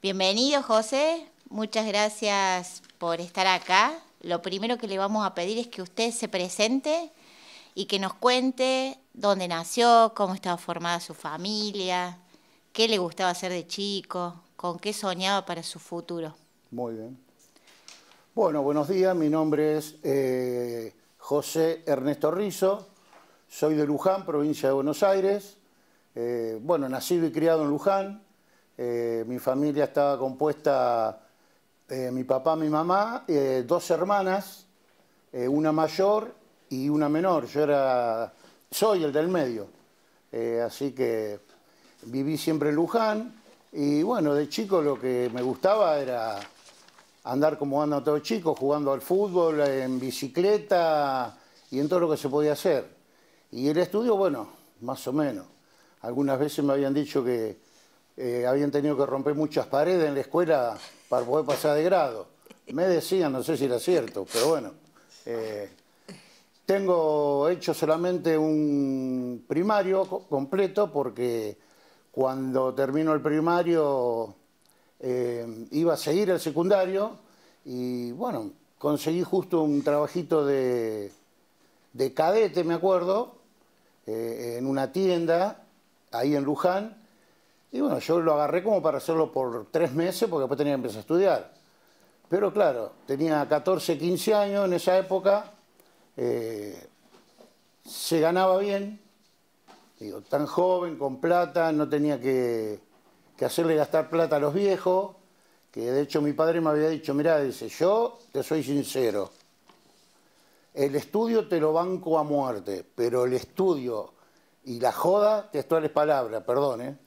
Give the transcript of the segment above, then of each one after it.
Bienvenido, José. Muchas gracias por estar acá. Lo primero que le vamos a pedir es que usted se presente y que nos cuente dónde nació, cómo estaba formada su familia, qué le gustaba hacer de chico, con qué soñaba para su futuro. Muy bien. Bueno, buenos días. Mi nombre es eh, José Ernesto Rizo. Soy de Luján, provincia de Buenos Aires. Eh, bueno, nacido y criado en Luján. Eh, mi familia estaba compuesta, eh, mi papá, mi mamá, eh, dos hermanas, una mayor y una menor. Yo era, soy el del medio. así que viví siempre en Luján y bueno, de chico lo que me gustaba era andar como andan todos chicos, jugando al fútbol, en bicicleta y en todo lo que se podía hacer. Y el estudio, bueno, más o menos. Algunas veces me habían dicho que eh, habían tenido que romper muchas paredes en la escuela para poder pasar de grado. Me decían, no sé si era cierto, pero bueno. Eh, tengo hecho solamente un primario completo porque cuando termino el primario eh, iba a seguir el secundario y bueno, conseguí justo un trabajito de, cadete, me acuerdo, en una tienda ahí en Luján y bueno, yo lo agarré como para hacerlo por tres meses, porque después tenía que empezar a estudiar. Pero claro, tenía 14, 15 años en esa época, eh, se ganaba bien, digo, tan joven, con plata, no tenía que, hacerle gastar plata a los viejos, que de hecho mi padre me había dicho, mirá, dice, yo te soy sincero, el estudio te lo banco a muerte, pero el estudio y la joda, textuales palabras, perdón, ¿eh?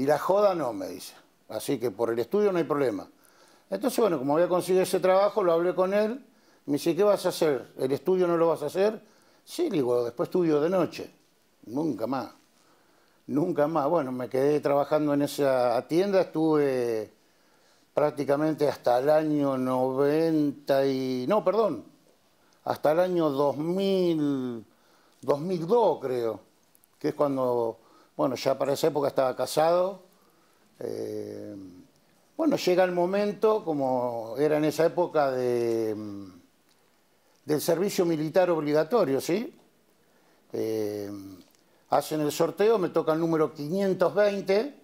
Y la joda no, me dice. Así que por el estudio no hay problema. Entonces, bueno, como había conseguido ese trabajo, lo hablé con él. Me dice, ¿qué vas a hacer? ¿El estudio no lo vas a hacer? Sí, digo, después estudio de noche. Nunca más. Nunca más. Bueno, me quedé trabajando en esa tienda. Estuve prácticamente hasta el año 90 y... No, perdón. Hasta el año 2000, 2002 creo, que es cuando bueno, ya para esa época estaba casado. Eh, bueno, llega el momento, como era en esa época, mm, del servicio militar obligatorio, ¿sí? Eh, hacen el sorteo, me toca el número 520.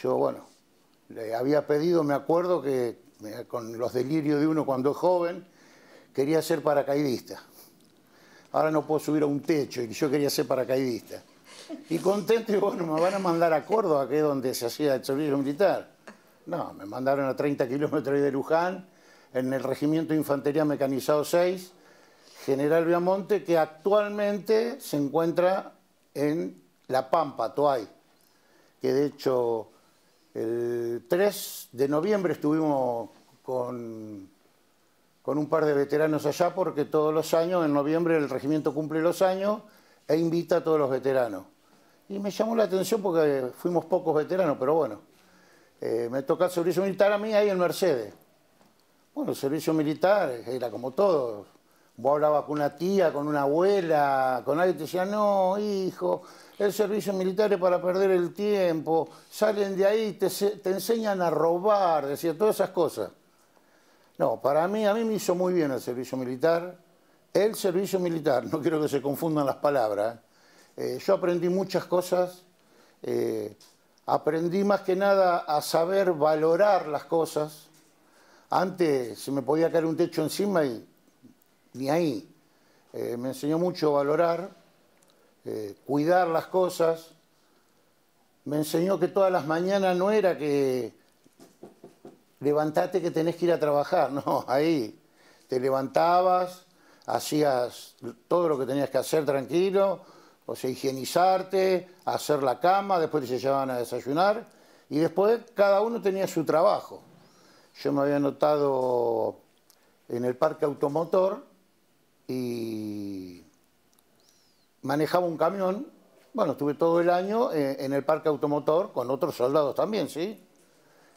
Yo, bueno, le había pedido, me acuerdo que eh, con los delirios de uno cuando es joven, quería ser paracaidista. Ahora no puedo subir a un techo y yo quería ser paracaidista. Y contento, y bueno, me van a mandar a Córdoba, que es donde se hacía el servicio militar. No, me mandaron a 30 kilómetros de Luján, en el Regimiento de Infantería Mecanizado 6, General Viamonte, que actualmente se encuentra en La Pampa, Toay, que de hecho el 3 de noviembre estuvimos con, con un par de veteranos allá porque todos los años, en noviembre, el regimiento cumple los años e invita a todos los veteranos. Y me llamó la atención porque fuimos pocos veteranos, pero bueno, eh, me toca el servicio militar a mí ahí en Mercedes. Bueno, el servicio militar era como todo. Vos hablabas con una tía, con una abuela, con alguien te decía, no, hijo, el servicio militar es para perder el tiempo, salen de ahí, te, te enseñan a robar, decía, todas esas cosas. No, para mí, a mí me hizo muy bien el servicio militar. El servicio militar, no quiero que se confundan las palabras, eh, yo aprendí muchas cosas, eh, aprendí más que nada a saber valorar las cosas. Antes se me podía caer un techo encima y ni ahí. Eh, me enseñó mucho a valorar, cuidar las cosas. Me enseñó que todas las mañanas no era que levantate que tenés que ir a trabajar, no, ahí te levantabas, hacías todo lo que tenías que hacer tranquilo, o sea, higienizarte, hacer la cama, después se llevaban a desayunar y después cada uno tenía su trabajo. Yo me había anotado en el parque automotor y manejaba un camión. Bueno, estuve todo el año eh, en el parque automotor con otros soldados también, ¿sí?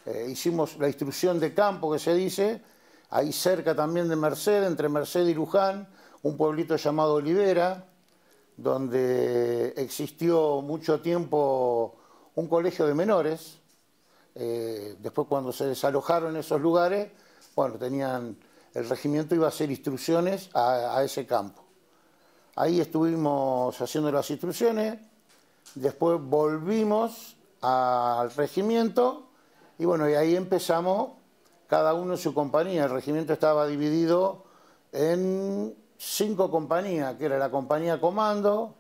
Eh, hicimos la instrucción de campo que se dice, ahí cerca también de Merced, entre Merced y Luján, un pueblito llamado Olivera, donde existió mucho tiempo un colegio de menores. Eh, después cuando se desalojaron esos lugares, bueno, tenían, el regimiento iba a hacer instrucciones a, ese campo. Ahí estuvimos haciendo las instrucciones, después volvimos al regimiento y bueno, y ahí empezamos cada uno en su compañía. El regimiento estaba dividido en cinco compañías, que era la compañía Comando,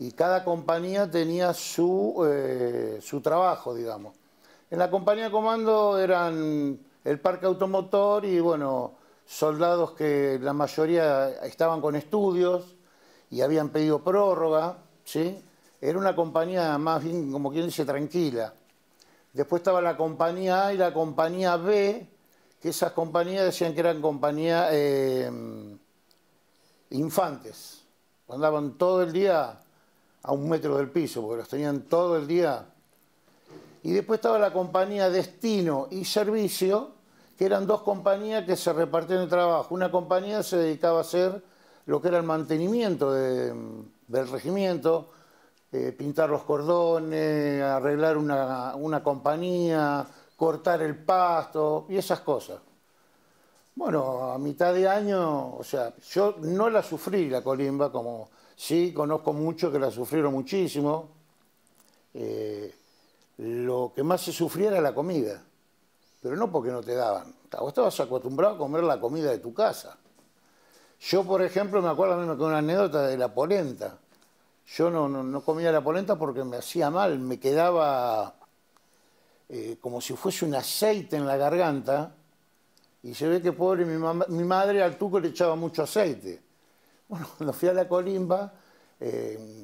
y cada compañía tenía eh, su, trabajo, digamos. En la compañía Comando eran el parque automotor y, bueno, soldados que la mayoría estaban con estudios y habían pedido prórroga, ¿sí? Era una compañía más bien, como quien dice, tranquila. Después estaba la compañía A y la compañía B, que esas compañías decían que eran compañías... Eh, infantes. Andaban todo el día a un metro del piso, porque los tenían todo el día. Y después estaba la compañía Destino y Servicio, que eran dos compañías que se repartían el trabajo. Una compañía se dedicaba a hacer lo que era el mantenimiento del regimiento, eh, pintar los cordones, arreglar una compañía, cortar el pasto y esas cosas. Bueno, a mitad de año, o sea, yo no la sufrí la colimba, como sí conozco mucho que la sufrieron muchísimo. Eh, lo que más se sufría era la comida, pero no porque no te daban. Vos estabas acostumbrado a comer la comida de tu casa. Yo, por ejemplo, me acuerdo a mí con una anécdota de la polenta. Yo no, comía la polenta porque me hacía mal, me quedaba eh, como si fuese un aceite en la garganta y se ve que pobre mi, madre al tuco le echaba mucho aceite. Bueno, cuando fui a la colimba,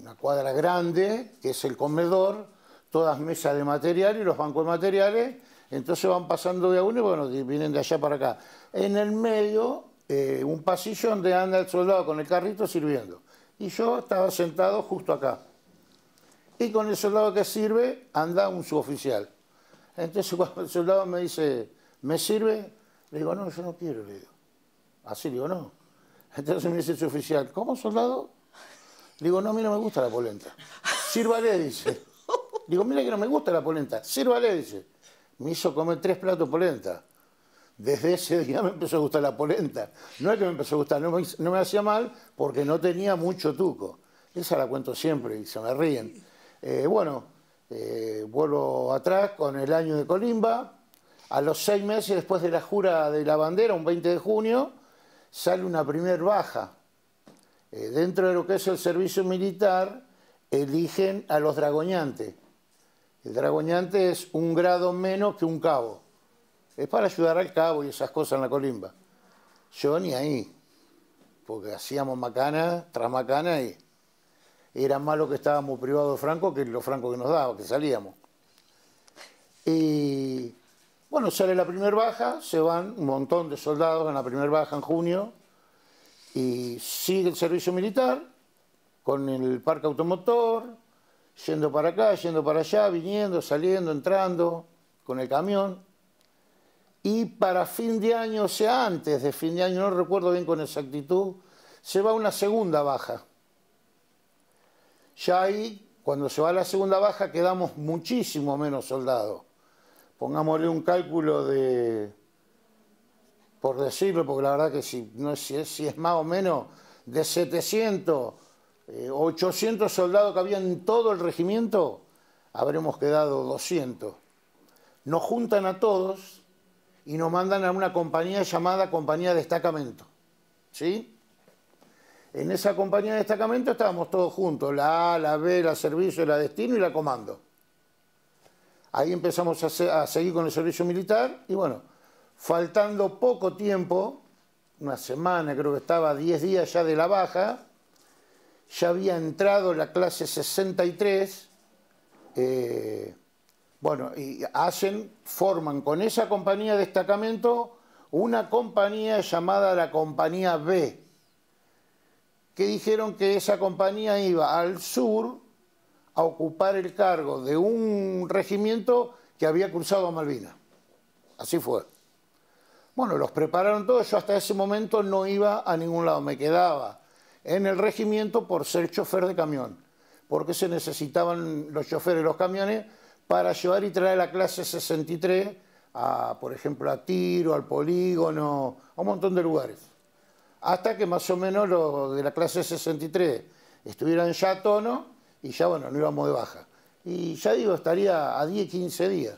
una cuadra grande, que es el comedor, todas mesas de material y los bancos de materiales, entonces van pasando de a uno y bueno, vienen de allá para acá. En el medio, eh, un pasillo donde anda el soldado con el carrito sirviendo. Y yo estaba sentado justo acá. Y con el soldado que sirve, anda un suboficial. Entonces cuando el soldado me dice, ¿me sirve? Le digo, no, yo no quiero, le digo. Así le digo, no. Entonces me dice su oficial, ¿cómo soldado? Le digo, no, mira no me gusta la polenta. Sírvale, dice. digo, mira que no me gusta la polenta. Sírvale, dice. Me hizo comer tres platos polenta. Desde ese día me empezó a gustar la polenta. No es que me empezó a gustar, no me, hacía mal porque no tenía mucho tuco. Esa la cuento siempre y se me ríen. Eh, bueno, eh, vuelvo atrás con el año de Colimba, a los seis meses después de la jura de la bandera, un 20 de junio, sale una primer baja. Eh, dentro de lo que es el servicio militar, eligen a los dragoñantes. El dragoñante es un grado menos que un cabo. Es para ayudar al cabo y esas cosas en la colimba. Yo ni ahí, porque hacíamos macana tras macana y era malo que estábamos privados de Franco que lo Franco que nos daba, que salíamos. Y bueno, sale la primera baja, se van un montón de soldados en la primera baja en junio y sigue el servicio militar con el parque automotor, yendo para acá, yendo para allá, viniendo, saliendo, entrando con el camión. Y para fin de año, o sea, antes de fin de año, no recuerdo bien con exactitud, se va una segunda baja. Ya ahí, cuando se va la segunda baja, quedamos muchísimo menos soldados pongámosle un cálculo de, por decirlo, porque la verdad que si, no, es, si es más o menos de 700, 800 eh, soldados que había en todo el regimiento, habremos quedado 200. Nos juntan a todos y nos mandan a una compañía llamada Compañía de Destacamento. ¿Sí? En esa compañía de destacamento estábamos todos juntos, la A, la B, la servicio, la destino y la comando. Ahí empezamos a, seguir con el servicio militar y bueno, faltando poco tiempo, una semana creo que estaba, 10 días ya de la baja, ya había entrado la clase 63. Eh, bueno, y hacen, forman con esa compañía de destacamento una compañía llamada la Compañía B, que dijeron que esa compañía iba al sur a ocupar el cargo de un regimiento que había cruzado a Malvinas. Así fue. Bueno, los prepararon todos, yo hasta ese momento no iba a ningún lado, me quedaba en el regimiento por ser chofer de camión, porque se necesitaban los choferes, los camiones, para llevar y traer la clase 63 a, por ejemplo, a Tiro, al Polígono, a un montón de lugares. Hasta que más o menos los de la clase 63 estuvieran ya a tono, y ya bueno, no íbamos de baja. Y ya digo, estaría a 10, 15 días.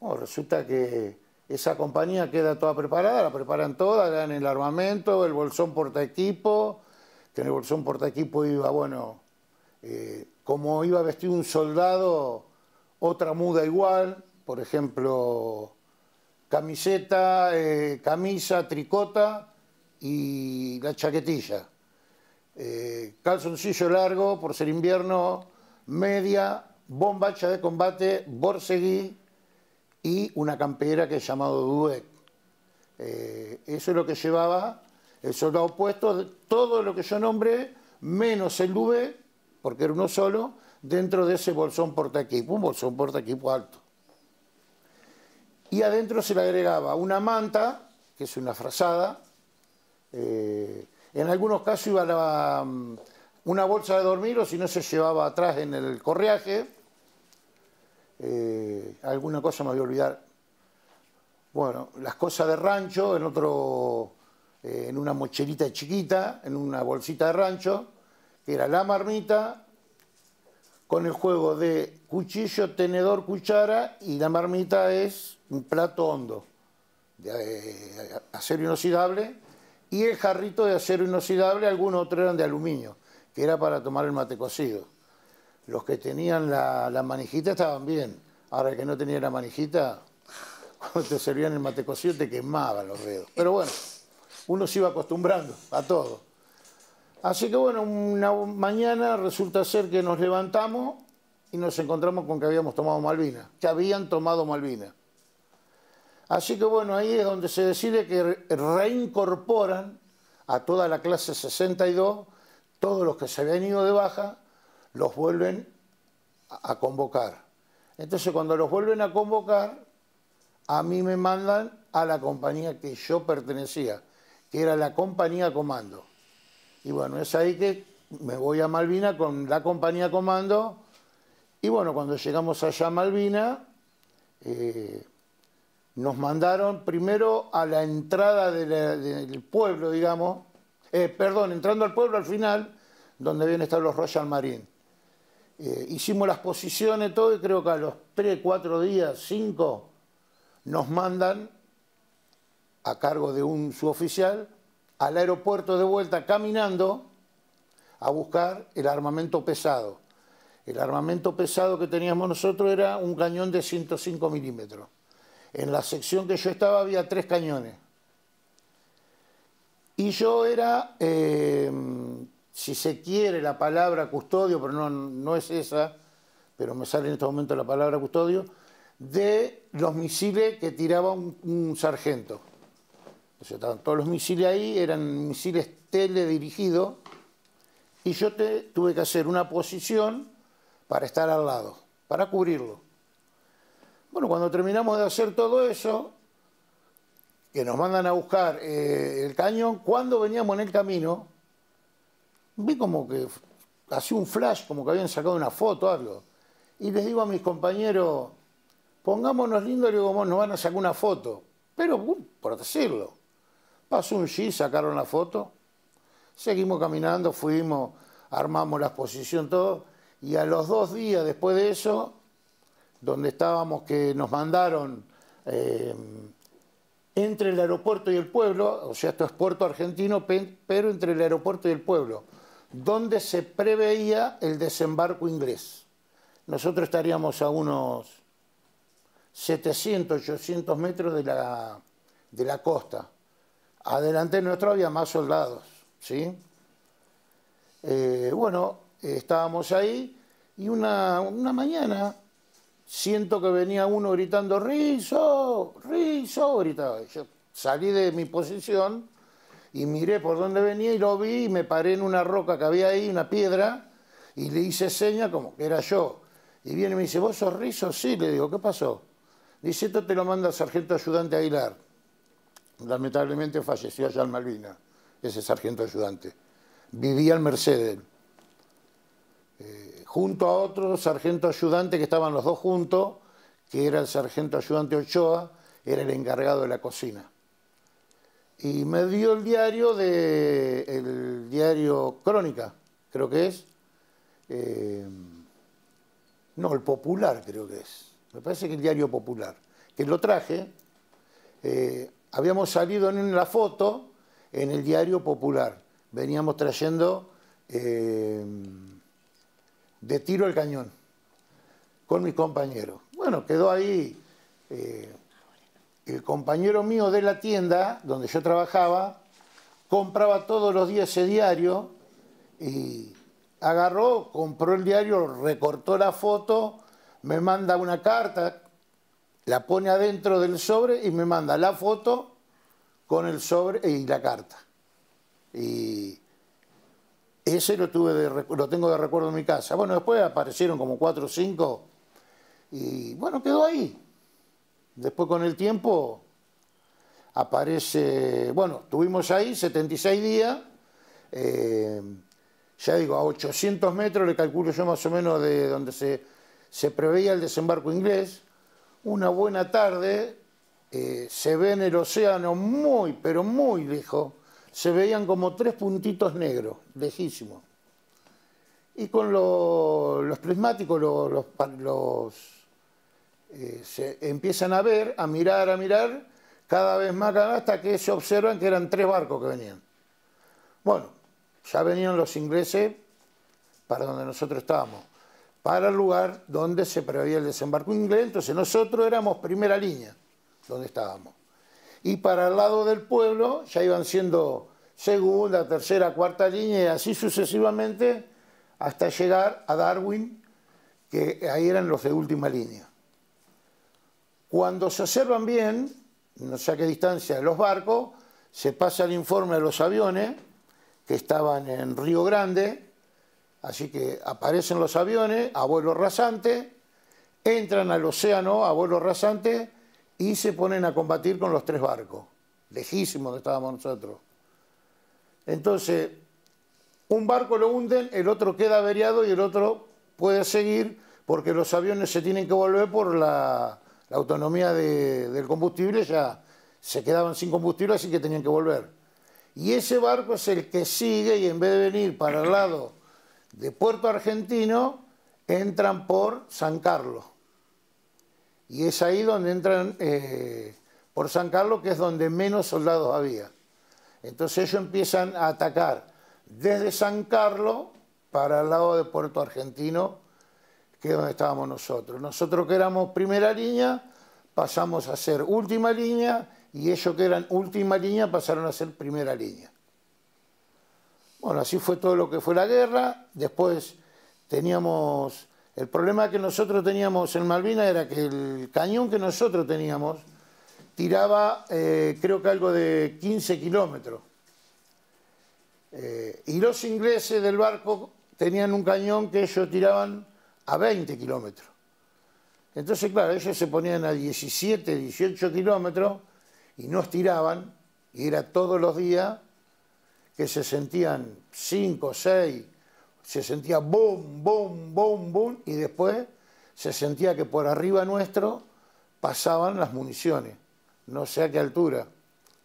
Bueno, resulta que esa compañía queda toda preparada, la preparan toda, dan el armamento, el bolsón porta equipo, que en el bolsón porta equipo iba, bueno, eh, como iba vestir un soldado, otra muda igual, por ejemplo, camiseta, eh, camisa, tricota y la chaquetilla. Eh, calzoncillo largo por ser invierno, media, bombacha de combate, borseguí y una campera que se llamado duet. Eh, eso es lo que llevaba el soldado puesto, todo lo que yo nombré, menos el duvet, porque era uno solo, dentro de ese bolsón equipo un bolsón porta equipo alto. Y adentro se le agregaba una manta, que es una frazada, eh, en algunos casos iba mm, una bolsa de dormir o si no se llevaba atrás en el correaje. Eh, alguna cosa me voy a olvidar. Bueno, las cosas de rancho, en otro, eh, en una mocherita chiquita, en una bolsita de rancho, era la marmita, con el juego de cuchillo, tenedor, cuchara, y la marmita es un plato hondo, de eh, acero inoxidable, y el jarrito de acero inoxidable, algunos otros eran de aluminio, que era para tomar el mate cocido. Los que tenían la, manijita estaban bien, ahora que no tenía la manijita, cuando te servían el mate cocido te quemaban los dedos. Pero bueno, uno se iba acostumbrando a todo. Así que bueno, una mañana resulta ser que nos levantamos y nos encontramos con que habíamos tomado Malvina, que habían tomado Malvina. Así que bueno, ahí es donde se decide que reincorporan a toda la clase 62, todos los que se habían ido de baja, los vuelven a convocar. Entonces cuando los vuelven a convocar, a mí me mandan a la compañía que yo pertenecía, que era la compañía Comando. Y bueno, es ahí que me voy a Malvina con la compañía Comando. Y bueno, cuando llegamos allá a Malvina, eh, nos mandaron primero a la entrada del pueblo, digamos, eh, perdón, entrando al pueblo al final, donde vienen estar los Royal Marines. Eh, hicimos las posiciones, todo, y creo que a los 3, 4 días, cinco, nos mandan a cargo de un suboficial al aeropuerto de vuelta caminando a buscar el armamento pesado. El armamento pesado que teníamos nosotros era un cañón de 105 milímetros en la sección que yo estaba había tres cañones. Y yo era, eh, si se quiere la palabra custodio, pero no, no es esa, pero me sale en este momento la palabra custodio, de los misiles que tiraba un, sargento. O todos los misiles ahí eran misiles teledirigidos y yo tuve que hacer una posición para estar al lado, para cubrirlo. Bueno, cuando terminamos de hacer todo eso, que nos mandan a buscar eh, el cañón, cuando veníamos en el camino, vi como que hacía un flash, como que habían sacado una foto o algo. Y les digo a mis compañeros, pongámonos lindos, como nos van a sacar una foto. Pero, uh, por decirlo, pasó un G, sacaron la foto, seguimos caminando, fuimos, armamos la exposición, todo. Y a los dos días después de eso, donde estábamos que nos mandaron eh, entre el aeropuerto y el pueblo, o sea, esto es puerto argentino, pero entre el aeropuerto y el pueblo, donde se preveía el desembarco inglés. Nosotros estaríamos a unos 700, 800 metros de la, costa. Adelante nuestro había más soldados, ¿sí? Eh, bueno, estábamos ahí y una mañana siento que venía uno gritando, Rizo, Rizo, gritaba. Yo salí de mi posición y miré por dónde venía y lo vi y me paré en una roca que había ahí, una piedra, y le hice seña como que era yo. Y viene y me dice, ¿vos sos Rizo? Sí, le digo, ¿qué pasó? Dice, esto te lo manda el sargento ayudante Aguilar. Lamentablemente falleció allá en Malvina, ese sargento ayudante. Vivía en Mercedes junto a otro sargento ayudante que estaban los dos juntos, que era el sargento ayudante Ochoa, era el encargado de la cocina. Y me dio el diario de el diario Crónica, creo que es. Eh, no, el Popular creo que es. Me parece que el diario Popular, que lo traje. Eh, habíamos salido en la foto en el diario Popular. Veníamos trayendo eh, de tiro al cañón con mis compañeros. Bueno, quedó ahí eh, el compañero mío de la tienda donde yo trabajaba, compraba todos los días ese diario y agarró, compró el diario, recortó la foto, me manda una carta, la pone adentro del sobre y me manda la foto con el sobre y la carta. Y ese lo, tuve tengo de recuerdo en mi casa. Bueno, después aparecieron como cuatro o cinco y bueno, quedó ahí. Después con el tiempo aparece, bueno, estuvimos ahí 76 días, eh, ya digo, a 800 metros le calculo yo más o menos de donde se, preveía el desembarco inglés. Una buena tarde eh, se ve en el océano muy, pero muy lejos se veían como tres puntitos negros, lejísimos. Y con los prismáticos, los, eh, se empiezan a ver, a mirar, a mirar, cada vez más, hasta que se observan que eran tres barcos que venían. Bueno, ya venían los ingleses para donde nosotros estábamos, para el lugar donde se preveía el desembarco inglés, entonces nosotros éramos primera línea donde estábamos y para el lado del pueblo ya iban siendo segunda, tercera, cuarta línea y así sucesivamente hasta llegar a Darwin, que ahí eran los de última línea. Cuando se observan bien, no sé a qué distancia los barcos, se pasa el informe de los aviones que estaban en Río Grande, así que aparecen los aviones a vuelo rasante, entran al océano a vuelo rasante, y se ponen a combatir con los tres barcos, lejísimos donde estábamos nosotros. Entonces, un barco lo hunden, el otro queda averiado y el otro puede seguir porque los aviones se tienen que volver por la, autonomía del combustible, ya se quedaban sin combustible, así que tenían que volver. Y ese barco es el que sigue y en vez de venir para el lado de Puerto Argentino, entran por San Carlos. Y es ahí donde entran eh, por San Carlos, que es donde menos soldados había. Entonces ellos empiezan a atacar desde San Carlos para el lado de Puerto Argentino, que es donde estábamos nosotros. Nosotros que éramos primera línea, pasamos a ser última línea, y ellos que eran última línea pasaron a ser primera línea. Bueno, así fue todo lo que fue la guerra. Después teníamos el problema que nosotros teníamos en Malvina era que el cañón que nosotros teníamos tiraba, eh, creo que algo de 15 kilómetros. Eh, y los ingleses del barco tenían un cañón que ellos tiraban a 20 kilómetros. Entonces, claro, ellos se ponían a 17, 18 kilómetros y nos tiraban, y era todos los días que se sentían 5, 6, se sentía boom, boom, boom, boom, y después se sentía que por arriba nuestro pasaban las municiones, no sé a qué altura,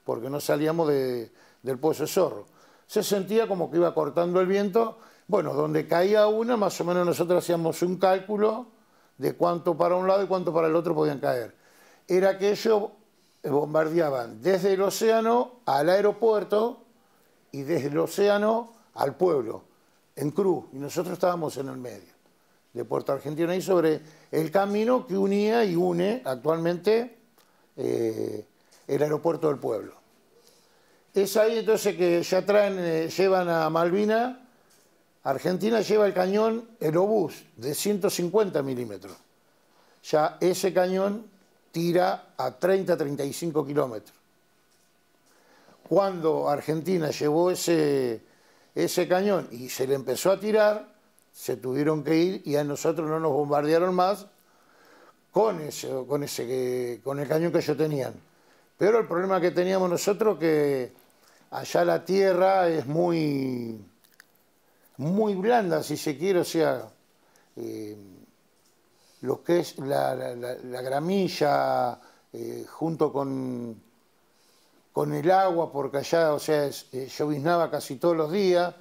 porque no salíamos del pozo zorro. Se sentía como que iba cortando el viento, bueno, donde caía una, más o menos nosotros hacíamos un cálculo de cuánto para un lado y cuánto para el otro podían caer. Era que ellos bombardeaban desde el océano al aeropuerto y desde el océano al pueblo en cruz, y nosotros estábamos en el medio, de Puerto Argentino y sobre el camino que unía y une actualmente eh, el aeropuerto del pueblo. Es ahí entonces que ya traen, eh, llevan a Malvina, Argentina lleva el cañón, el obús, de 150 milímetros. Ya ese cañón tira a 30-35 kilómetros. Cuando Argentina llevó ese ese cañón y se le empezó a tirar, se tuvieron que ir y a nosotros no nos bombardearon más con ese, con ese con el cañón que ellos tenían. Pero el problema que teníamos nosotros que allá la tierra es muy muy blanda si se quiere, o sea, eh, lo que es la, gramilla eh, junto con con el agua, porque allá, o sea, eh, lloviznaba casi todos los días,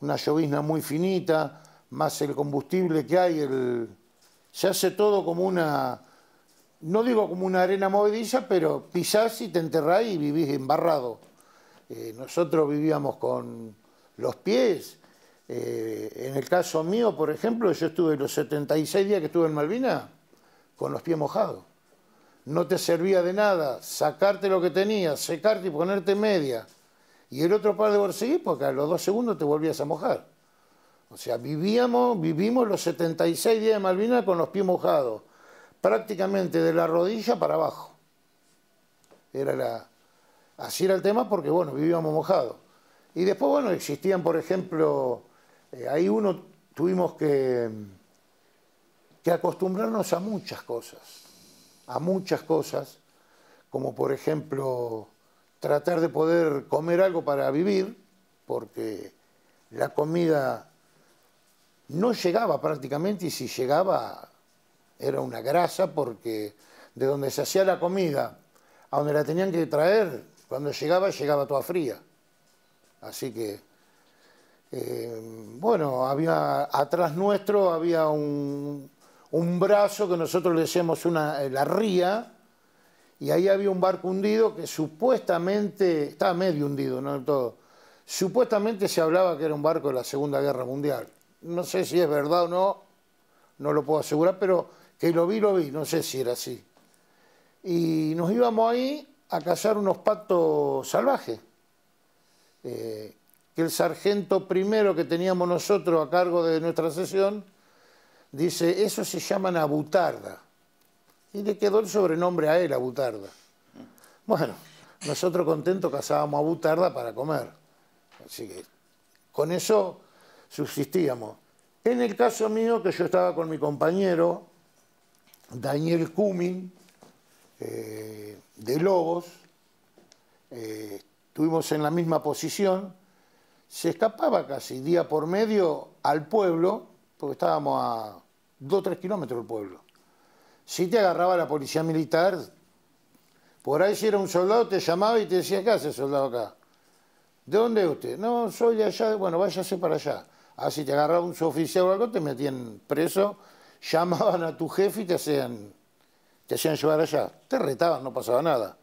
una llovizna muy finita, más el combustible que hay, se hace todo como una, no digo como una arena movediza, pero pisás y te enterrás y vivís embarrado. Eh, nosotros vivíamos con los pies. Eh, en el caso mío, por ejemplo, yo estuve los 76 días que estuve en Malvinas con los pies mojados no te servía de nada sacarte lo que tenías, secarte y ponerte media. Y el otro par de bolsillos, porque a los dos segundos te volvías a mojar. O sea, vivíamos, vivimos los 76 días de Malvinas con los pies mojados, prácticamente de la rodilla para abajo. Era así era el tema porque, bueno, vivíamos mojados. Y después, bueno, existían, por ejemplo, eh, ahí uno tuvimos que acostumbrarnos a muchas cosas a muchas cosas, como por ejemplo tratar de poder comer algo para vivir, porque la comida no llegaba prácticamente y si llegaba era una grasa porque de donde se hacía la comida a donde la tenían que traer, cuando llegaba llegaba toda fría. Así que, eh, bueno, había, atrás nuestro había un, un brazo que nosotros le decíamos una, eh, la ría, y ahí había un barco hundido que supuestamente, estaba medio hundido, no todo, supuestamente se hablaba que era un barco de la Segunda Guerra Mundial. No sé si es verdad o no, no lo puedo asegurar, pero que lo vi, lo vi, no sé si era así. Y nos íbamos ahí a cazar unos patos salvajes. Eh, que el sargento primero que teníamos nosotros a cargo de nuestra sesión, dice, esos se llaman abutarda. Y le quedó el sobrenombre a él, abutarda. Bueno, nosotros contentos cazábamos abutarda para comer. Así que con eso subsistíamos. En el caso mío, que yo estaba con mi compañero, Daniel Cumming, eh, de Lobos, eh, estuvimos en la misma posición, se escapaba casi día por medio al pueblo, porque estábamos a dos o tres kilómetros del pueblo. Si te agarraba la policía militar, por ahí si era un soldado te llamaba y te decía, ¿qué hace soldado acá? ¿De dónde es usted? No, soy de allá, bueno, váyase para allá. Ah, si te agarraba un oficial o algo, te metían preso, llamaban a tu jefe y te hacían, te hacían llevar allá. Te retaban, no pasaba nada.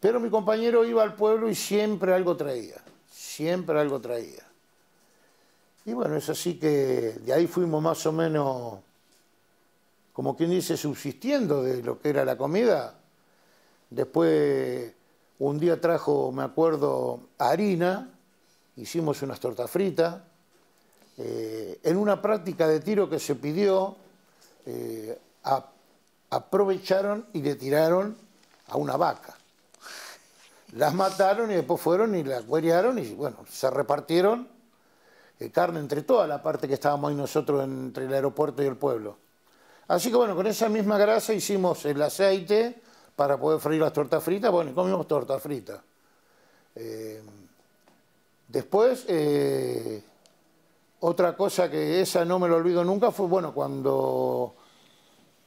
Pero mi compañero iba al pueblo y siempre algo traía, siempre algo traía. Y bueno, es así que de ahí fuimos más o menos como quien dice, subsistiendo de lo que era la comida. Después, un día trajo, me acuerdo, harina, hicimos unas tortas fritas. Eh, en una práctica de tiro que se pidió, eh, aprovecharon y le tiraron a una vaca. Las mataron y después fueron y las huerearon y bueno, se repartieron eh, carne entre toda la parte que estábamos ahí nosotros entre el aeropuerto y el pueblo. Así que bueno, con esa misma grasa hicimos el aceite para poder freír las tortas fritas. Bueno, y comimos tortas fritas. Eh, después, eh, otra cosa que esa no me lo olvido nunca fue, bueno, cuando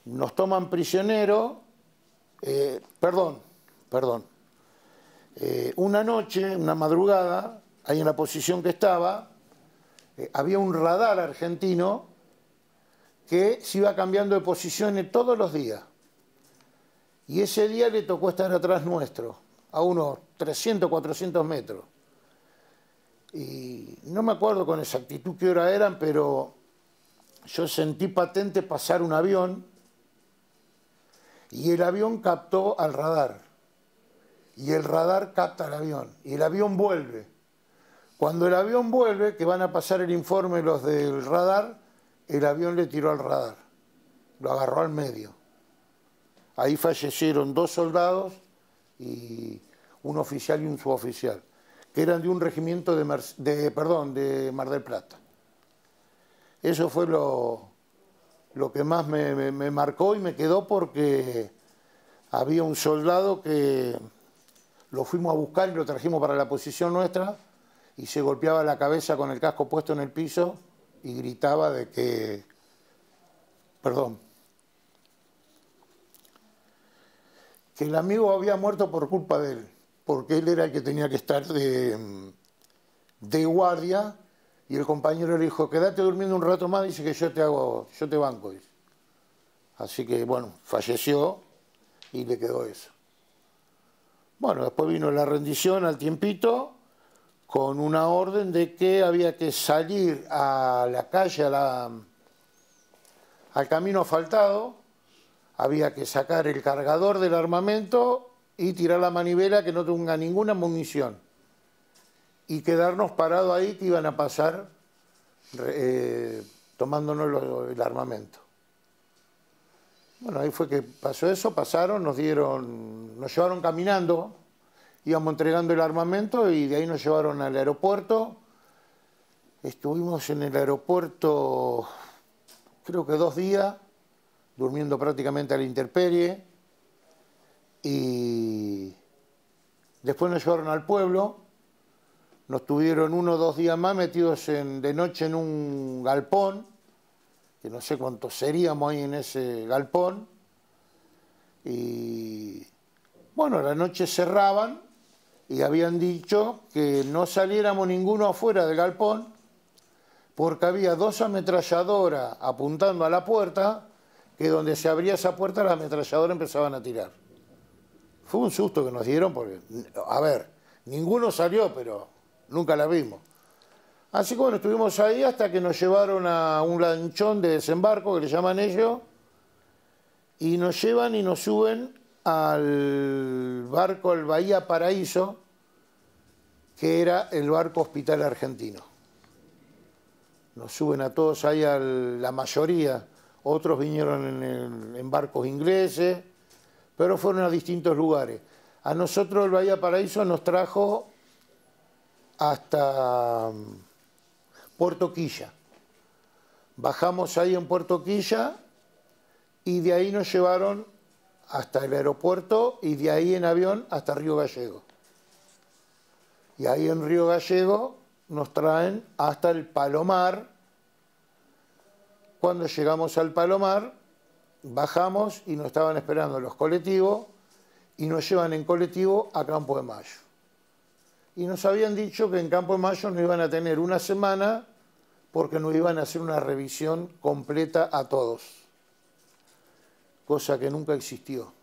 nos toman prisionero, eh, perdón, perdón, una noche, una madrugada, ahí en la posición que estaba, había un radar argentino que se iba cambiando de posiciones todos los días. Y ese día le tocó estar atrás nuestro, a unos 300, 400 metros. Y no me acuerdo con exactitud qué hora eran, pero yo sentí patente pasar un avión y el avión captó al radar. Y el radar capta al avión y el avión vuelve. Cuando el avión vuelve, que van a pasar el informe los del radar, el avión le tiró al radar, lo agarró al medio. Ahí fallecieron dos soldados y un oficial y un suboficial, que eran de un regimiento de, perdón, de Mar del Plata. Eso fue lo, que más me marcó y me quedó porque había un soldado que lo fuimos a buscar y lo trajimos para la posición nuestra y se golpeaba la cabeza con el casco puesto en el piso y gritaba de que, perdón, que el amigo había muerto por culpa de él, porque él era el que tenía que estar de, guardia y el compañero le dijo, quédate durmiendo un rato más, dice que yo te hago, yo te banco. Así que bueno, falleció y le quedó eso. Bueno, después vino la rendición al tiempito con una orden de que había que salir a la calle, al camino asfaltado, había que sacar el cargador del armamento y tirar la manivela que no tenga ninguna munición y quedarnos parados ahí que iban a pasar eh, tomándonos el armamento. Bueno, ahí fue que pasó eso, pasaron, nos dieron, nos llevaron caminando íbamos entregando el armamento y de ahí nos llevaron al aeropuerto. Estuvimos en el aeropuerto creo que dos días, durmiendo prácticamente a la intemperie. Y después nos llevaron al pueblo, nos tuvieron uno o dos días más metidos de noche en un galpón, que no sé cuántos seríamos ahí en ese galpón. Y bueno, la noche cerraban y habían dicho que no saliéramos ninguno afuera del galpón porque había dos ametralladoras apuntando a la puerta que donde se abría esa puerta las ametralladoras empezaban a tirar. Fue un susto que nos dieron porque, a ver, ninguno salió, pero nunca la vimos. Así que bueno, estuvimos ahí hasta que nos llevaron a un lanchón de desembarco que le llaman ellos y nos llevan y nos suben al barco el Bahía Paraíso, que era el barco hospital argentino. Nos suben a todos ahí, a la mayoría, otros vinieron en, en barcos ingleses, pero fueron a distintos lugares. A nosotros el Bahía Paraíso nos trajo hasta mm, Puerto Quilla. Bajamos ahí en Puerto Quilla y de ahí nos llevaron hasta el aeropuerto y de ahí en avión hasta Río Gallego. Y ahí en Río Gallego nos traen hasta el Palomar. Cuando llegamos al Palomar, bajamos y nos estaban esperando los colectivos y nos llevan en colectivo a Campo de Mayo. Y nos habían dicho que en Campo de Mayo nos iban a tener una semana porque nos iban a hacer una revisión completa a todos cosa que nunca existió.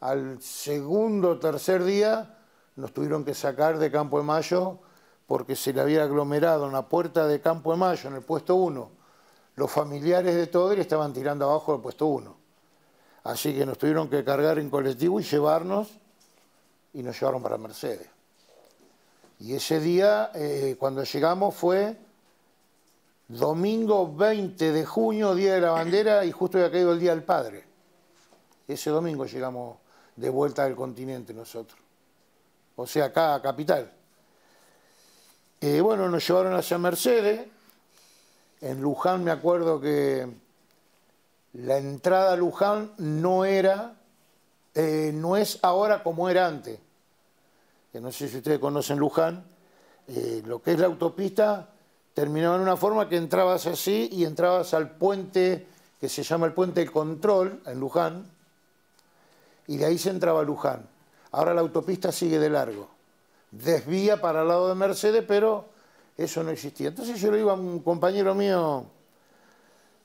Al segundo o tercer día nos tuvieron que sacar de Campo de Mayo porque se le había aglomerado en la puerta de Campo de Mayo, en el puesto 1. Los familiares de todo le estaban tirando abajo del puesto 1. Así que nos tuvieron que cargar en colectivo y llevarnos, y nos llevaron para Mercedes. Y ese día, eh, cuando llegamos, fue domingo 20 de junio, Día de la Bandera, y justo había caído el Día del Padre. Ese domingo llegamos de vuelta del continente nosotros. O sea, acá a Capital. Eh, bueno, nos llevaron hacia Mercedes. En Luján me acuerdo que la entrada a Luján no era, eh, no es ahora como era antes. Que eh, no sé si ustedes conocen Luján. lo que es la autopista terminaba en una forma que entrabas así y entrabas al puente que se llama el puente de control en Luján, y de ahí se entraba a Luján. Ahora la autopista sigue de largo, desvía para el lado de Mercedes, pero eso no existía. Entonces yo le digo a un compañero mío,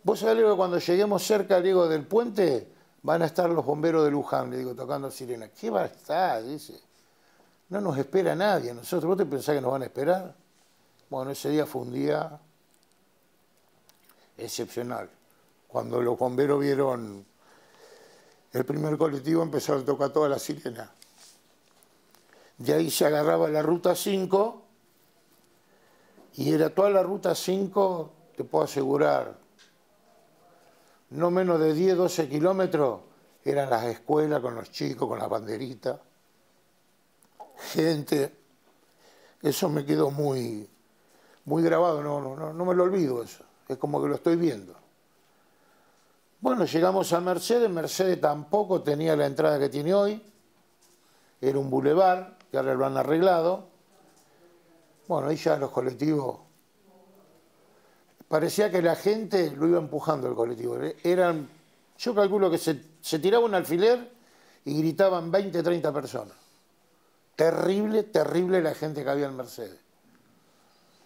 vos sabés que cuando lleguemos cerca del puente van a estar los bomberos de Luján, le digo, tocando sirena. ¿Qué va a estar? Dice, no nos espera nadie, nosotros, ¿vos te pensás que nos van a esperar? Bueno, ese día fue un día excepcional. Cuando los bomberos vieron el primer colectivo, empezaron a tocar toda la sirena. De ahí se agarraba la ruta 5 y era toda la ruta 5, te puedo asegurar, no menos de 10, 12 kilómetros, eran las escuelas con los chicos, con las banderitas, gente. Eso me quedó muy, muy grabado, no, no, no, me lo olvido eso, es como que lo estoy viendo. Bueno, llegamos a Mercedes, Mercedes tampoco tenía la entrada que tiene hoy, era un bulevar, que ahora lo han arreglado. Bueno, ahí ya los colectivos, parecía que la gente lo iba empujando el colectivo, eh, eran, yo calculo que se, se tiraba un alfiler y gritaban 20, 30 personas. Terrible, terrible la gente que había en Mercedes.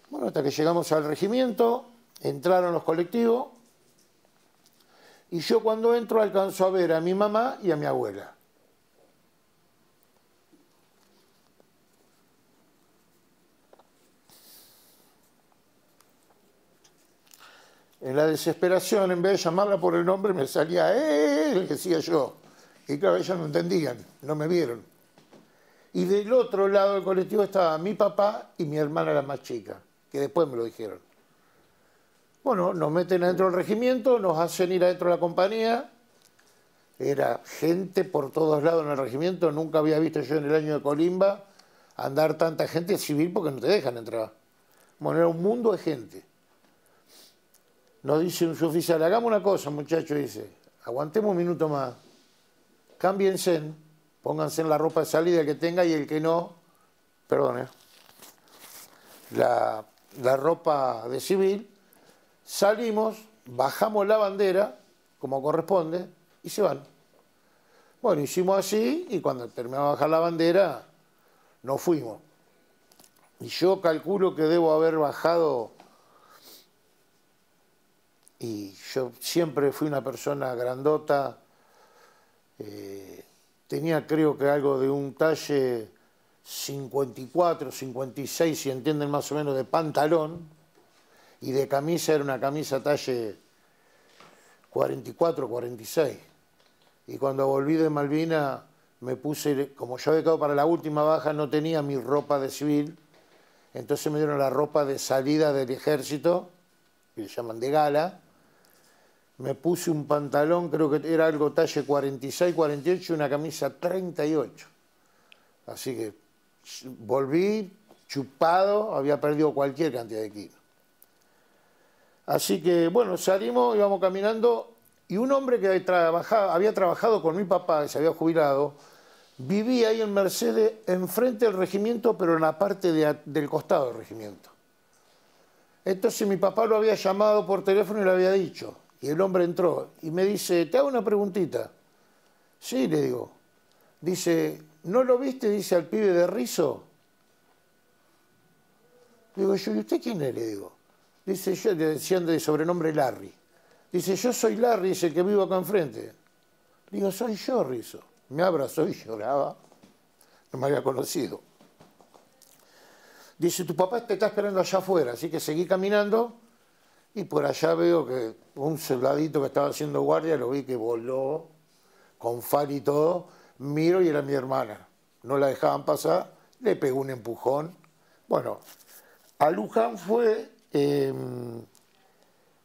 Bueno, hasta que llegamos al regimiento, entraron los colectivos y yo cuando entro alcanzo a ver a mi mamá y a mi abuela. En la desesperación, en vez de llamarla por el nombre, me salía, ¡eh! decía yo. Y claro, ellas no entendían, no me vieron. Y del otro lado del colectivo estaba mi papá y mi hermana la más chica que después me lo dijeron. Bueno, nos meten adentro del regimiento, nos hacen ir adentro de la compañía. Era gente por todos lados en el regimiento. Nunca había visto yo en el año de Colimba andar tanta gente civil porque no te dejan entrar. Bueno, era un mundo de gente. Nos dice un suboficial. hagamos una cosa, muchachos, dice, aguantemos un minuto más, cámbiense, pónganse en la ropa de salida que tenga y el que no, perdone, la la ropa de civil, salimos, bajamos la bandera, como corresponde, y se van. Bueno, hicimos así y cuando terminamos de bajar la bandera, nos fuimos. Y yo calculo que debo haber bajado, y yo siempre fui una persona grandota, eh, tenía creo que algo de un talle 54, 56, si entienden más o menos, de pantalón y de camisa era una camisa talle 44, 46. Y cuando volví de Malvina me puse, como yo había quedado para la última baja, no tenía mi ropa de civil, entonces me dieron la ropa de salida del ejército, que le llaman de gala, me puse un pantalón, creo que era algo talle 46, 48, y una camisa 38. Así que volví chupado, había perdido cualquier cantidad de kilos. Así que, bueno, salimos, íbamos caminando y un hombre que había trabajado con mi papá, que se había jubilado, vivía ahí en Mercedes, enfrente del regimiento, pero en la parte del costado del regimiento. Entonces mi papá lo había llamado por teléfono y le había dicho. Y el hombre entró y me dice, te hago una preguntita. Sí, le digo. Dice, ¿no lo viste? Dice al pibe de Rizo. Digo yo, ¿y usted quién es? Le digo. Dice yo, le decían de sobrenombre Larry. Dice, yo soy Larry, es el que vivo acá enfrente. Digo, soy yo, Rizo. Me abrazó y lloraba. No me había conocido. Dice, tu papá te está esperando allá afuera, así que seguí caminando. Y por allá veo que un soldadito que estaba haciendo guardia lo vi que voló con fal y todo miro y era mi hermana. No la dejaban pasar, le pegó un empujón. Bueno, a Luján fue em,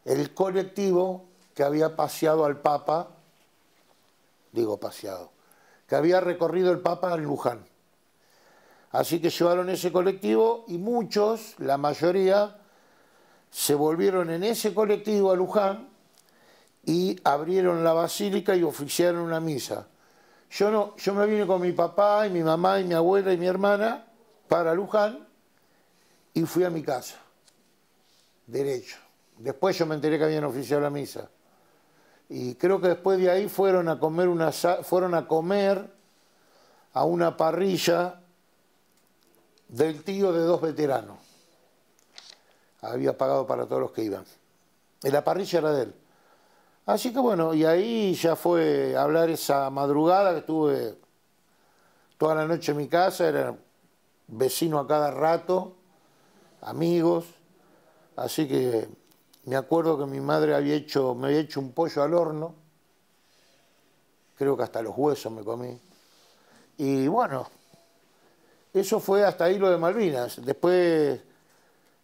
el colectivo que había paseado al Papa, digo paseado, que había recorrido el Papa en Luján. Así que llevaron ese colectivo y muchos, la mayoría, se volvieron en ese colectivo a Luján y abrieron la basílica y oficiaron una misa. Yo, me vine con mi papá y mi mamá y mi abuela y mi hermana para Luján y fui a mi casa, derecho. Después yo me enteré que habían oficiado la misa. Y creo que después de ahí fueron a comer, fueron a, comer a una parrilla del tío de dos veteranos. Había pagado para todos los que iban. la parrilla era de él. Así que bueno, y ahí ya fue hablar esa madrugada que estuve toda la noche en mi casa, era vecino a cada rato, amigos, así que me acuerdo que mi madre había hecho, me había hecho un pollo al horno, creo que hasta los huesos me comí, y bueno, eso fue hasta ahí lo de Malvinas, después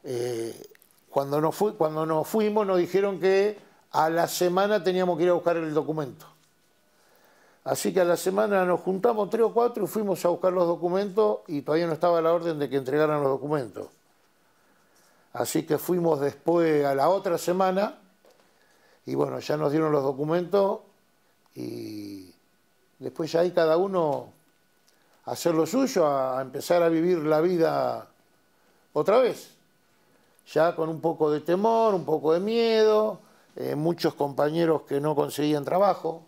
eh, cuando, cuando nos fuimos nos dijeron que a la semana teníamos que ir a buscar el documento. Así que a la semana nos juntamos tres o cuatro y fuimos a buscar los documentos y todavía no estaba la orden de que entregaran los documentos. Así que fuimos después a la otra semana y bueno, ya nos dieron los documentos y después ya ahí cada uno a hacer lo suyo, a empezar a vivir la vida otra vez. Ya con un poco de temor, un poco de miedo, eh, muchos compañeros que no conseguían trabajo,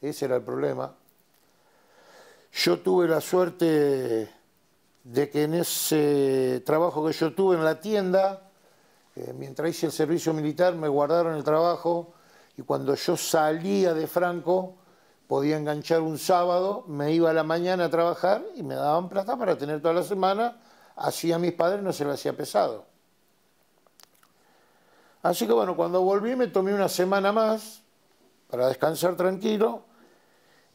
ese era el problema. Yo tuve la suerte de que en ese trabajo que yo tuve en la tienda, eh, mientras hice el servicio militar, me guardaron el trabajo y cuando yo salía de Franco, podía enganchar un sábado, me iba a la mañana a trabajar y me daban plata para tener toda la semana, así a mis padres no se le hacía pesado. Así que bueno, cuando volví me tomé una semana más para descansar tranquilo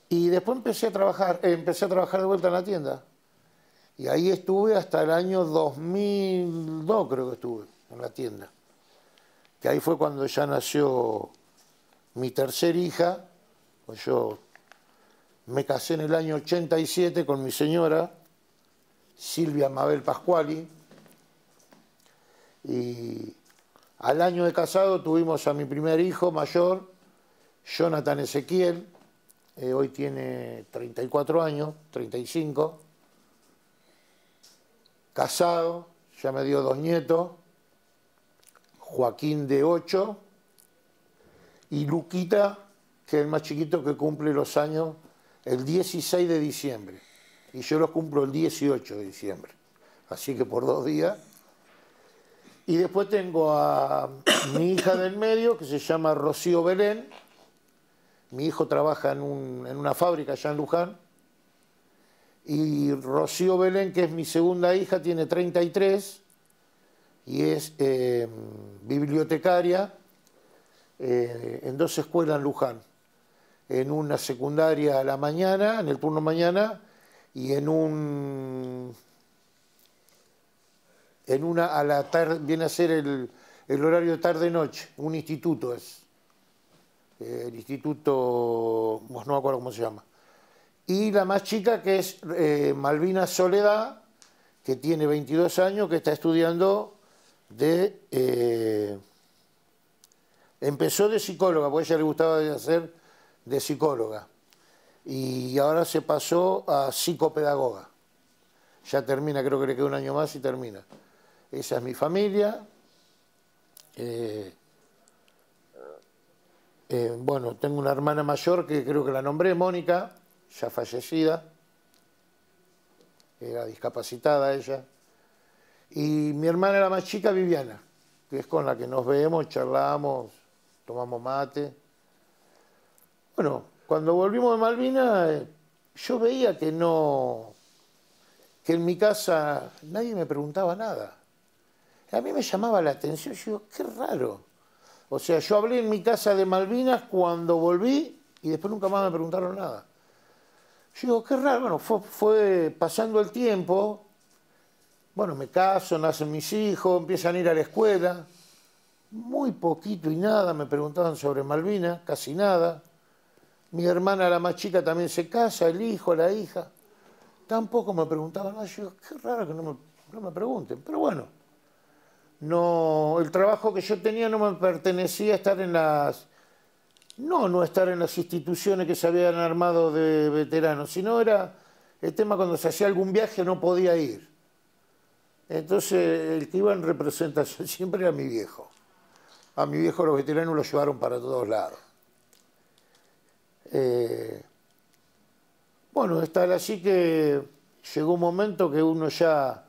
y después empecé a trabajar, eh, empecé a trabajar de vuelta en la tienda. Y ahí estuve hasta el año 2002 creo que estuve en la tienda. Que ahí fue cuando ya nació mi tercer hija, pues yo me casé en el año 87 con mi señora, Silvia Mabel Pascuali, y al año de casado tuvimos a mi primer hijo mayor, Jonathan Ezequiel, eh, hoy tiene 34 años, 35, casado, ya me dio dos nietos, Joaquín de 8 y Luquita, que es el más chiquito que cumple los años el 16 de diciembre. Y yo los cumplo el 18 de diciembre. Así que por dos días y después tengo a mi hija del medio, que se llama Rocío Belén. Mi hijo trabaja en, una fábrica allá en Luján. Y Rocío Belén, que es mi segunda hija, tiene 33 y es em, bibliotecaria eh, en dos escuelas en Luján. En una secundaria a la mañana, en el turno mañana, y en un en una a la tarde, viene a ser el, el horario tarde-noche, un instituto es, eh, el instituto, no me acuerdo cómo se llama. Y la más chica que es eh, Malvina Soledad, que tiene 22 años, que está estudiando de... Eh, empezó de psicóloga, porque a ella le gustaba hacer de psicóloga. Y ahora se pasó a psicopedagoga. Ya termina, creo que le queda un año más y termina esa es mi familia. Eh, eh, bueno, tengo una hermana mayor que creo que la nombré, Mónica, ya fallecida, era discapacitada ella. Y mi hermana era más chica, Viviana, que es con la que nos vemos, charlamos, tomamos mate. Bueno, cuando volvimos de Malvinas, eh, yo veía que no, que en mi casa nadie me preguntaba nada. A mí me llamaba la atención, yo digo, qué raro. O sea, yo hablé en mi casa de Malvinas cuando volví y después nunca más me preguntaron nada. Yo digo, qué raro, bueno, fue, pasando el tiempo, bueno, me caso, nacen mis hijos, empiezan a ir a la escuela, muy poquito y nada me preguntaban sobre Malvinas, casi nada. Mi hermana, la más chica, también se casa, el hijo, la hija. Tampoco me preguntaban, yo digo, qué raro que no me pregunten, pero bueno no, el trabajo que yo tenía no me pertenecía a estar en las, no, no estar en las instituciones que se habían armado de veteranos, sino era el tema cuando se hacía algún viaje no podía ir. Entonces el que iba en representación siempre era mi viejo. A mi viejo los veteranos lo llevaron para todos lados. Eh, bueno, es tal así que llegó un momento que uno ya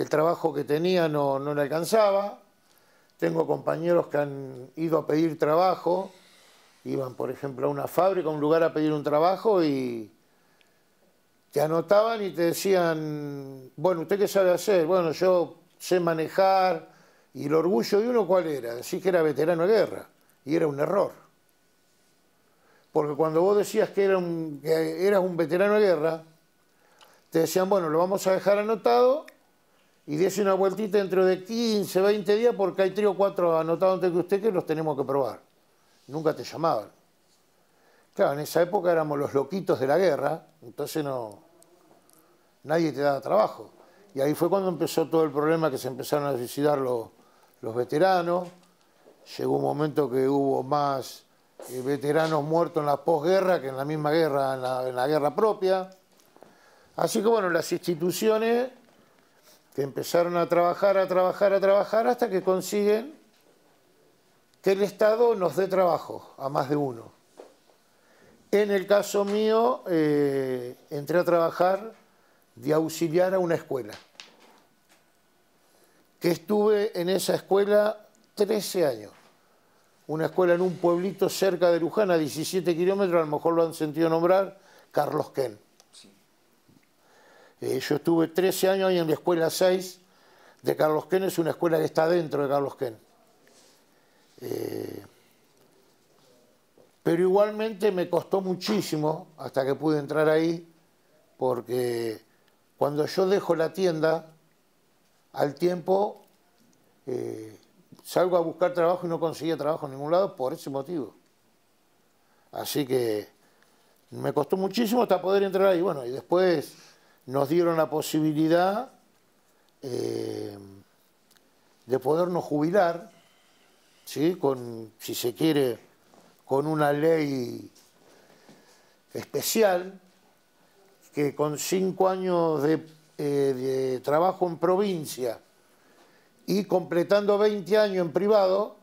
el trabajo que tenía no, no le alcanzaba. Tengo compañeros que han ido a pedir trabajo, iban por ejemplo a una fábrica, a un lugar a pedir un trabajo y te anotaban y te decían, bueno, ¿usted qué sabe hacer? Bueno, yo sé manejar. ¿Y el orgullo de uno cuál era? Decís que era veterano de guerra. Y era un error. Porque cuando vos decías que, que eras un veterano de guerra, te decían, bueno, lo vamos a dejar anotado y dése una vueltita dentro de 15, 20 días porque hay tres o cuatro anotados antes que usted que los tenemos que probar. Nunca te llamaban. Claro, en esa época éramos los loquitos de la guerra, entonces no nadie te daba trabajo. Y ahí fue cuando empezó todo el problema que se empezaron a suicidar los, veteranos. Llegó un momento que hubo más eh, veteranos muertos en la posguerra que en la misma guerra, en la guerra propia. Así que bueno, las instituciones que empezaron a trabajar, a trabajar, a trabajar, hasta que consiguen que el Estado nos dé trabajo a más de uno. En el caso mío, eh, entré a trabajar de auxiliar a una escuela, que estuve en esa escuela 13 años. Una escuela en un pueblito cerca de Luján, a 17 kilómetros, a lo mejor lo han sentido nombrar, Carlos Ken. Eh, yo estuve 13 años ahí en la escuela 6 de Carlos Ken, es una escuela que está dentro de Carlos Ken. Eh, pero igualmente me costó muchísimo hasta que pude entrar ahí, porque cuando yo dejo la tienda, al tiempo eh, salgo a buscar trabajo y no conseguía trabajo en ningún lado por ese motivo. Así que me costó muchísimo hasta poder entrar ahí. Bueno, y después nos dieron la posibilidad eh, de podernos jubilar, ¿sí? con, si se quiere, con una ley especial que con cinco años de, eh, de trabajo en provincia y completando 20 años en privado,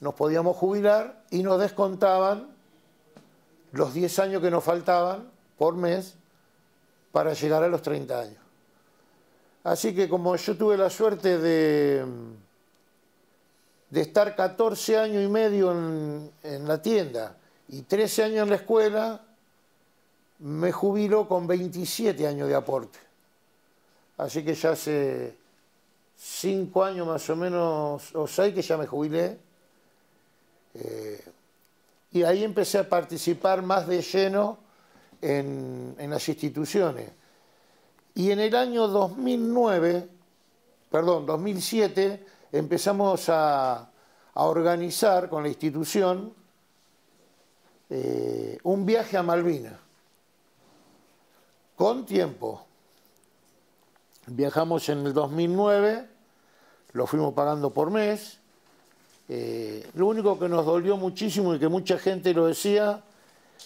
nos podíamos jubilar y nos descontaban los 10 años que nos faltaban por mes para llegar a los 30 años. Así que como yo tuve la suerte de, de estar 14 años y medio en, la tienda y 13 años en la escuela, me jubiló con 27 años de aporte. Así que ya hace 5 años más o menos, o 6 que ya me jubilé. Eh, y ahí empecé a participar más de lleno en, las instituciones. Y en el año 2009, perdón, 2007, empezamos a, organizar con la institución eh, un viaje a Malvinas, con tiempo. Viajamos en el 2009, lo fuimos pagando por mes. Eh, lo único que nos dolió muchísimo y que mucha gente lo decía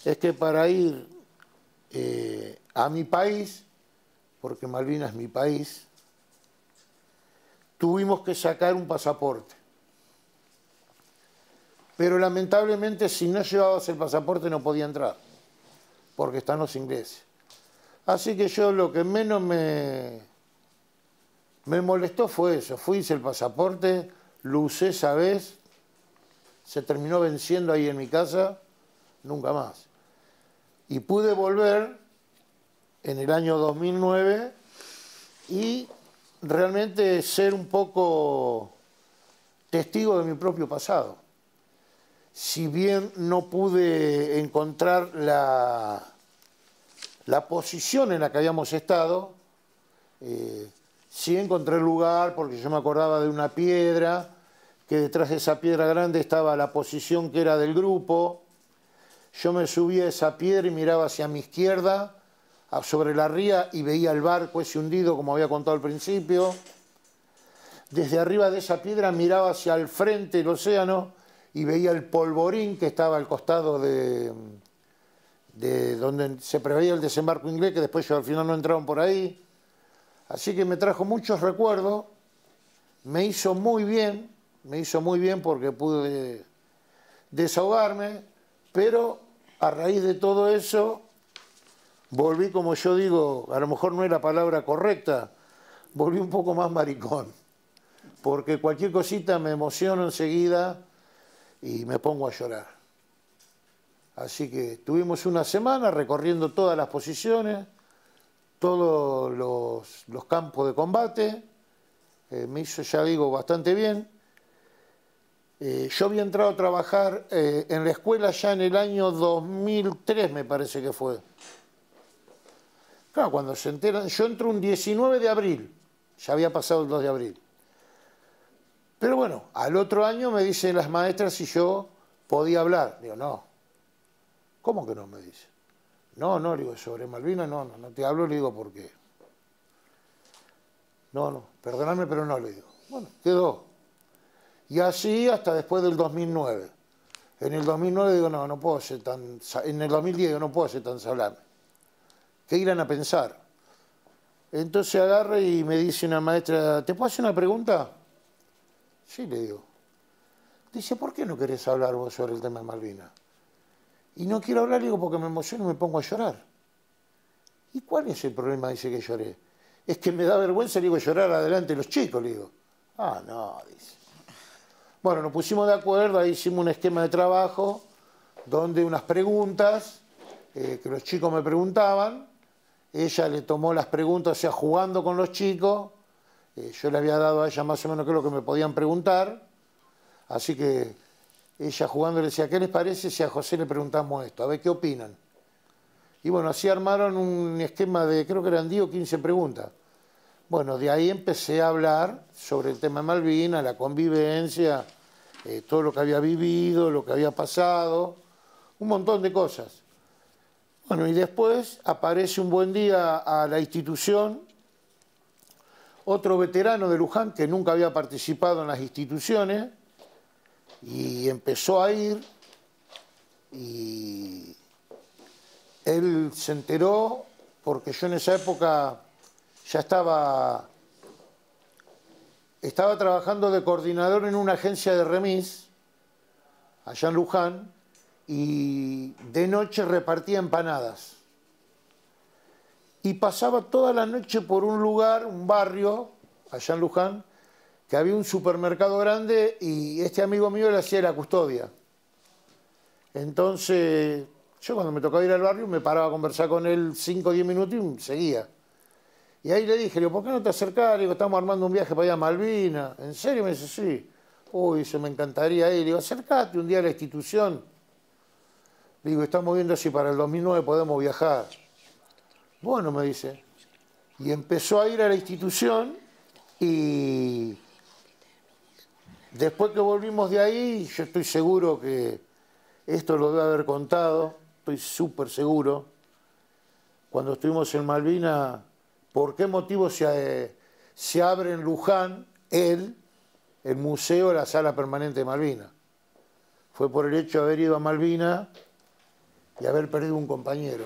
es que para ir eh, a mi país, porque Malvinas es mi país, tuvimos que sacar un pasaporte. Pero lamentablemente si no llevabas el pasaporte no podía entrar, porque están los ingleses. Así que yo lo que menos me, me molestó fue eso. Fui, hice el pasaporte, lo usé esa vez, se terminó venciendo ahí en mi casa, nunca más. Y pude volver en el año 2009 y realmente ser un poco testigo de mi propio pasado. Si bien no pude encontrar la, posición en la que habíamos estado, eh, sí encontré lugar porque yo me acordaba de una piedra, que detrás de esa piedra grande estaba la posición que era del grupo, yo me subía a esa piedra y miraba hacia mi izquierda, sobre la ría, y veía el barco ese hundido, como había contado al principio. Desde arriba de esa piedra miraba hacia el frente el océano y veía el polvorín que estaba al costado de, de donde se preveía el desembarco inglés, que después al final no entraron por ahí. Así que me trajo muchos recuerdos, me hizo muy bien, me hizo muy bien porque pude desahogarme, pero a raíz de todo eso, volví, como yo digo, a lo mejor no es la palabra correcta, volví un poco más maricón. Porque cualquier cosita me emociono enseguida y me pongo a llorar. Así que tuvimos una semana recorriendo todas las posiciones, todos los, campos de combate. Eh, me hizo, ya digo, bastante bien. Eh, yo había entrado a trabajar eh, en la escuela ya en el año 2003, me parece que fue. Claro, cuando se enteran, yo entro un 19 de abril, ya había pasado el 2 de abril. Pero bueno, al otro año me dicen las maestras si yo podía hablar. Digo, no. ¿Cómo que no? Me dice. No, no, digo, sobre Malvina no, no, no te hablo, le digo por qué. No, no, perdóname, pero no le digo. Bueno, quedó. Y así hasta después del 2009. En el 2009 digo, no, no puedo ser tan... En el 2010 digo, no puedo ser tan salame. ¿Qué irán a pensar? Entonces agarra y me dice una maestra, ¿te puedo hacer una pregunta? Sí, le digo. Dice, ¿por qué no querés hablar vos sobre el tema de Malvinas? Y no quiero hablar, digo, porque me emociono y me pongo a llorar. ¿Y cuál es el problema? Dice que lloré. Es que me da vergüenza, le digo, llorar adelante los chicos, le digo. Ah, no, dice. Bueno, nos pusimos de acuerdo, ahí hicimos un esquema de trabajo donde unas preguntas eh, que los chicos me preguntaban, ella le tomó las preguntas, o sea, jugando con los chicos, eh, yo le había dado a ella más o menos qué es lo que me podían preguntar, así que ella jugando le decía, ¿qué les parece si a José le preguntamos esto? A ver qué opinan. Y bueno, así armaron un esquema de, creo que eran 10 o 15 preguntas. Bueno, de ahí empecé a hablar sobre el tema de Malvinas, la convivencia, eh, todo lo que había vivido, lo que había pasado, un montón de cosas. Bueno, y después aparece un buen día a la institución otro veterano de Luján que nunca había participado en las instituciones y empezó a ir y él se enteró porque yo en esa época ya estaba, estaba trabajando de coordinador en una agencia de remis, allá en Luján, y de noche repartía empanadas. Y pasaba toda la noche por un lugar, un barrio, allá en Luján, que había un supermercado grande y este amigo mío le hacía la custodia. Entonces, yo cuando me tocaba ir al barrio me paraba a conversar con él 5 o 10 minutos y seguía. Y ahí le dije, le digo, ¿por qué no te acercás? Le digo, estamos armando un viaje para allá a Malvina. ¿En serio? Me dice, sí. Uy, se me encantaría ir. Le digo, acercate un día a la institución. Le digo, estamos viendo si para el 2009 podemos viajar. Bueno, me dice. Y empezó a ir a la institución y después que volvimos de ahí, yo estoy seguro que esto lo debe haber contado, estoy súper seguro. Cuando estuvimos en Malvina, por qué motivo eh, se, abre en Luján el, el museo, la sala permanente de Malvina. Fue por el hecho de haber ido a Malvina y haber perdido un compañero.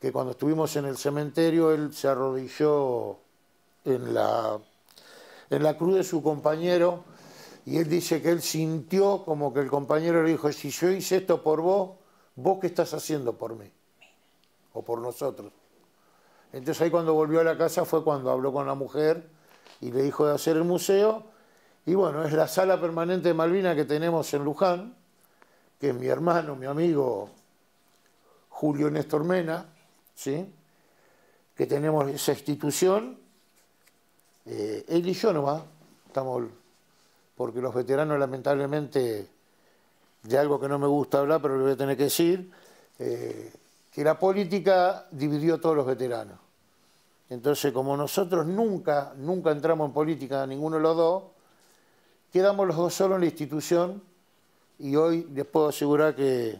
Que cuando estuvimos en el cementerio, él se arrodilló en la, en la cruz de su compañero y él dice que él sintió como que el compañero le dijo, si yo hice esto por vos, vos qué estás haciendo por mí o por nosotros. Entonces ahí cuando volvió a la casa fue cuando habló con la mujer y le dijo de hacer el museo. Y bueno, es la sala permanente de Malvina que tenemos en Luján, que es mi hermano, mi amigo Julio Néstor Mena, ¿sí? que tenemos esa institución. Eh, él y yo nomás estamos, porque los veteranos lamentablemente, de algo que no me gusta hablar, pero lo voy a tener que decir, eh, que la política dividió a todos los veteranos. Entonces, como nosotros nunca, nunca entramos en política, ninguno de los dos, quedamos los dos solos en la institución y hoy les puedo asegurar que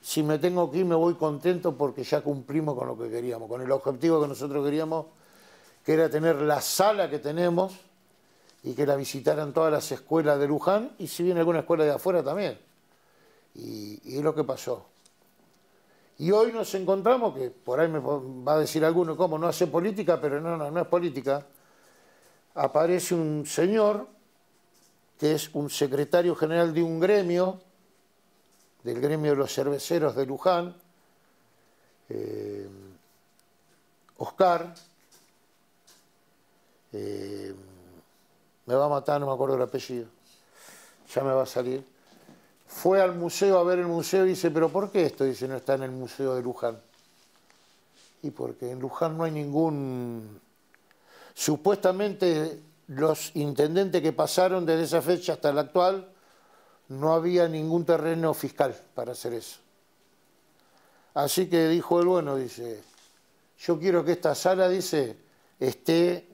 si me tengo aquí me voy contento porque ya cumplimos con lo que queríamos, con el objetivo que nosotros queríamos, que era tener la sala que tenemos y que la visitaran todas las escuelas de Luján y si viene alguna escuela de afuera también. y es lo que pasó. Y hoy nos encontramos, que por ahí me va a decir alguno, ¿cómo? No hace política, pero no, no, no es política. Aparece un señor que es un secretario general de un gremio, del gremio de los cerveceros de Luján, eh, Oscar, eh, me va a matar, no me acuerdo el apellido, ya me va a salir fue al museo a ver el museo y dice, pero ¿por qué esto? Dice, no está en el museo de Luján. Y porque en Luján no hay ningún... Supuestamente los intendentes que pasaron desde esa fecha hasta la actual, no había ningún terreno fiscal para hacer eso. Así que dijo el bueno, dice, yo quiero que esta sala, dice, esté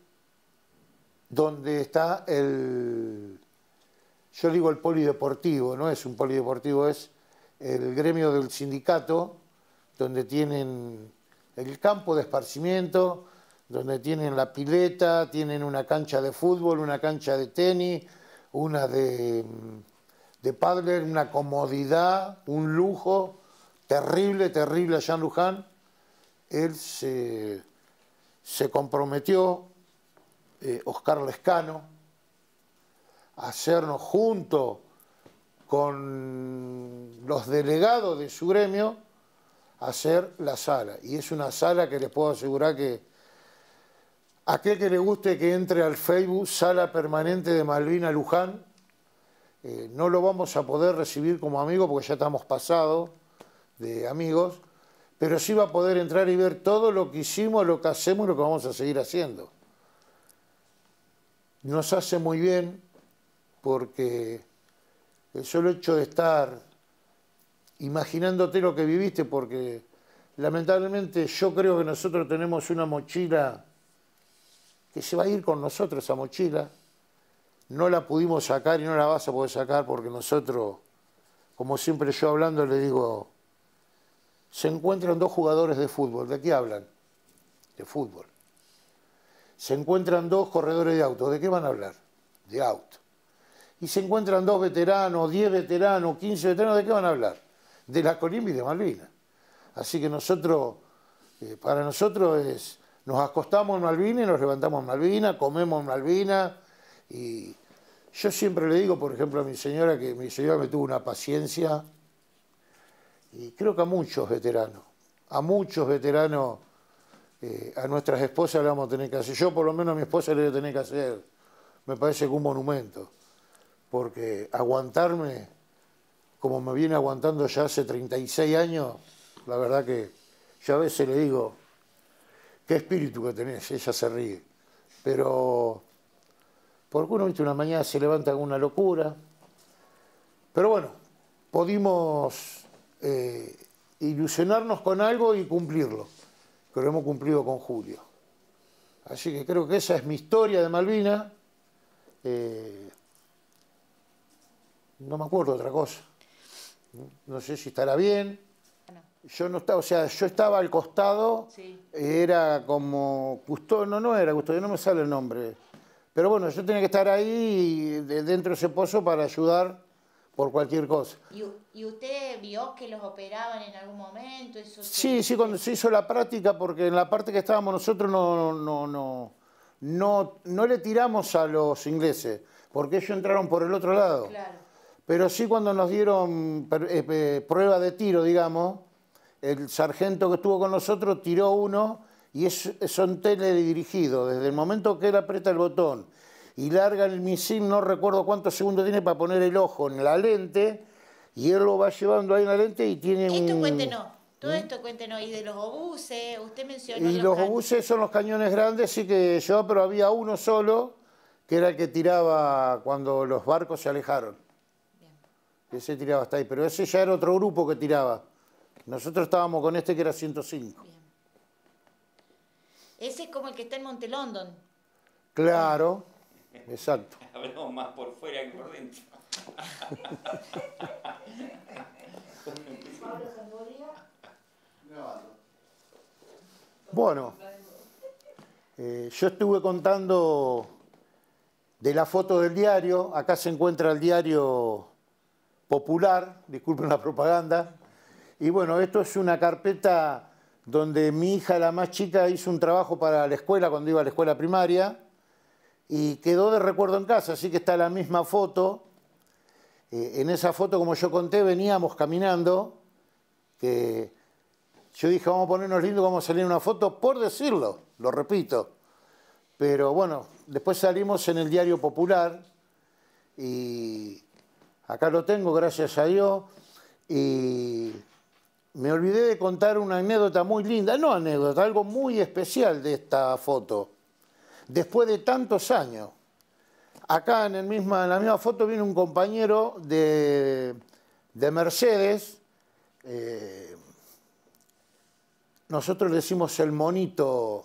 donde está el, yo digo el polideportivo, no es un polideportivo, es el gremio del sindicato, donde tienen el campo de esparcimiento, donde tienen la pileta, tienen una cancha de fútbol, una cancha de tenis, una de, mm, de paddler, una comodidad, un lujo terrible, terrible allá en Luján. Él se, comprometió, eh, Oscar Lescano, hacernos junto con los delegados de su gremio, hacer la sala. Y es una sala que les puedo asegurar que aquel que le guste que entre al Facebook, sala permanente de Malvina Luján, eh, no lo vamos a poder recibir como amigo porque ya estamos pasados de amigos, pero sí va a poder entrar y ver todo lo que hicimos, lo que hacemos y lo que vamos a seguir haciendo. Nos hace muy bien porque el solo hecho de estar imaginándote lo que viviste, porque lamentablemente yo creo que nosotros tenemos una mochila que se va a ir con nosotros, esa mochila, no la pudimos sacar y no la vas a poder sacar porque nosotros, como siempre yo hablando, le digo, se encuentran dos jugadores de fútbol, ¿de qué hablan? De fútbol. Se encuentran dos corredores de auto, ¿de qué van a hablar? De auto y se encuentran dos veteranos, diez veteranos, quince veteranos, ¿de qué van a hablar? De la Colimba y de Malvinas. Así que nosotros, eh, para nosotros es, nos acostamos en Malvinas y nos levantamos en Malvinas, comemos en Malvinas y yo siempre le digo, por ejemplo, a mi señora, que mi señora me tuvo una paciencia y creo que a muchos veteranos, a muchos veteranos, eh, a nuestras esposas le vamos a tener que hacer, yo por lo menos a mi esposa le voy a tener que hacer, me parece que un monumento porque aguantarme como me viene aguantando ya hace 36 años, la verdad que yo a veces le digo, qué espíritu que tenés, ella se ríe, pero porque uno viste, una mañana se levanta con una locura, pero bueno, pudimos eh, ilusionarnos con algo y cumplirlo, que lo hemos cumplido con Julio. Así que creo que esa es mi historia de Malvina. Eh, no me acuerdo otra cosa. No sé si estará bien. Yo no estaba, o sea, yo estaba al costado, sí. era como custodio, no, no era custodio, no me sale el nombre. Pero bueno, yo tenía que estar ahí dentro de ese pozo para ayudar por cualquier cosa. ¿Y, usted vio que los operaban en algún momento? sí, sí, cuando se hizo la práctica, porque en la parte que estábamos nosotros no, no, no, no, no le tiramos a los ingleses, porque ellos entraron por el otro lado. Claro. Pero sí cuando nos dieron eh, prueba de tiro, digamos, el sargento que estuvo con nosotros tiró uno y es, son teledirigidos. Desde el momento que él aprieta el botón y larga el misil, no recuerdo cuántos segundos tiene para poner el ojo en la lente, y él lo va llevando ahí en la lente y tiene esto Cuéntenos. Todo ¿Mm? esto cuéntenos, y de los obuses, usted mencionó... Y los, obuses son los cañones grandes, sí que yo, pero había uno solo, que era el que tiraba cuando los barcos se alejaron. Ese tiraba hasta ahí, pero ese ya era otro grupo que tiraba. Nosotros estábamos con este que era 105. Ese es como el que está en London. Claro, exacto. Hablamos más por fuera que por dentro. Bueno, eh, yo estuve contando de la foto del diario. Acá se encuentra el diario popular, disculpen la propaganda. Y bueno, esto es una carpeta donde mi hija, la más chica, hizo un trabajo para la escuela cuando iba a la escuela primaria y quedó de recuerdo en casa, así que está la misma foto. Eh, en esa foto, como yo conté, veníamos caminando, que yo dije, vamos a ponernos lindos, vamos a salir una foto, por decirlo, lo repito. Pero bueno, después salimos en el diario popular y Acá lo tengo, gracias a Dios. Y me olvidé de contar una anécdota muy linda, no anécdota, algo muy especial de esta foto. Después de tantos años, acá en, el en la misma foto viene un compañero de, Mercedes. Eh, nosotros le decimos el monito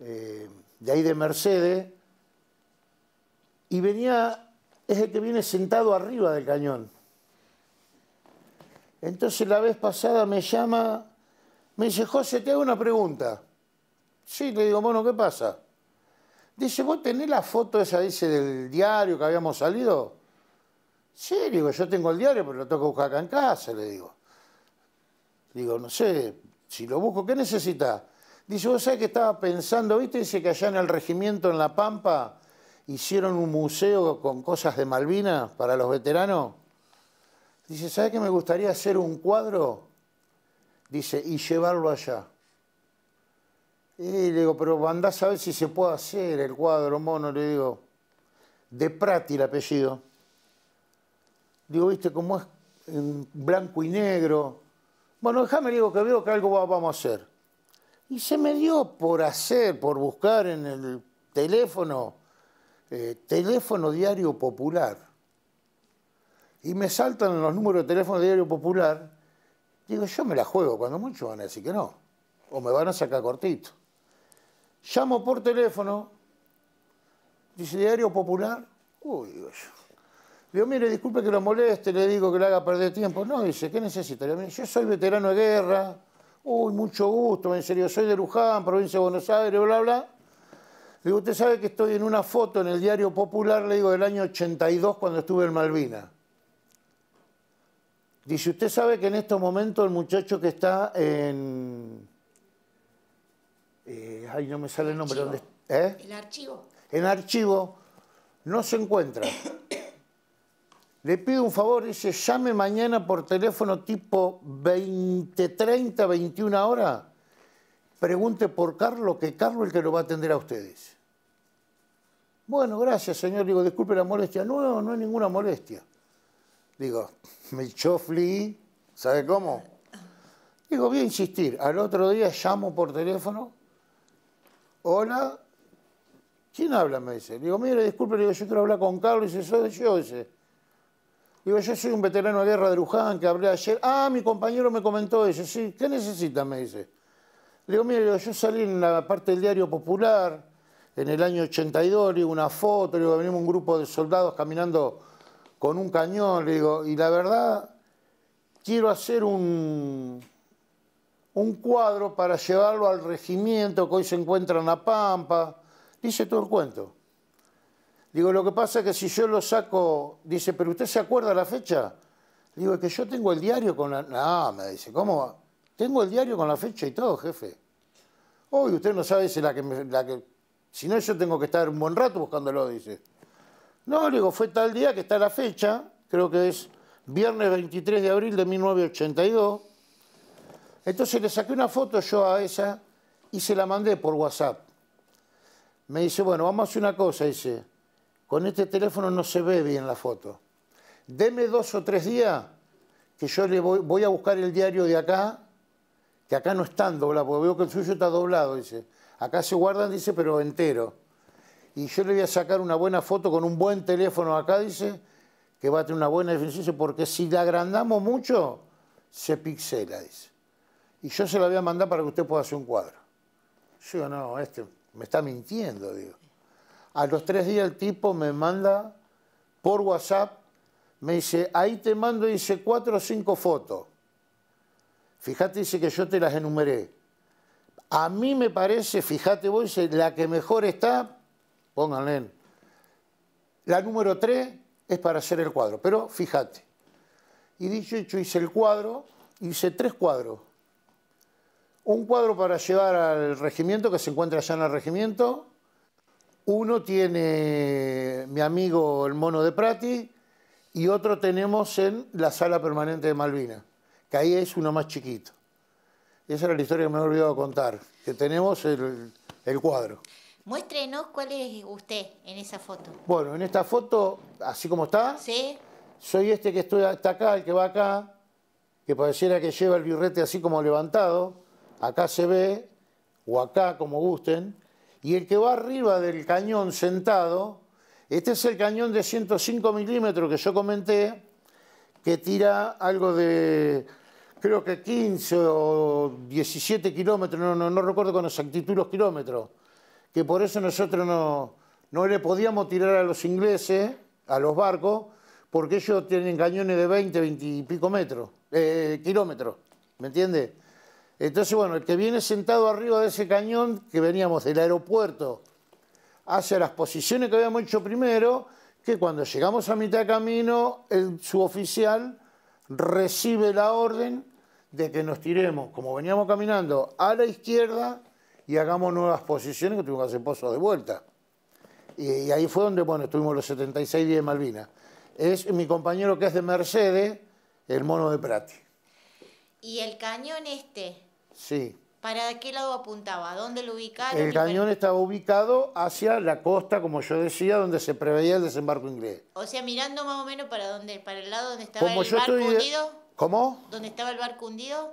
eh, de ahí de Mercedes. Y venía es el que viene sentado arriba del cañón. Entonces la vez pasada me llama, me dice, José, te hago una pregunta. Sí, le digo, bueno, ¿qué pasa? Dice, ¿vos tenés la foto esa, dice, del diario que habíamos salido? Sí, le digo, yo tengo el diario, pero lo tengo que buscar acá en casa, le digo. digo, no sé, si lo busco, ¿qué necesita? Dice, vos sabés que estaba pensando, viste, dice que allá en el regimiento en La Pampa hicieron un museo con cosas de Malvinas para los veteranos. Dice, ¿sabe que me gustaría hacer un cuadro? Dice, y llevarlo allá. Y le digo, pero andás a ver si se puede hacer el cuadro, mono, le digo. De Prati el apellido. Digo, viste cómo es en blanco y negro. Bueno, déjame, digo, que veo que algo vamos a hacer. Y se me dio por hacer, por buscar en el teléfono eh, teléfono diario popular. Y me saltan los números de teléfono diario popular. Digo, yo me la juego, cuando mucho van a decir que no. O me van a sacar cortito. Llamo por teléfono, dice diario popular. Uy, digo yo. mire, disculpe que lo moleste, le digo que le haga perder tiempo. No, dice, ¿qué necesita? yo soy veterano de guerra. Uy, mucho gusto, en serio, soy de Luján, provincia de Buenos Aires, bla, bla digo, usted sabe que estoy en una foto en el diario Popular, le digo, del año 82 cuando estuve en Malvina. Dice, usted sabe que en estos momentos el muchacho que está en... Eh, ay, no me sale el nombre. ¿Dónde, ¿eh? El archivo. En archivo no se encuentra. Le pido un favor, dice, llame mañana por teléfono tipo 20, 30, 21 hora Pregunte por Carlos, que Carlos es el que lo va a atender a ustedes. Bueno, gracias, señor. Digo, disculpe la molestia. No, no hay ninguna molestia. Digo, me chofli. ¿Sabe cómo? Digo, voy a insistir. Al otro día llamo por teléfono. Hola. ¿Quién habla? Me dice. Digo, mire, disculpe, digo, yo quiero hablar con Carlos. Y dice, soy yo. Dice. Digo, yo soy un veterano de guerra de Luján que hablé ayer. Ah, mi compañero me comentó. eso, sí, ¿qué necesita? Me dice. Digo, mire, yo salí en la parte del diario popular en el año 82, le digo una foto, le digo, venimos un grupo de soldados caminando con un cañón, le digo, y la verdad, quiero hacer un, un cuadro para llevarlo al regimiento que hoy se encuentra en La Pampa. Dice todo el cuento. Digo, lo que pasa es que si yo lo saco, dice, pero ¿usted se acuerda la fecha? Digo, es que yo tengo el diario con la... nada me dice, ¿cómo? Tengo el diario con la fecha y todo, jefe. Hoy usted no sabe si la que, la que si no, yo tengo que estar un buen rato buscándolo, dice. No, le digo, fue tal día que está la fecha, creo que es viernes 23 de abril de 1982. Entonces le saqué una foto yo a esa y se la mandé por WhatsApp. Me dice, bueno, vamos a hacer una cosa, dice, con este teléfono no se ve bien la foto. Deme dos o tres días que yo le voy, a buscar el diario de acá, que acá no está en doblado, porque veo que el suyo está doblado, dice Acá se guardan, dice, pero entero. Y yo le voy a sacar una buena foto con un buen teléfono acá, dice, que va a tener una buena definición, porque si la agrandamos mucho, se pixela, dice. Y yo se la voy a mandar para que usted pueda hacer un cuadro. Yo digo, no, este me está mintiendo, digo. A los tres días el tipo me manda por WhatsApp, me dice, ahí te mando, dice, cuatro o cinco fotos. Fíjate, dice que yo te las enumeré. A mí me parece, fíjate vos, la que mejor está, pónganle, la número 3 es para hacer el cuadro, pero fíjate. Y dicho hecho, hice el cuadro, hice tres cuadros. Un cuadro para llevar al regimiento, que se encuentra allá en el regimiento. Uno tiene mi amigo el mono de Prati y otro tenemos en la sala permanente de Malvina, que ahí es uno más chiquito. Esa era la historia que me he olvidado contar, que tenemos el, cuadro. Muéstrenos cuál es usted en esa foto. Bueno, en esta foto, así como está, soy este que estoy, está acá, el que va acá, que pareciera que lleva el birrete así como levantado, acá se ve, o acá como gusten, y el que va arriba del cañón sentado, este es el cañón de 105 milímetros que yo comenté, que tira algo de creo que 15 o 17 kilómetros, no, recuerdo con exactitud los kilómetros, que por eso nosotros no, le podíamos tirar a los ingleses, a los barcos, porque ellos tienen cañones de 20, 20 y pico metros, eh, kilómetros, ¿me entiende? Entonces, bueno, el que viene sentado arriba de ese cañón, que veníamos del aeropuerto hacia las posiciones que habíamos hecho primero, que cuando llegamos a mitad de camino, el suboficial recibe la orden de que nos tiremos, como veníamos caminando, a la izquierda y hagamos nuevas posiciones que tuvimos que hacer pozos de vuelta. Y, ahí fue donde, bueno, estuvimos los 76 días de Malvinas. Es mi compañero que es de Mercedes, el mono de Prati. ¿Y el cañón este? Sí. ¿Para qué lado apuntaba? ¿Dónde lo ubicaron? El cañón estaba ubicado hacia la costa, como yo decía, donde se preveía el desembarco inglés. O sea, mirando más o menos para, donde, para el lado donde estaba el barco hundido. ¿Cómo? ¿Dónde estaba el barco hundido?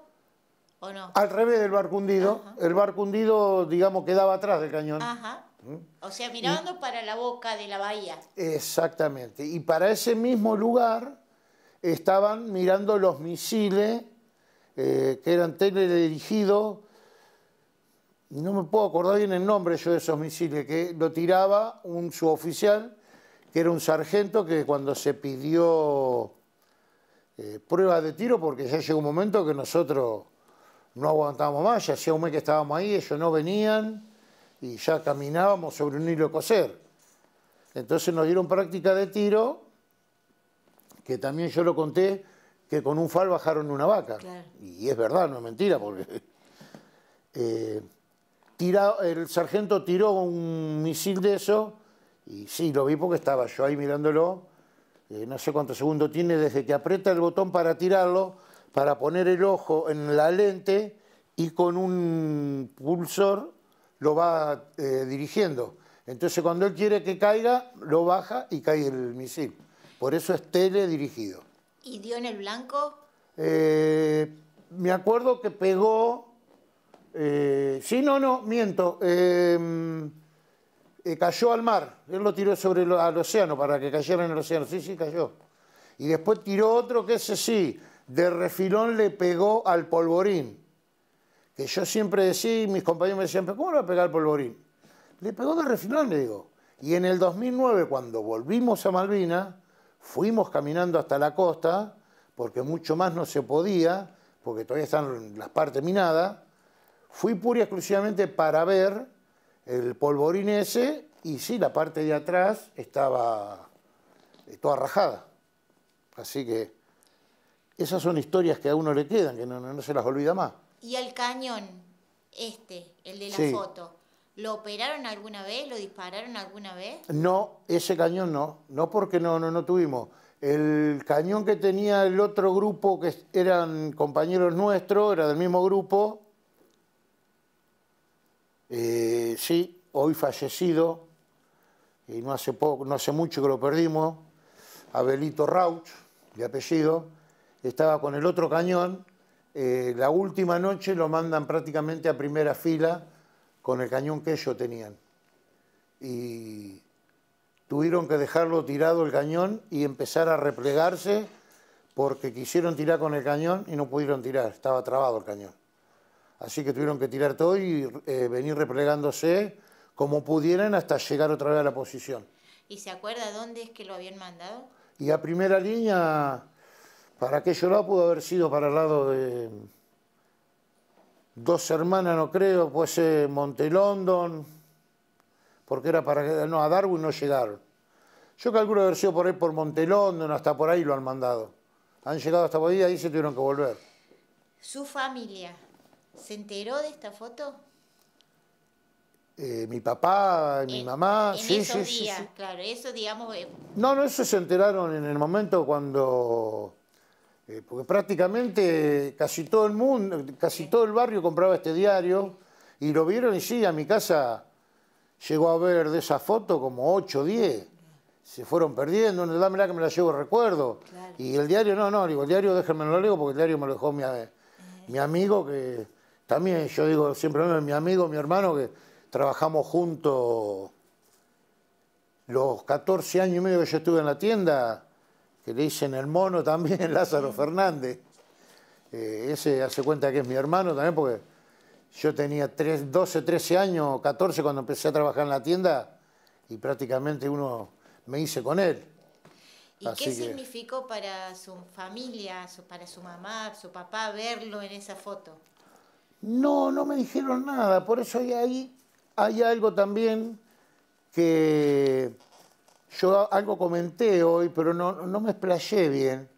¿O no? Al revés del barco hundido. El barco hundido, digamos, quedaba atrás del cañón. Ajá. ¿Mm? O sea, mirando para la boca de la bahía. Exactamente. Y para ese mismo lugar estaban mirando los misiles eh, que eran teledirigidos. No me puedo acordar bien el nombre yo de esos misiles, que lo tiraba un suboficial, que era un sargento, que cuando se pidió eh, prueba de tiro porque ya llegó un momento que nosotros no aguantábamos más, ya hacía un mes que estábamos ahí, ellos no venían y ya caminábamos sobre un hilo coser. Entonces nos dieron práctica de tiro, que también yo lo conté, que con un fal bajaron una vaca. Y es verdad, no es mentira, porque eh, el sargento tiró un misil de eso, y sí, lo vi porque estaba yo ahí mirándolo, eh, no sé cuánto segundo tiene desde que aprieta el botón para tirarlo, para poner el ojo en la lente y con un pulsor lo va eh, dirigiendo. Entonces cuando él quiere que caiga, lo baja y cae el misil. Por eso es teledirigido. ¿Y dio en el blanco? Eh, me acuerdo que pegó... sí, no, no, miento. Em, eh, cayó al mar. Él lo tiró sobre el, océano para que cayera en el océano. Sí, sí, cayó. Y después tiró otro que ese sí, de refilón le pegó al polvorín. Que yo siempre decía, mis compañeros me decían, cómo le va a pegar al polvorín? Le pegó de refilón, le digo. Y en el 2009, cuando volvimos a Malvinas, fuimos caminando hasta la costa, porque mucho más no se podía, porque todavía están las partes minadas. Fui pura y exclusivamente para ver el polvorín ese y sí, la parte de atrás estaba eh, toda rajada. Así que esas son historias que a uno le quedan, que no, se las olvida más. Y el cañón, este, el de la foto, ¿lo operaron alguna vez? ¿Lo dispararon alguna vez? No, ese cañón no, no porque no, no, no tuvimos. El cañón que tenía el otro grupo, que eran compañeros nuestros, era del mismo grupo, eh, sí, hoy fallecido, y no hace, poco, no hace mucho que lo perdimos, Abelito Rauch, de apellido, estaba con el otro cañón. Eh, la última noche lo mandan prácticamente a primera fila con el cañón que ellos tenían. Y tuvieron que dejarlo tirado el cañón y empezar a replegarse porque quisieron tirar con el cañón y no pudieron tirar, estaba trabado el cañón. Así que tuvieron que tirar todo y eh, venir replegándose como pudieran hasta llegar otra vez a la posición. ¿Y se acuerda dónde es que lo habían mandado? Y a primera línea, para aquello lado pudo haber sido para el lado de dos hermanas, no creo, pues eh, Montelondon, porque era para no, a Darwin no llegaron. Yo calculo haber sido por ahí por Montelondon, hasta por ahí lo han mandado. Han llegado hasta por y ahí se tuvieron que volver. Su familia, ¿Se enteró de esta foto? Eh, mi papá, mi mamá, en sí, esos sí, días, claro, eso digamos... Eh, no, no, eso se enteraron en el momento cuando... Eh, porque prácticamente casi todo el mundo, casi todo el barrio compraba este diario y lo vieron y sí, a mi casa llegó a ver de esa foto como 8 o 10. Se fueron perdiendo, no, dámela que me la llevo recuerdo. Y el diario, no, no, digo, el diario déjenme lo leo porque el diario me lo dejó mi amigo que también yo digo siempre, mi amigo, mi hermano, que trabajamos juntos los 14 años y medio que yo estuve en la tienda, que le dicen el mono también, Lázaro Fernández. Eh, ese hace cuenta que es mi hermano también, porque yo tenía 12, 13 años, 14 cuando empecé a trabajar en la tienda y prácticamente uno me hice con él. ¿Y qué significó para su familia, para su mamá, su papá verlo en esa foto? No, no me dijeron nada, por eso hay ahí hay algo también que yo algo comenté hoy, pero no, me explayé bien,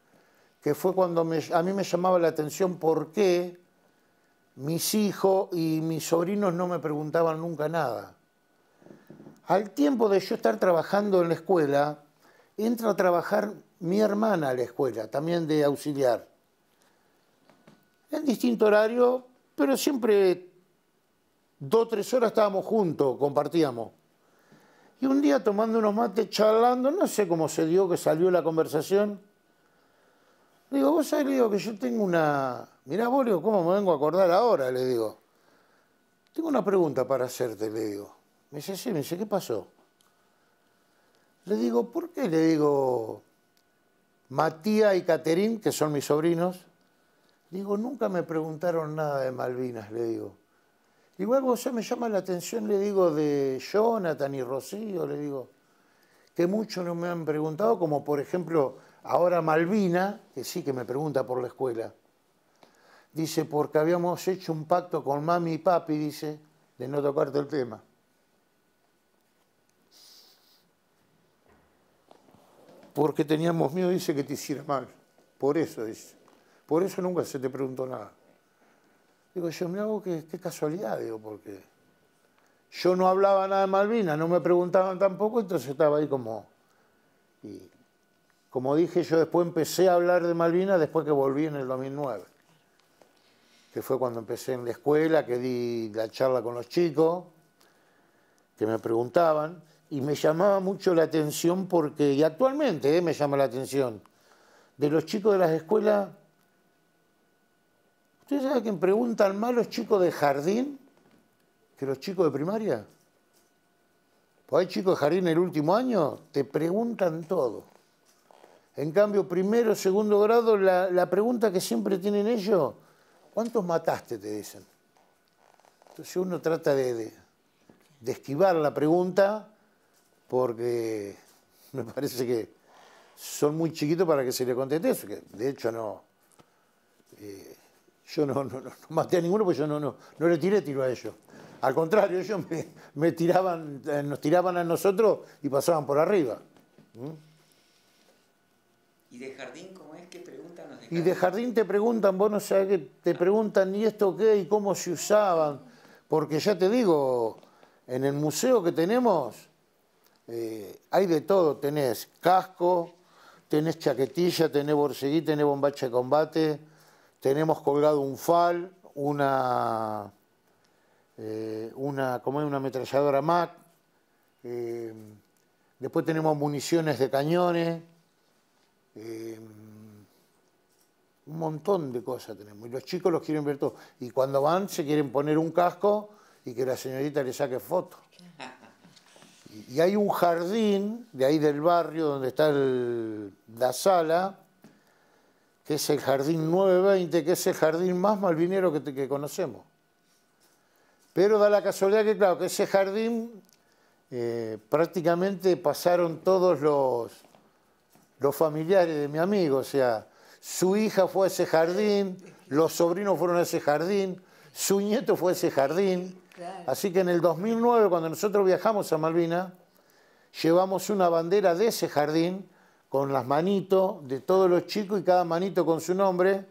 que fue cuando a mí me llamaba la atención por qué mis hijos y mis sobrinos no me preguntaban nunca nada. Al tiempo de yo estar trabajando en la escuela, entra a trabajar mi hermana a la escuela, también de auxiliar. En distinto horario, pero siempre dos, tres horas estábamos juntos, compartíamos. Y un día tomando unos mates, charlando, no sé cómo se dio que salió la conversación. Le digo, vos sabés, le digo que yo tengo una. Mirá, bolio, ¿cómo me vengo a acordar ahora? Le digo. Tengo una pregunta para hacerte, le digo. Me dice, sí, me dice, ¿qué pasó? Le digo, ¿por qué? Le digo, Matías y Caterín, que son mis sobrinos, Digo, nunca me preguntaron nada de Malvinas, le digo. Igual se me llama la atención, le digo, de Jonathan y Rocío, le digo, que muchos no me han preguntado, como por ejemplo ahora Malvina, que sí que me pregunta por la escuela. Dice, porque habíamos hecho un pacto con mami y papi, dice, de no tocarte el tema. Porque teníamos miedo, dice, que te hiciera mal. Por eso, dice. Por eso nunca se te preguntó nada. Digo, yo me hago que, qué casualidad, digo, porque yo no hablaba nada de Malvinas, no me preguntaban tampoco, entonces estaba ahí como... Y como dije, yo después empecé a hablar de Malvinas después que volví en el 2009, que fue cuando empecé en la escuela, que di la charla con los chicos, que me preguntaban, y me llamaba mucho la atención porque, y actualmente eh, me llama la atención, de los chicos de las escuelas ¿Ustedes saben que preguntan más los chicos de jardín que los chicos de primaria? Pues hay chicos de jardín el último año, te preguntan todo. En cambio, primero, segundo grado, la, pregunta que siempre tienen ellos, ¿cuántos mataste? te dicen. Entonces uno trata de, esquivar la pregunta porque me parece que son muy chiquitos para que se le conteste eso, que de hecho no. Eh, yo no, no, maté a ninguno porque yo no, no, no le tiré tiro a ellos. Al contrario, ellos me, tiraban, eh, nos tiraban a nosotros y pasaban por arriba. ¿Y de jardín cómo es que preguntan los de Y de jardín te preguntan, vos no sabés qué. te preguntan, ¿y esto qué? ¿Y cómo se usaban? Porque ya te digo, en el museo que tenemos eh, hay de todo. Tenés casco, tenés chaquetilla, tenés borseguí, tenés bombacha de combate, tenemos colgado un FAL, una, eh, como es, una ametralladora MAC, eh, después tenemos municiones de cañones, eh, un montón de cosas tenemos. Y los chicos los quieren ver todo. Y cuando van se quieren poner un casco y que la señorita le saque fotos. Y hay un jardín de ahí del barrio donde está la sala, que es el jardín 920, que es el jardín más malvinero que, conocemos. Pero da la casualidad que, claro, que ese jardín eh, prácticamente pasaron todos los, los familiares de mi amigo, o sea, su hija fue a ese jardín, los sobrinos fueron a ese jardín, su nieto fue a ese jardín. Así que en el 2009, cuando nosotros viajamos a Malvina, llevamos una bandera de ese jardín con las manitos de todos los chicos y cada manito con su nombre.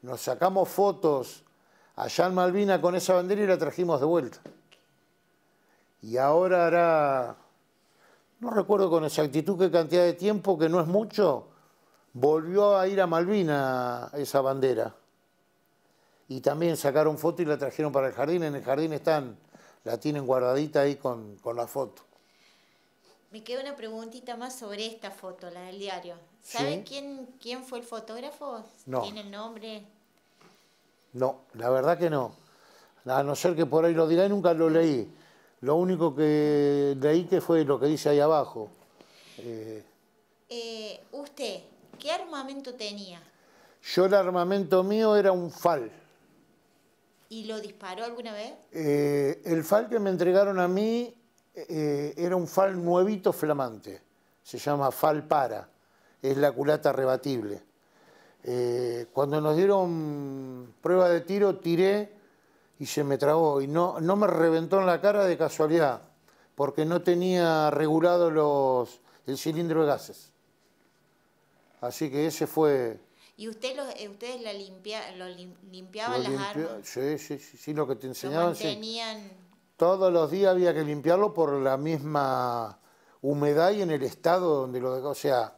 Nos sacamos fotos allá en Malvina con esa bandera y la trajimos de vuelta. Y ahora hará, no recuerdo con exactitud qué cantidad de tiempo, que no es mucho, volvió a ir a Malvina esa bandera. Y también sacaron foto y la trajeron para el jardín. En el jardín están, la tienen guardadita ahí con, con la foto. Me queda una preguntita más sobre esta foto, la del diario. ¿Saben quién, quién fue el fotógrafo? ¿Tiene el nombre? No, la verdad que no. A no ser que por ahí lo diga, nunca lo leí. Lo único que leí que fue lo que dice ahí abajo. Eh, usted, ¿qué armamento tenía? Yo el armamento mío era un FAL. ¿Y lo disparó alguna vez? Eh, el FAL que me entregaron a mí eh, era un fal nuevito flamante, se llama fal para, es la culata rebatible. Eh, cuando nos dieron prueba de tiro, tiré y se me trabó. Y no, no me reventó en la cara de casualidad, porque no tenía regulado los, el cilindro de gases. Así que ese fue... ¿Y usted eh, ustedes la lo limpiaban las armas? Sí, sí, sí, lo que te enseñaban. Todos los días había que limpiarlo por la misma humedad y en el estado donde lo dejó. O sea,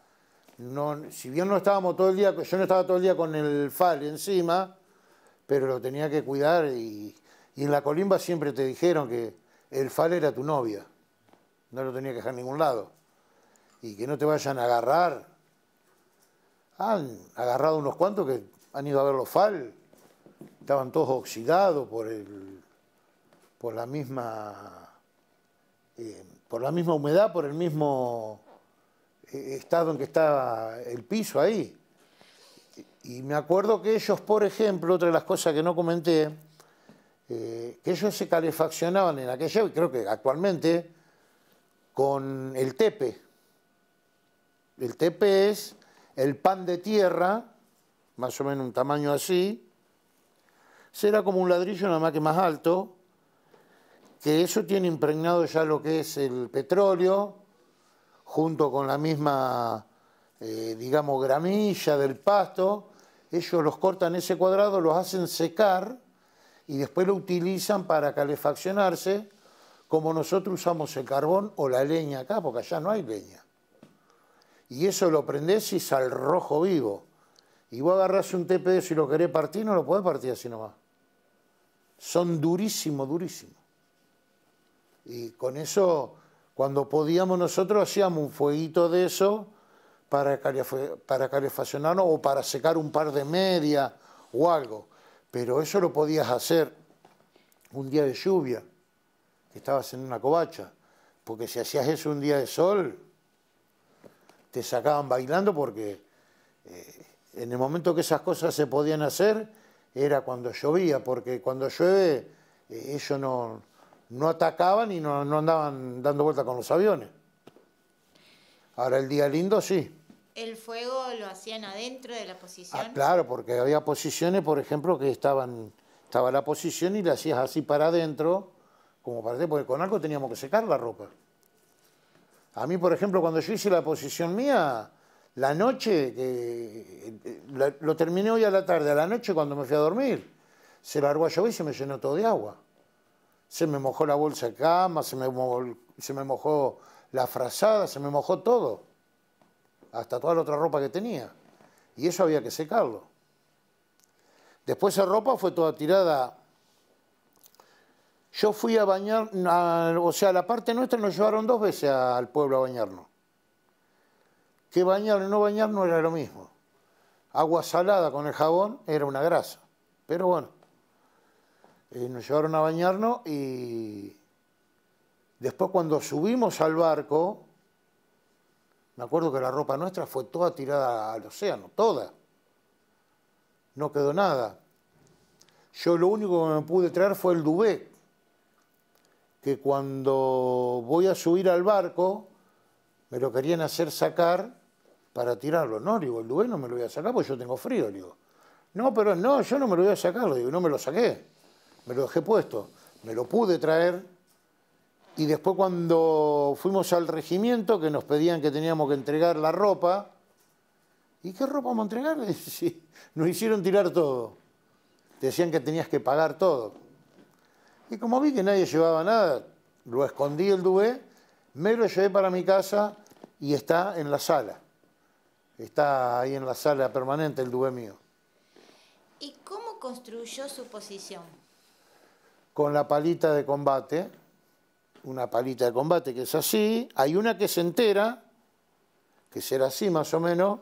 si bien no estábamos todo el día, yo no estaba todo el día con el fal encima, pero lo tenía que cuidar y, y en la colimba siempre te dijeron que el fal era tu novia, no lo tenía que dejar en ningún lado. Y que no te vayan a agarrar. Han agarrado unos cuantos que han ido a ver los fal, estaban todos oxidados por el por la misma, eh, por la misma humedad, por el mismo eh, estado en que estaba el piso ahí. Y me acuerdo que ellos, por ejemplo, otra de las cosas que no comenté, eh, que ellos se calefaccionaban en aquella, creo que actualmente, con el tepe. El tepe es el pan de tierra, más o menos un tamaño así, será como un ladrillo nada más que más alto, que eso tiene impregnado ya lo que es el petróleo, junto con la misma, eh, digamos, gramilla del pasto, ellos los cortan ese cuadrado, los hacen secar y después lo utilizan para calefaccionarse, como nosotros usamos el carbón o la leña acá, porque allá no hay leña. Y eso lo prendés y sal rojo vivo. Y vos agarrás un tepe si lo querés partir, no lo podés partir así nomás. Son durísimos, durísimos. Y con eso, cuando podíamos nosotros hacíamos un fueguito de eso para, calefaccionarnos o para secar un par de medias o algo. Pero eso lo podías hacer un día de lluvia, que estabas en una covacha. Porque si hacías eso un día de sol, te sacaban bailando porque eh, en el momento que esas cosas se podían hacer era cuando llovía, porque cuando llueve eh, ellos no, no atacaban y no, andaban dando vuelta con los aviones. Ahora el día lindo sí. ¿El fuego lo hacían adentro de la posición? Ah, claro, porque había posiciones, por ejemplo, que estaban, estaba la posición y la hacías así para adentro, como para porque con algo teníamos que secar la ropa. A mí, por ejemplo, cuando yo hice la posición mía, la noche, lo terminé hoy a la tarde, a la noche cuando me fui a dormir, se largó a llover y se me llenó todo de agua se me mojó la bolsa de cama, se me, mojó, se me mojó la frazada, se me mojó todo, hasta toda la otra ropa que tenía. Y eso había que secarlo. Después esa ropa fue toda tirada. Yo fui a bañar, o sea, la parte nuestra nos llevaron dos veces al pueblo a bañarnos. Que bañar o no bañar no era lo mismo. Agua salada con el jabón era una grasa. Pero bueno, eh, nos llevaron a bañarnos y después cuando subimos al barco, me acuerdo que la ropa nuestra fue toda tirada al océano, toda. No quedó nada. Yo lo único que me pude traer fue el duvet, que cuando voy a subir al barco, me lo querían hacer sacar para tirarlo. No, digo, el duvet no me lo voy a sacar porque yo tengo frío, digo. No, pero no, yo no me lo voy a sacar, digo, no me lo saqué me lo dejé puesto, me lo pude traer y después cuando fuimos al regimiento que nos pedían que teníamos que entregar la ropa, ¿y qué ropa vamos a entregar? nos hicieron tirar todo, decían que tenías que pagar todo. Y como vi que nadie llevaba nada, lo escondí el dubé, me lo llevé para mi casa y está en la sala. Está ahí en la sala permanente el dué mío. ¿Y cómo construyó su posición? con la palita de combate, una palita de combate que es así, hay una que se entera, que será así más o menos,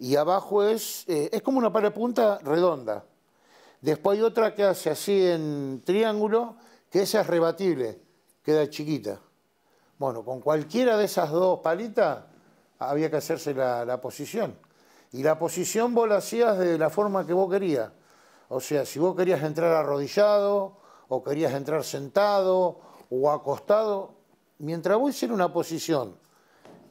y abajo es, eh, es como una pala de punta redonda. Después hay otra que hace así en triángulo, que esa es rebatible, queda chiquita. Bueno, con cualquiera de esas dos palitas había que hacerse la, la posición. Y la posición vos la hacías de la forma que vos querías. O sea, si vos querías entrar arrodillado o querías entrar sentado o acostado, mientras vos hicieras una posición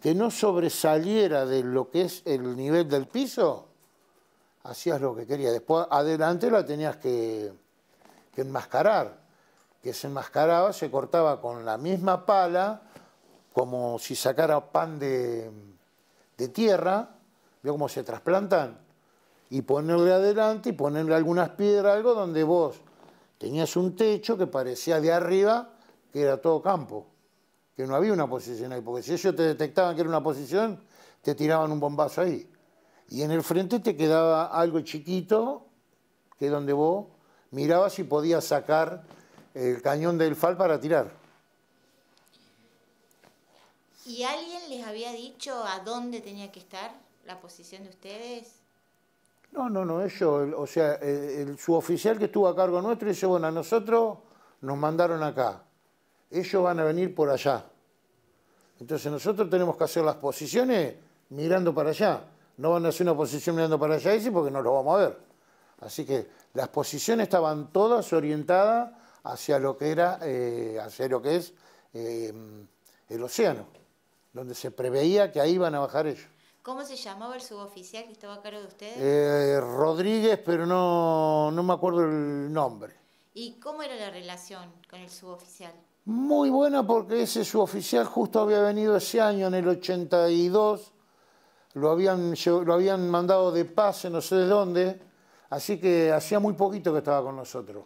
que no sobresaliera de lo que es el nivel del piso, hacías lo que querías. Después, adelante la tenías que, enmascarar, que se enmascaraba, se cortaba con la misma pala, como si sacara pan de, tierra, veo cómo se trasplantan, y ponerle adelante y ponerle algunas piedras, algo donde vos tenías un techo que parecía de arriba que era todo campo, que no había una posición ahí, porque si ellos te detectaban que era una posición, te tiraban un bombazo ahí. Y en el frente te quedaba algo chiquito, que es donde vos mirabas si podías sacar el cañón del FAL para tirar. ¿Y alguien les había dicho a dónde tenía que estar la posición de ustedes? No, no, no, ellos, o sea, el, su oficial que estuvo a cargo nuestro dice, bueno, a nosotros nos mandaron acá, ellos van a venir por allá. Entonces nosotros tenemos que hacer las posiciones mirando para allá. No van a hacer una posición mirando para allá dice, porque no lo vamos a ver. Así que las posiciones estaban todas orientadas hacia lo que era, eh, hacia lo que es eh, el océano, donde se preveía que ahí iban a bajar ellos. ¿Cómo se llamaba el suboficial que estaba a cargo de ustedes? Eh, Rodríguez, pero no, me acuerdo el nombre. ¿Y cómo era la relación con el suboficial? Muy buena porque ese suboficial justo había venido ese año, en el 82, lo habían, lo habían mandado de pase, no sé de dónde, así que hacía muy poquito que estaba con nosotros.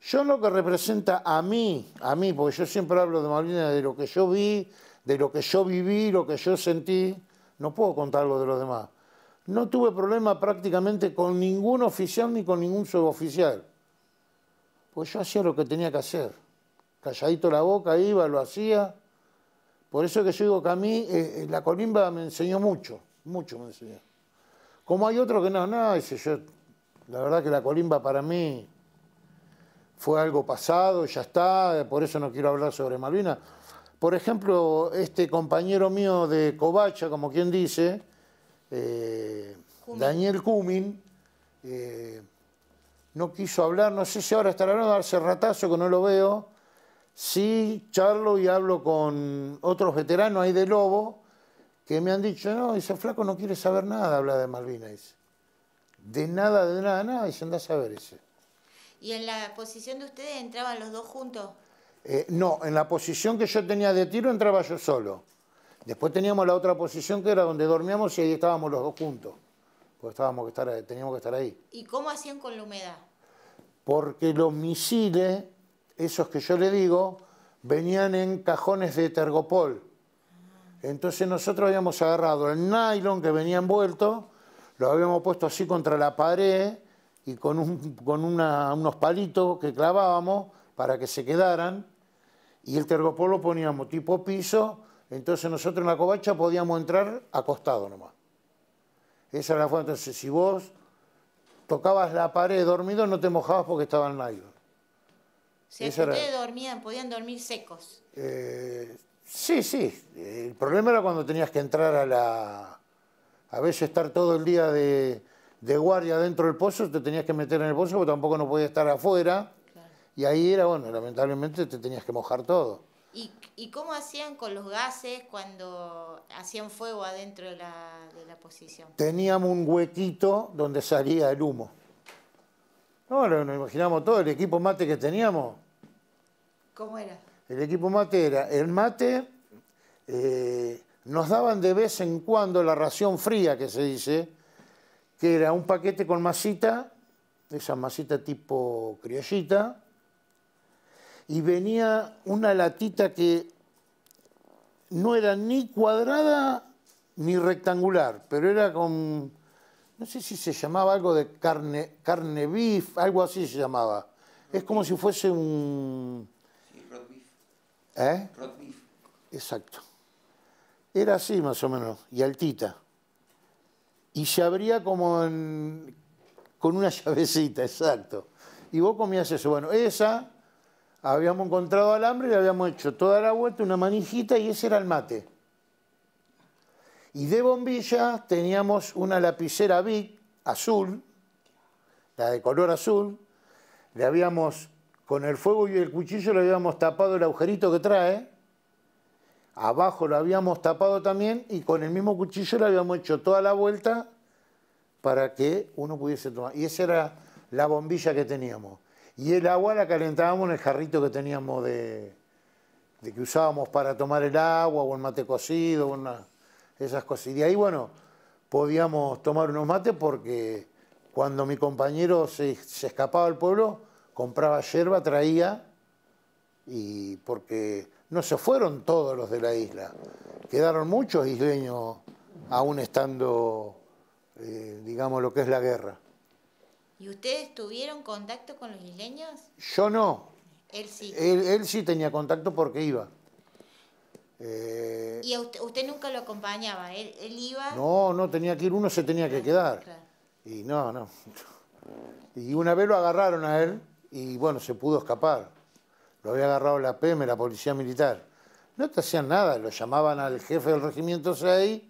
Yo lo que representa a mí, a mí, porque yo siempre hablo de malvinas de lo que yo vi, de lo que yo viví, lo que yo sentí, no puedo contar lo de los demás. No tuve problema prácticamente con ningún oficial ni con ningún suboficial. Pues yo hacía lo que tenía que hacer. Calladito la boca, iba, lo hacía. Por eso que yo digo que a mí eh, eh, la colimba me enseñó mucho, mucho me enseñó. Como hay otro que no, no, dice yo, la verdad que la colimba para mí fue algo pasado, ya está, por eso no quiero hablar sobre Malvinas por ejemplo, este compañero mío de Covacha, como quien dice, eh, Daniel Cumin, eh, no quiso hablar, no sé si ahora estará hablando, darse ratazo que no lo veo. Sí, charlo y hablo con otros veteranos ahí de Lobo que me han dicho, no, ese flaco no quiere saber nada, habla de Malvinas. De nada, de nada, nada, se anda a saber ese. ¿Y en la posición de ustedes entraban los dos juntos? Eh, no, en la posición que yo tenía de tiro entraba yo solo. Después teníamos la otra posición que era donde dormíamos y ahí estábamos los dos juntos. Porque estábamos que estar, eh, teníamos que estar ahí. ¿Y cómo hacían con la humedad? Porque los misiles, esos que yo le digo, venían en cajones de tergopol. Entonces nosotros habíamos agarrado el nylon que venía envuelto, lo habíamos puesto así contra la pared y con, unos palitos que clavábamos para que se quedaran y el tergopolo poníamos tipo piso, entonces nosotros en la covacha podíamos entrar acostado nomás. Esa era la forma. Entonces, si vos tocabas la pared dormido, no te mojabas porque estaba el nylon. Si dormían, podían dormir secos. Eh, sí, sí. El problema era cuando tenías que entrar a la. A veces estar todo el día de, guardia dentro del pozo, te tenías que meter en el pozo porque tampoco no podías estar afuera. Y ahí era, bueno, lamentablemente te tenías que mojar todo. ¿Y, ¿Y, cómo hacían con los gases cuando hacían fuego adentro de la, de la posición? Teníamos un huequito donde salía el humo. No, nos imaginamos todo, el equipo mate que teníamos. ¿Cómo era? El equipo mate era, el mate eh, nos daban de vez en cuando la ración fría que se dice, que era un paquete con masita, esa masita tipo criollita, y venía una latita que no era ni cuadrada ni rectangular, pero era con, no sé si se llamaba algo de carne, carne beef, algo así se llamaba. Es como si fuese un... ¿Eh? Exacto. Era así más o menos, y altita. Y se abría como con una llavecita, exacto. Y vos comías eso. Bueno, esa habíamos encontrado alambre, le habíamos hecho toda la vuelta, una manijita y ese era el mate. Y de bombilla teníamos una lapicera Big azul, la de color azul, le habíamos, con el fuego y el cuchillo le habíamos tapado el agujerito que trae, abajo lo habíamos tapado también y con el mismo cuchillo le habíamos hecho toda la vuelta para que uno pudiese tomar. Y esa era la bombilla que teníamos. Y el agua la calentábamos en el jarrito que teníamos de, que usábamos para tomar el agua, o el mate cocido, una, esas cosas. Y de ahí, bueno, podíamos tomar unos mates porque cuando mi compañero se, escapaba al pueblo, compraba yerba, traía, y porque no se fueron todos los de la isla, quedaron muchos isleños aún estando, eh, digamos, lo que es la guerra. ¿Y ustedes tuvieron contacto con los isleños? Yo no. Él sí. Él, sí tenía contacto porque iba. Eh, ¿Y usted, nunca lo acompañaba? ¿Él, ¿Él, iba? No, no tenía que ir, uno se tenía que ah, quedar. Y no, no. Y una vez lo agarraron a él y bueno, se pudo escapar. Lo había agarrado la PM, la policía militar. No te hacían nada, lo llamaban al jefe del regimiento 6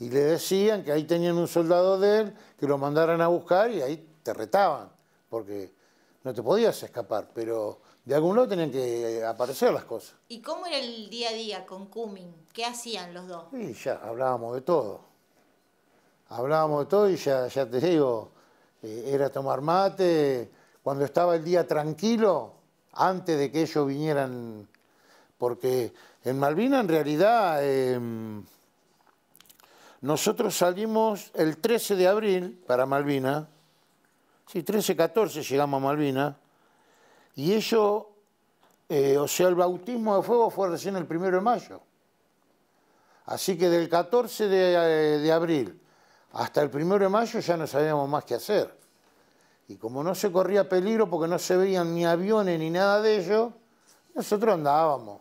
y le decían que ahí tenían un soldado de él, que lo mandaran a buscar y ahí retaban, porque no te podías escapar, pero de algún lado tenían que eh, aparecer las cosas. ¿Y cómo era el día a día con Cumming? ¿Qué hacían los dos? ya hablábamos de todo. Hablábamos de todo y ya, ya te digo, eh, era tomar mate. Cuando estaba el día tranquilo, antes de que ellos vinieran, porque en Malvina en realidad em, nosotros salimos el 13 de abril para Malvina Sí, 13, 14 llegamos a Malvina Y ellos, eh, o sea, el bautismo de fuego fue recién el primero de mayo. Así que del 14 de, eh, de abril hasta el primero de mayo ya no sabíamos más qué hacer. Y como no se corría peligro porque no se veían ni aviones ni nada de ello, nosotros andábamos.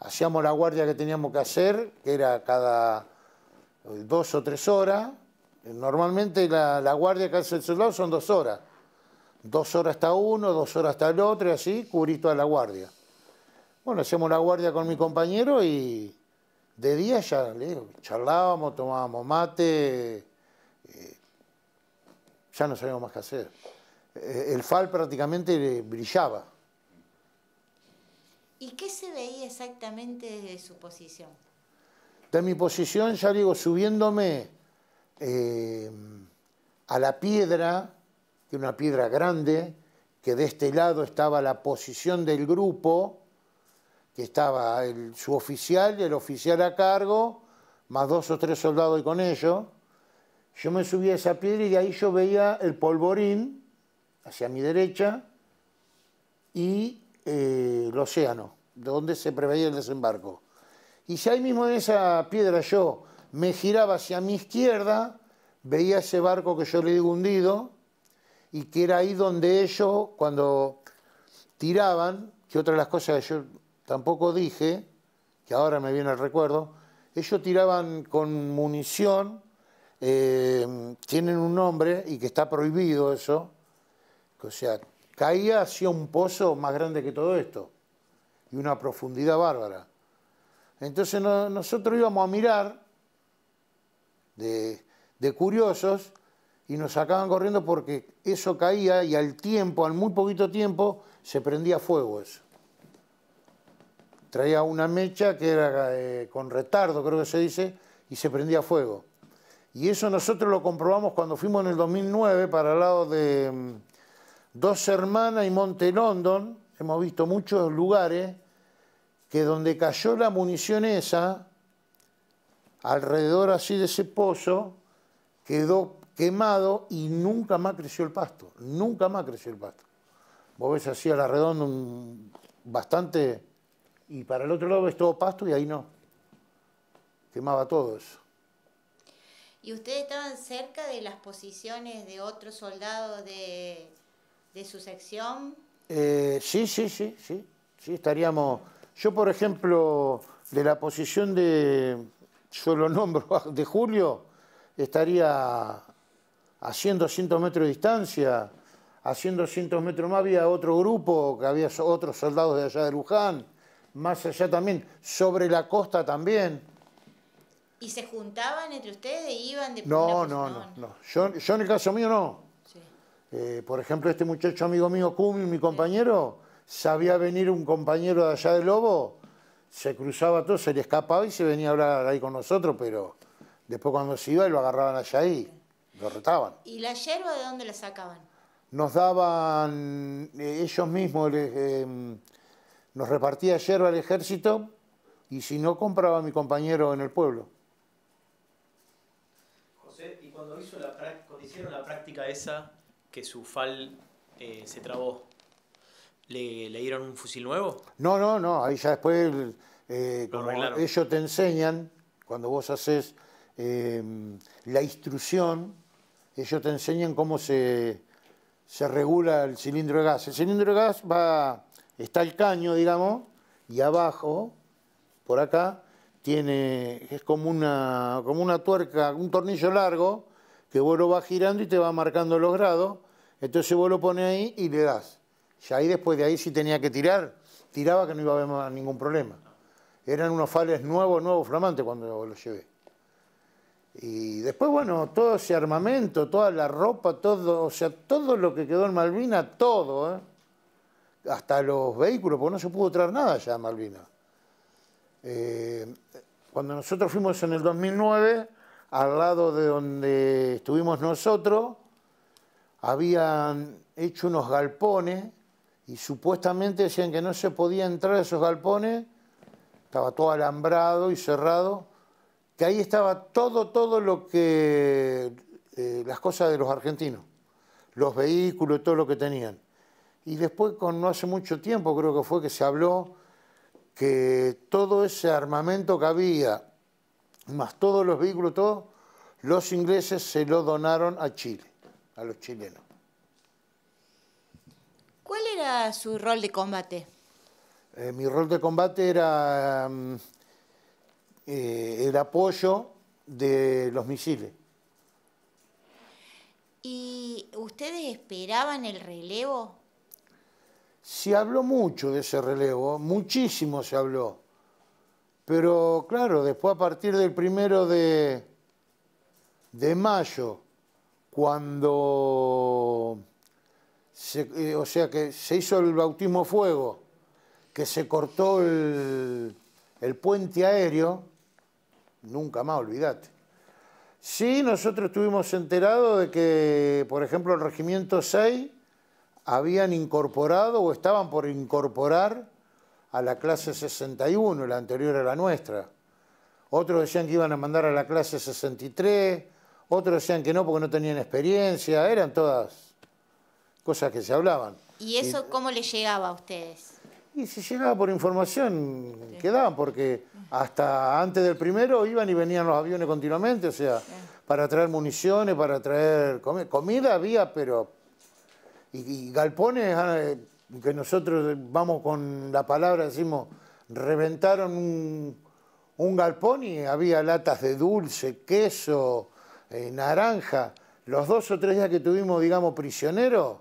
Hacíamos la guardia que teníamos que hacer, que era cada eh, dos o tres horas, eh, normalmente la, guardia que hace el soldado son dos horas. Dos horas está uno, dos horas está el otro y así cubrí toda la guardia. Bueno, hacemos la guardia con mi compañero y de día ya le charlábamos, tomábamos mate, eh, ya no sabíamos más qué hacer. Eh, el FAL prácticamente brillaba. ¿Y qué se veía exactamente desde su posición? De mi posición, ya digo, subiéndome eh, a la piedra, que una piedra grande, que de este lado estaba la posición del grupo, que estaba su oficial y el oficial a cargo, más dos o tres soldados y con ellos. Yo me subí a esa piedra y de ahí yo veía el polvorín hacia mi derecha y eh, el océano, donde se preveía el desembarco. Y si ahí mismo en esa piedra yo me giraba hacia mi izquierda, veía ese barco que yo le digo hundido, y que era ahí donde ellos, cuando tiraban, que otra de las cosas que yo tampoco dije, que ahora me viene el recuerdo, ellos tiraban con munición, eh, tienen un nombre y que está prohibido eso, o sea, caía hacia un pozo más grande que todo esto y una profundidad bárbara. Entonces nosotros íbamos a mirar de, curiosos y nos sacaban corriendo porque eso caía y al tiempo, al muy poquito tiempo, se prendía fuego eso. Traía una mecha que era eh, con retardo, creo que se dice, y se prendía fuego. Y eso nosotros lo comprobamos cuando fuimos en el 2009 para el lado de mm, Dos Hermanas y Monte London. Hemos visto muchos lugares que donde cayó la munición esa, alrededor así de ese pozo quedó quemado y nunca más creció el pasto, nunca más creció el pasto. Vos ves así a la redonda un, bastante, y para el otro lado ves todo pasto y ahí no. Quemaba todo eso. ¿Y ustedes estaban cerca de las posiciones de otros soldados de, su sección? Eh, sí, sí, sí, sí, sí, estaríamos... Yo, por ejemplo, de la posición de, yo lo nombro de Julio, estaría haciendo 100 metros de distancia, haciendo 100 metros más había otro grupo, que había otros soldados de allá de Luján, más allá también, sobre la costa también. ¿Y se juntaban entre ustedes iban de no, no, no, no, Yo, en el caso mío no. Eh, por ejemplo, este muchacho amigo mío, Cumi, mi compañero, sabía venir un compañero de allá de Lobo se cruzaba todo, se le escapaba y se venía a hablar ahí con nosotros, pero después cuando se iba lo agarraban allá ahí, lo retaban. ¿Y la yerba de dónde la sacaban? Nos daban, eh, ellos mismos eh, nos repartía yerba al ejército y si no compraba a mi compañero en el pueblo. José, ¿y cuando, hizo hicieron la práctica esa, que su fal eh, se trabó, ¿Le, dieron un fusil nuevo? No, no, no. Ahí ya después, eh, ellos te enseñan, cuando vos haces em, la instrucción, ellos te enseñan cómo se, se, regula el cilindro de gas. El cilindro de gas va, está el caño, digamos, y abajo, por acá, tiene, es como una, como una tuerca, un tornillo largo, que vos lo vas girando y te va marcando los grados. Entonces vos lo pones ahí y le das y ahí después de ahí sí tenía que tirar, tiraba que no iba a haber ningún problema. Eran unos fales nuevos, nuevos, flamantes cuando los llevé. Y después, bueno, todo ese armamento, toda la ropa, todo, o sea, todo lo que quedó en Malvina, todo, ¿eh? hasta los vehículos, porque no se pudo traer nada ya a Malvina. Eh, cuando nosotros fuimos en el 2009, al lado de donde estuvimos nosotros, habían hecho unos galpones y supuestamente decían que no se podía entrar a esos galpones, estaba todo alambrado y cerrado, que ahí estaba todo, todo lo que, eh, las cosas de los argentinos, los vehículos, todo lo que tenían. Y después, con no hace mucho tiempo, creo que fue que se habló que todo ese armamento que había, más todos los vehículos, todo, los ingleses se lo donaron a Chile, a los chilenos. ¿Cuál era su rol de combate? Eh, mi rol de combate era mm, eh, el apoyo de los misiles. ¿Y ustedes esperaban el relevo? Se habló mucho de ese relevo, muchísimo se habló. Pero claro, después a partir del primero de, de mayo, cuando eh, o sea que se hizo el bautismo fuego, que se cortó el, puente aéreo, nunca más, olvidate. Sí, nosotros estuvimos enterados de que, por ejemplo, el Regimiento 6 habían incorporado o estaban por incorporar a la clase 61, la anterior a la nuestra. Otros decían que iban a mandar a la clase 63, otros decían que no porque no tenían experiencia, eran todas cosas que se hablaban. ¿Y eso cómo les llegaba a ustedes? Y si llegaba por información que daban, porque hasta antes del primero iban y venían los aviones continuamente, o sea, para traer municiones, para traer comida había, pero... Y, galpones, ah, eh, que nosotros vamos con la palabra, decimos, reventaron un, galpón y había latas de dulce, queso, eh, naranja. Los dos o tres días que tuvimos, digamos, prisioneros,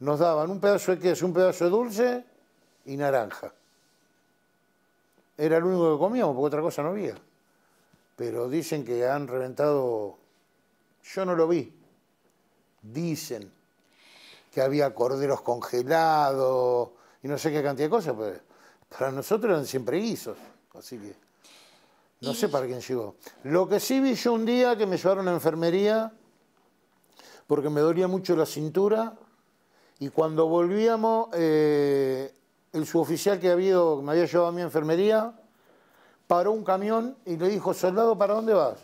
nos daban un pedazo de queso, un pedazo de dulce y naranja. Era lo único que comíamos, porque otra cosa no había. Pero dicen que han reventado, yo no lo vi, dicen que había corderos congelados y no sé qué cantidad de cosas, pero pues, para nosotros eran siempre guisos, así que no sé para quién llegó. Lo que sí vi yo un día que me llevaron a la enfermería porque me dolía mucho la cintura y cuando volvíamos, eh, el suboficial que, había, que me había llevado a mi enfermería paró un camión y le dijo, soldado, ¿para dónde vas?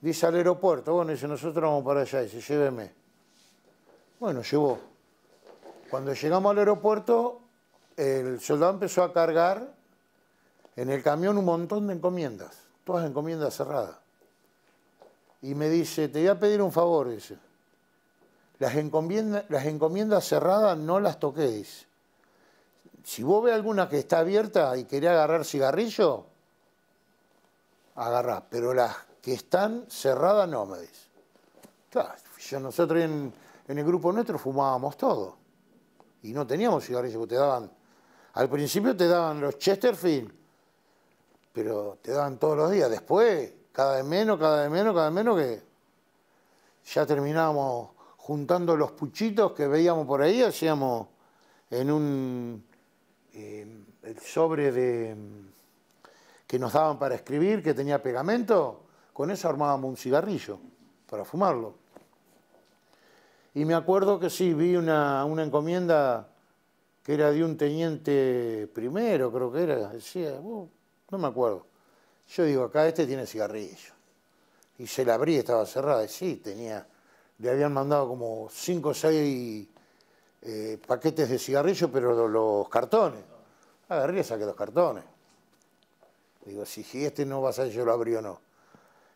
Dice, al aeropuerto. Bueno, dice, nosotros vamos para allá. Dice, lléveme. Bueno, llevó. Cuando llegamos al aeropuerto, el soldado empezó a cargar en el camión un montón de encomiendas, todas encomiendas cerradas. Y me dice, te voy a pedir un favor, dice. Las, encomiendas cerradas no las toquéis. Si vos ve alguna que está abierta y querés agarrar cigarrillo, agarrá. Pero las que están cerradas no, me dice. Claro, nosotros en, el grupo nuestro fumábamos todo. Y no teníamos cigarrillos, porque te daban. Al principio te daban los Chesterfield, pero te daban todos los días. Después, cada vez menos, cada vez menos, cada menos, que ya terminábamos juntando los puchitos que veíamos por ahí, hacíamos en un eh, sobre de, que nos daban para escribir, que tenía pegamento, con eso armábamos un cigarrillo para fumarlo. Y me acuerdo que sí, vi una, encomienda que era de un teniente primero, creo que era, decía, oh, no me acuerdo. Yo digo, acá este tiene cigarrillo. Y se la abrí, estaba cerrada, y sí, tenía le habían mandado como cinco o seis eh, paquetes de cigarrillos, pero los, cartones. Agarré y saqué los cartones. Digo, si, este no va a ser, yo lo abrí o no.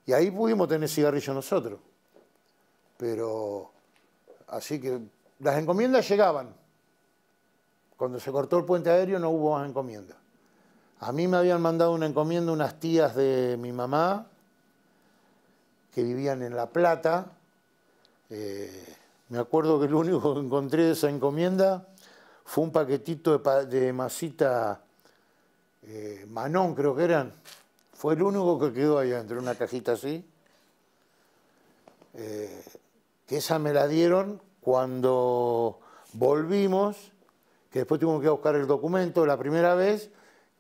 Y ahí pudimos tener cigarrillos nosotros. Pero, así que las encomiendas llegaban. Cuando se cortó el puente aéreo no hubo más encomiendas. A mí me habían mandado una encomienda unas tías de mi mamá que vivían en La Plata, eh, me acuerdo que lo único que encontré de esa encomienda fue un paquetito de, masita eh, Manón, creo que eran. Fue el único que quedó ahí adentro, una cajita así. Eh, que esa me la dieron cuando volvimos, que después tuvimos que buscar el documento la primera vez,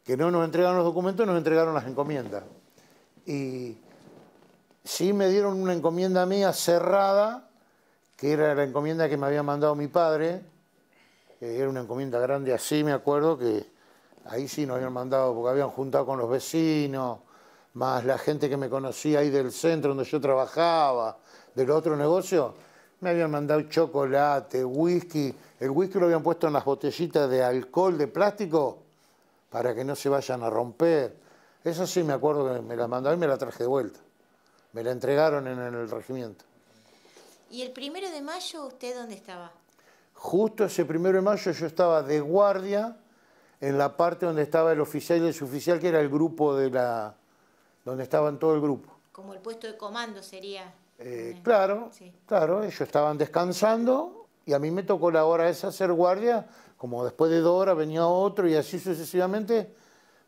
que no nos entregaron los documentos, nos entregaron las encomiendas. Y sí me dieron una encomienda mía cerrada, que era la encomienda que me había mandado mi padre, era una encomienda grande así, me acuerdo, que ahí sí nos habían mandado, porque habían juntado con los vecinos, más la gente que me conocía ahí del centro donde yo trabajaba, del otro negocio, me habían mandado chocolate, whisky, el whisky lo habían puesto en las botellitas de alcohol de plástico para que no se vayan a romper. Eso sí me acuerdo que me la mandaron y me la traje de vuelta. Me la entregaron en el regimiento. ¿Y el primero de mayo usted dónde estaba? Justo ese primero de mayo yo estaba de guardia en la parte donde estaba el oficial y el suboficial, que era el grupo de la... donde estaban todo el grupo. Como el puesto de comando sería. Eh, claro, claro, ellos estaban descansando y a mí me tocó la hora esa hacer guardia, como después de dos horas venía otro y así sucesivamente,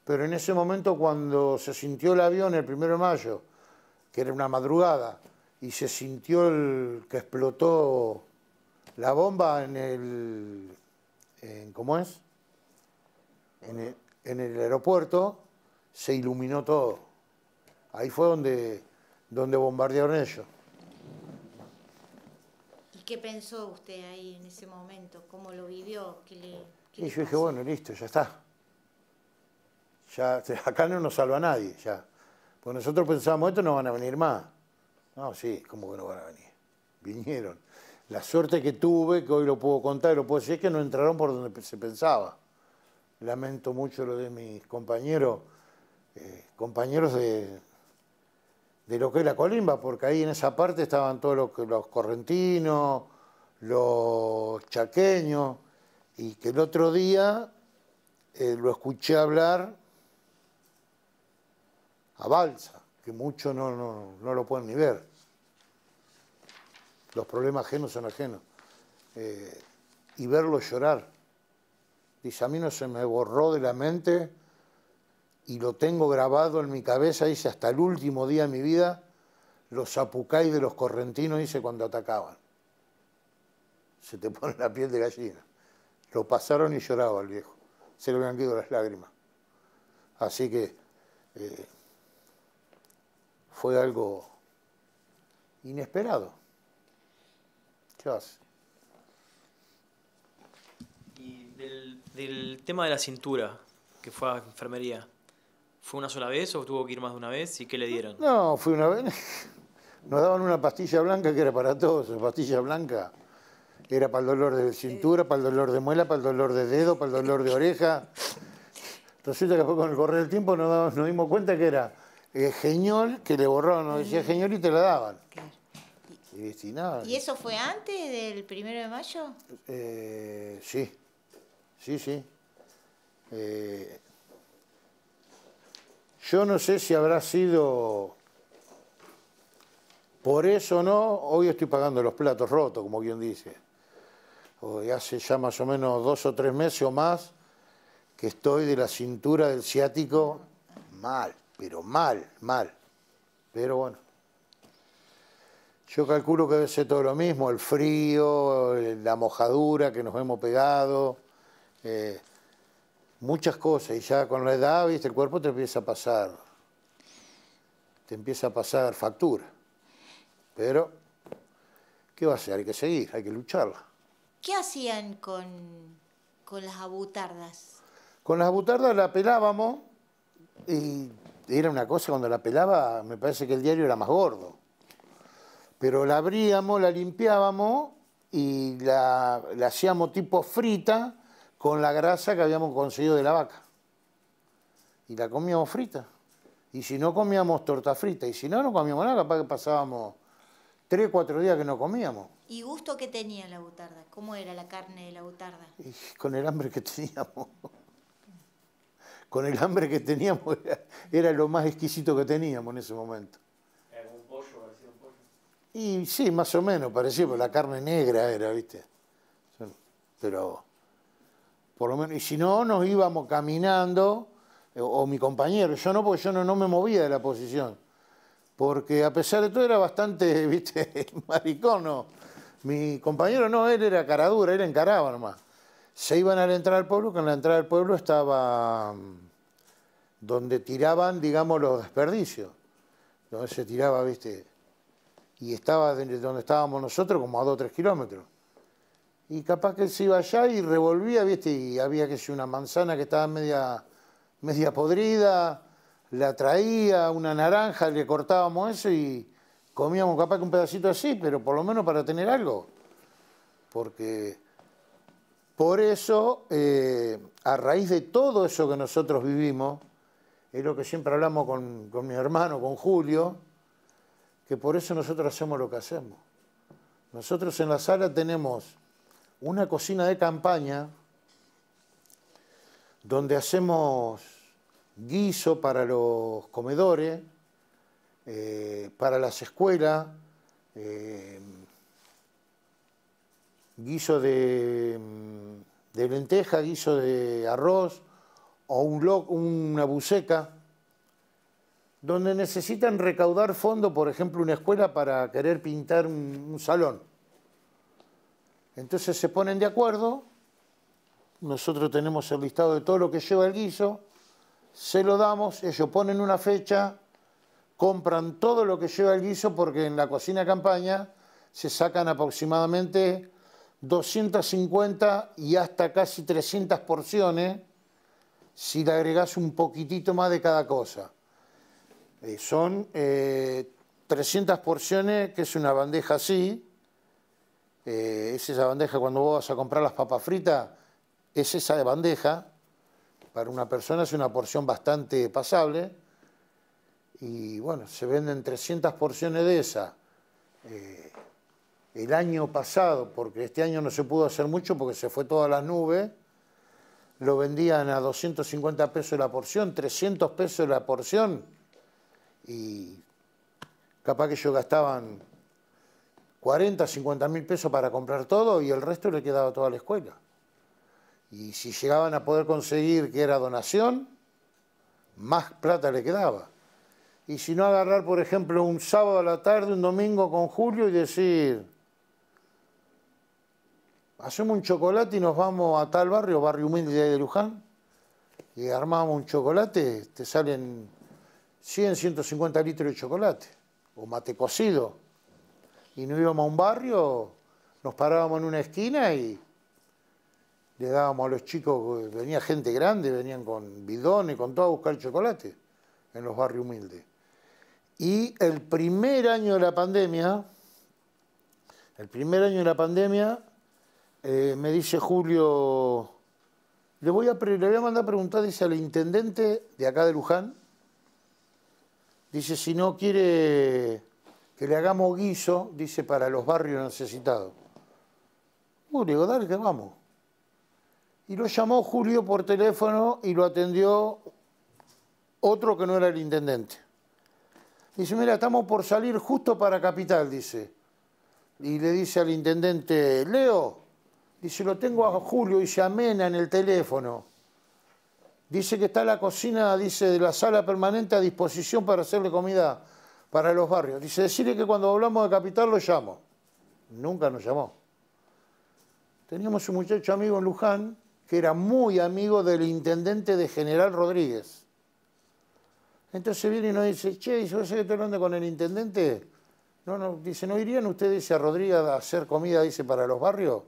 pero en ese momento cuando se sintió el avión el primero de mayo, que era una madrugada, y se sintió el que explotó la bomba en el. ¿Cómo es? En el, aeropuerto se iluminó todo. Ahí fue donde, donde bombardearon ellos. ¿Y qué pensó usted ahí en ese momento? ¿Cómo lo vivió? yo dije, bueno, listo, ya está. Ya, acá no nos salva nadie, ya. Pues nosotros pensábamos, esto no van a venir más. No, sí, como que no van a venir? Vinieron. La suerte que tuve, que hoy lo puedo contar y lo puedo decir, es que no entraron por donde se pensaba. Lamento mucho lo de mis compañeros, eh, compañeros de, lo que es la colimba, porque ahí en esa parte estaban todos los, los correntinos, los chaqueños, y que el otro día eh, lo escuché hablar a Balsa que muchos no, no, lo pueden ni ver. Los problemas ajenos son ajenos. Eh, y verlo llorar. Dice, a mí no se me borró de la mente y lo tengo grabado en mi cabeza, dice, hasta el último día de mi vida, los apucay de los correntinos, dice, cuando atacaban. Se te pone la piel de gallina. Lo pasaron y lloraba el viejo. Se le habían quedado las lágrimas. Así que... Eh, fue algo inesperado. ¿Qué hace? Y del, tema de la cintura, que fue a enfermería, ¿fue una sola vez o tuvo que ir más de una vez? ¿Y qué le dieron? No, fue una vez. Nos daban una pastilla blanca que era para todos. una pastilla blanca era para el dolor de cintura, para el dolor de muela, para el dolor de dedo, para el dolor de oreja. Resulta que con el correr del tiempo nos dimos cuenta que era eh, genial que le borró no decía mm. genial y te la daban. Y, eso fue antes del primero de mayo? Eh, sí, sí, sí. Eh, yo no sé si habrá sido por eso no, hoy estoy pagando los platos rotos, como quien dice. Hoy hace ya más o menos dos o tres meses o más que estoy de la cintura del ciático mal pero mal, mal. Pero bueno, yo calculo que debe ser todo lo mismo, el frío, la mojadura que nos hemos pegado, eh, muchas cosas. Y ya con la edad, viste, el cuerpo te empieza a pasar, te empieza a pasar factura. Pero, ¿qué va a hacer? Hay que seguir, hay que lucharla. ¿Qué hacían con, con las abutardas? Con las abutardas la pelábamos y era una cosa, cuando la pelaba, me parece que el diario era más gordo. Pero la abríamos, la limpiábamos y la, hacíamos tipo frita con la grasa que habíamos conseguido de la vaca. Y la comíamos frita. Y si no comíamos torta frita, y si no, no comíamos nada, capaz que pasábamos tres, cuatro días que no comíamos. ¿Y gusto que tenía la butarda? ¿Cómo era la carne de la butarda? con el hambre que teníamos con el hambre que teníamos, era, lo más exquisito que teníamos en ese momento. ¿Era eh, un pollo, un pollo? Y sí, más o menos, parecía, pero la carne negra era, ¿viste? Pero, por lo menos, y si no, nos íbamos caminando, eh, o, mi compañero, yo no, porque yo no, me movía de la posición porque a pesar de todo era bastante, viste, maricón, ¿no? Mi compañero no, él era caradura, él encaraba nomás se iban a la entrada del pueblo, que en la entrada del pueblo estaba mm, donde tiraban, digamos, los desperdicios, donde se tiraba, viste, y estaba donde estábamos nosotros como a dos o 3 kilómetros. Y capaz que se iba allá y revolvía, viste, y había que una manzana que estaba media, media podrida, la traía, una naranja, le cortábamos eso y comíamos capaz que un pedacito así, pero por lo menos para tener algo. Porque por eso, eh, a raíz de todo eso que nosotros vivimos, es lo que siempre hablamos con, mi hermano, con Julio, que por eso nosotros hacemos lo que hacemos. Nosotros en la sala tenemos una cocina de campaña donde hacemos guiso para los comedores, eh, para las escuelas, eh, guiso de, lenteja, guiso de arroz o un una buceca, donde necesitan recaudar fondo, por ejemplo, una escuela para querer pintar un, un salón. Entonces se ponen de acuerdo, nosotros tenemos el listado de todo lo que lleva el guiso, se lo damos, ellos ponen una fecha, compran todo lo que lleva el guiso porque en la cocina campaña se sacan aproximadamente 250 y hasta casi 300 porciones si le agregás un poquitito más de cada cosa. Eh, son 300 eh, porciones, que es una bandeja así. Eh, es esa bandeja cuando vos vas a comprar las papas fritas, es esa de bandeja. Para una persona es una porción bastante pasable. Y bueno, se venden 300 porciones de esa el año pasado, porque este año no se pudo hacer mucho porque se fue toda la nube, lo vendían a 250 pesos la porción, 300 pesos la porción, y capaz que ellos gastaban 40, 50 mil pesos para comprar todo y el resto le quedaba a toda la escuela. Y si llegaban a poder conseguir que era donación, más plata le quedaba. Y si no agarrar, por ejemplo, un sábado a la tarde, un domingo con Julio y decir, hacemos un chocolate y nos vamos a tal barrio, barrio humilde de Luján, y armamos un chocolate, te salen 100, 150 litros de chocolate, o mate cocido. Y nos íbamos a un barrio, nos parábamos en una esquina y le dábamos a los chicos, venía gente grande, venían con bidones, con todo a buscar chocolate en los barrios humildes. Y el primer año de la pandemia, el primer año de la pandemia, eh, me dice Julio, le voy, a, le voy a mandar a preguntar, dice, al intendente de acá de Luján, dice, si no quiere que le hagamos guiso, dice, para los barrios necesitados. Uy, digo, dale, que vamos. Y lo llamó Julio por teléfono y lo atendió otro que no era el intendente. Dice, mira, estamos por salir justo para Capital, dice. Y le dice al intendente, Leo, Dice, lo tengo a Julio y se amena en el teléfono. Dice que está la cocina, dice, de la sala permanente a disposición para hacerle comida para los barrios. Dice, decirle que cuando hablamos de capital lo llamo. Nunca nos llamó. Teníamos un muchacho amigo en Luján que era muy amigo del intendente de General Rodríguez. Entonces viene y nos dice, che, ¿y que estoy hablando con el intendente? No, no, dice, ¿no irían ustedes a Rodríguez a hacer comida, dice, para los barrios?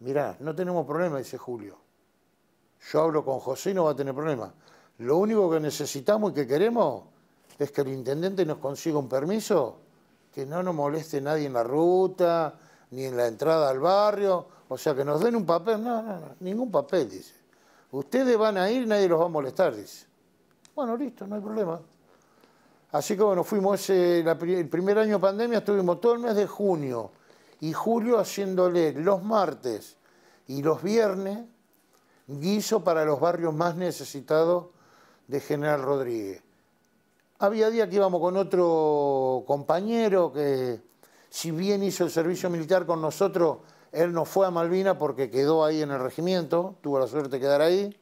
mirá, no tenemos problema, dice Julio. Yo hablo con José y no va a tener problema. Lo único que necesitamos y que queremos es que el intendente nos consiga un permiso que no nos moleste nadie en la ruta, ni en la entrada al barrio, o sea, que nos den un papel. No, no, no, ningún papel, dice. Ustedes van a ir, nadie los va a molestar, dice. Bueno, listo, no hay problema. Así que nos fuimos el primer año de pandemia, estuvimos todo el mes de junio y Julio haciéndole los martes y los viernes guiso para los barrios más necesitados de General Rodríguez. Había días que íbamos con otro compañero que, si bien hizo el servicio militar con nosotros, él no fue a Malvina porque quedó ahí en el regimiento, tuvo la suerte de quedar ahí,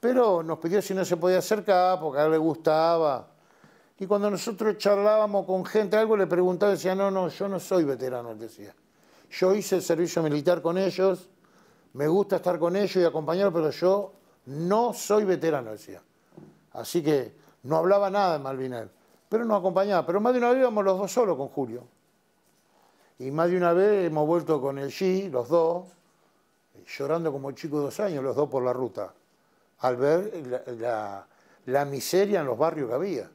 pero nos pidió si no se podía acercar porque a él le gustaba. Y cuando nosotros charlábamos con gente, algo le preguntaba, decía, no, no, yo no soy veterano, él decía. Yo hice el servicio militar con ellos, me gusta estar con ellos y acompañarlos, pero yo no soy veterano, decía. Así que no hablaba nada de Malvinel, pero nos acompañaba. Pero más de una vez íbamos los dos solos con Julio. Y más de una vez hemos vuelto con el G, los dos, llorando como chicos de dos años, los dos por la ruta, al ver la miseria en los barrios que había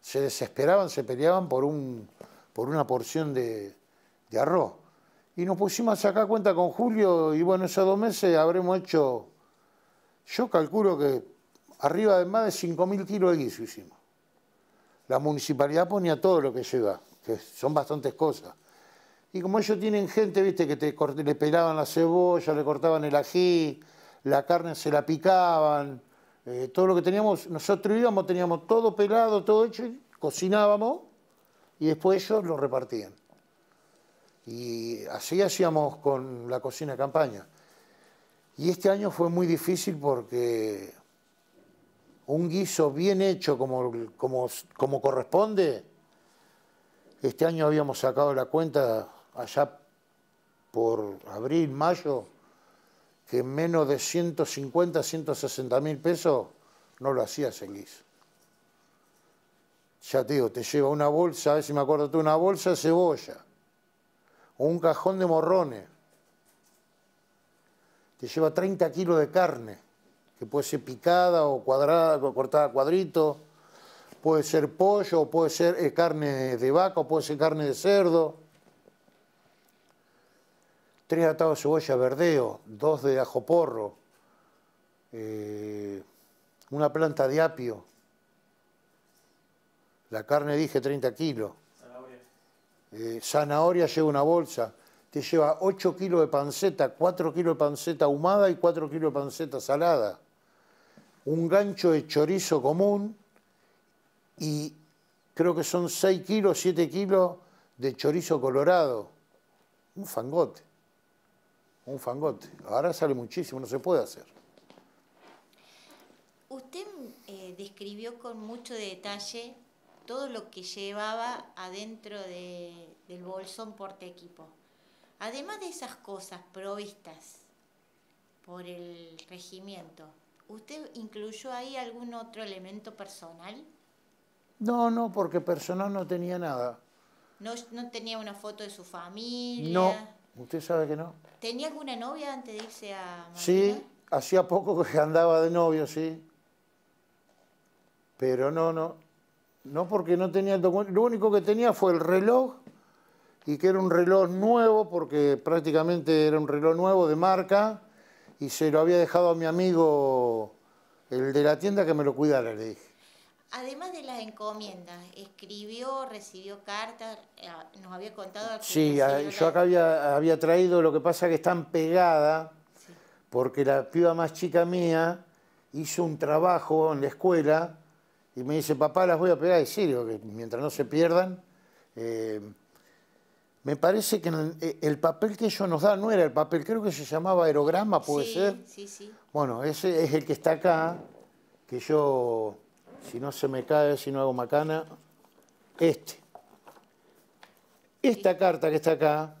se desesperaban, se peleaban por, un, por una porción de, arroz. Y nos pusimos a sacar cuenta con Julio y bueno, esos dos meses habremos hecho, yo calculo que arriba de más de 5.000 kilos de guiso hicimos. La municipalidad ponía todo lo que lleva, que son bastantes cosas. Y como ellos tienen gente, viste, que le pelaban la cebolla, le cortaban el ají, la carne se la picaban, eh, todo lo que teníamos, nosotros íbamos, teníamos todo pelado, todo hecho, cocinábamos y después ellos lo repartían. Y así hacíamos con la cocina de campaña. Y este año fue muy difícil porque un guiso bien hecho como corresponde, este año habíamos sacado la cuenta allá por abril, mayo, que menos de 150, 160 mil pesos no lo hacías en Ya te digo, te lleva una bolsa, a ver si me acuerdo tú, una bolsa de cebolla, o un cajón de morrones. Te lleva 30 kilos de carne, que puede ser picada o cuadrada, cortada a cuadritos, puede ser pollo, o puede ser eh, carne de vaca, o puede ser carne de cerdo Tres atados de cebolla verdeo, dos de ajo porro, eh, una planta de apio, la carne dije 30 kilos, eh, zanahoria lleva una bolsa, te lleva 8 kilos de panceta, 4 kilos de panceta ahumada y 4 kilos de panceta salada, un gancho de chorizo común y creo que son 6 kilos, 7 kilos de chorizo colorado, un fangote un fangote. Ahora sale muchísimo, no se puede hacer. Usted eh, describió con mucho detalle todo lo que llevaba adentro del bolsón porte equipo. Además de esas cosas provistas por el regimiento, ¿usted incluyó ahí algún otro elemento personal? No, no, porque personal no tenía nada. No, no tenía una foto de su familia. No, Usted sabe que no. ¿Tenía alguna novia antes de irse a Madrid? Sí, hacía poco que andaba de novio, sí. Pero no, no. No porque no tenía Lo único que tenía fue el reloj y que era un reloj nuevo, porque prácticamente era un reloj nuevo de marca y se lo había dejado a mi amigo, el de la tienda, que me lo cuidara, le dije. Además de las encomiendas, escribió, recibió cartas, eh, nos había contado... Sí, ah, yo acá había, traído, lo que pasa que están pegadas, porque la piba más chica mía hizo un trabajo en la escuela y me dice, papá, las voy a pegar. Y sí, que mientras no se pierdan... Eh, me parece que eh, el, papel que ellos nos dan no era el papel, creo que se llamaba aerograma, puede sí, ser. Sí, sí. Bueno, ese es el que está acá, que yo si no se me cae, si no hago macana, este. Esta carta que está acá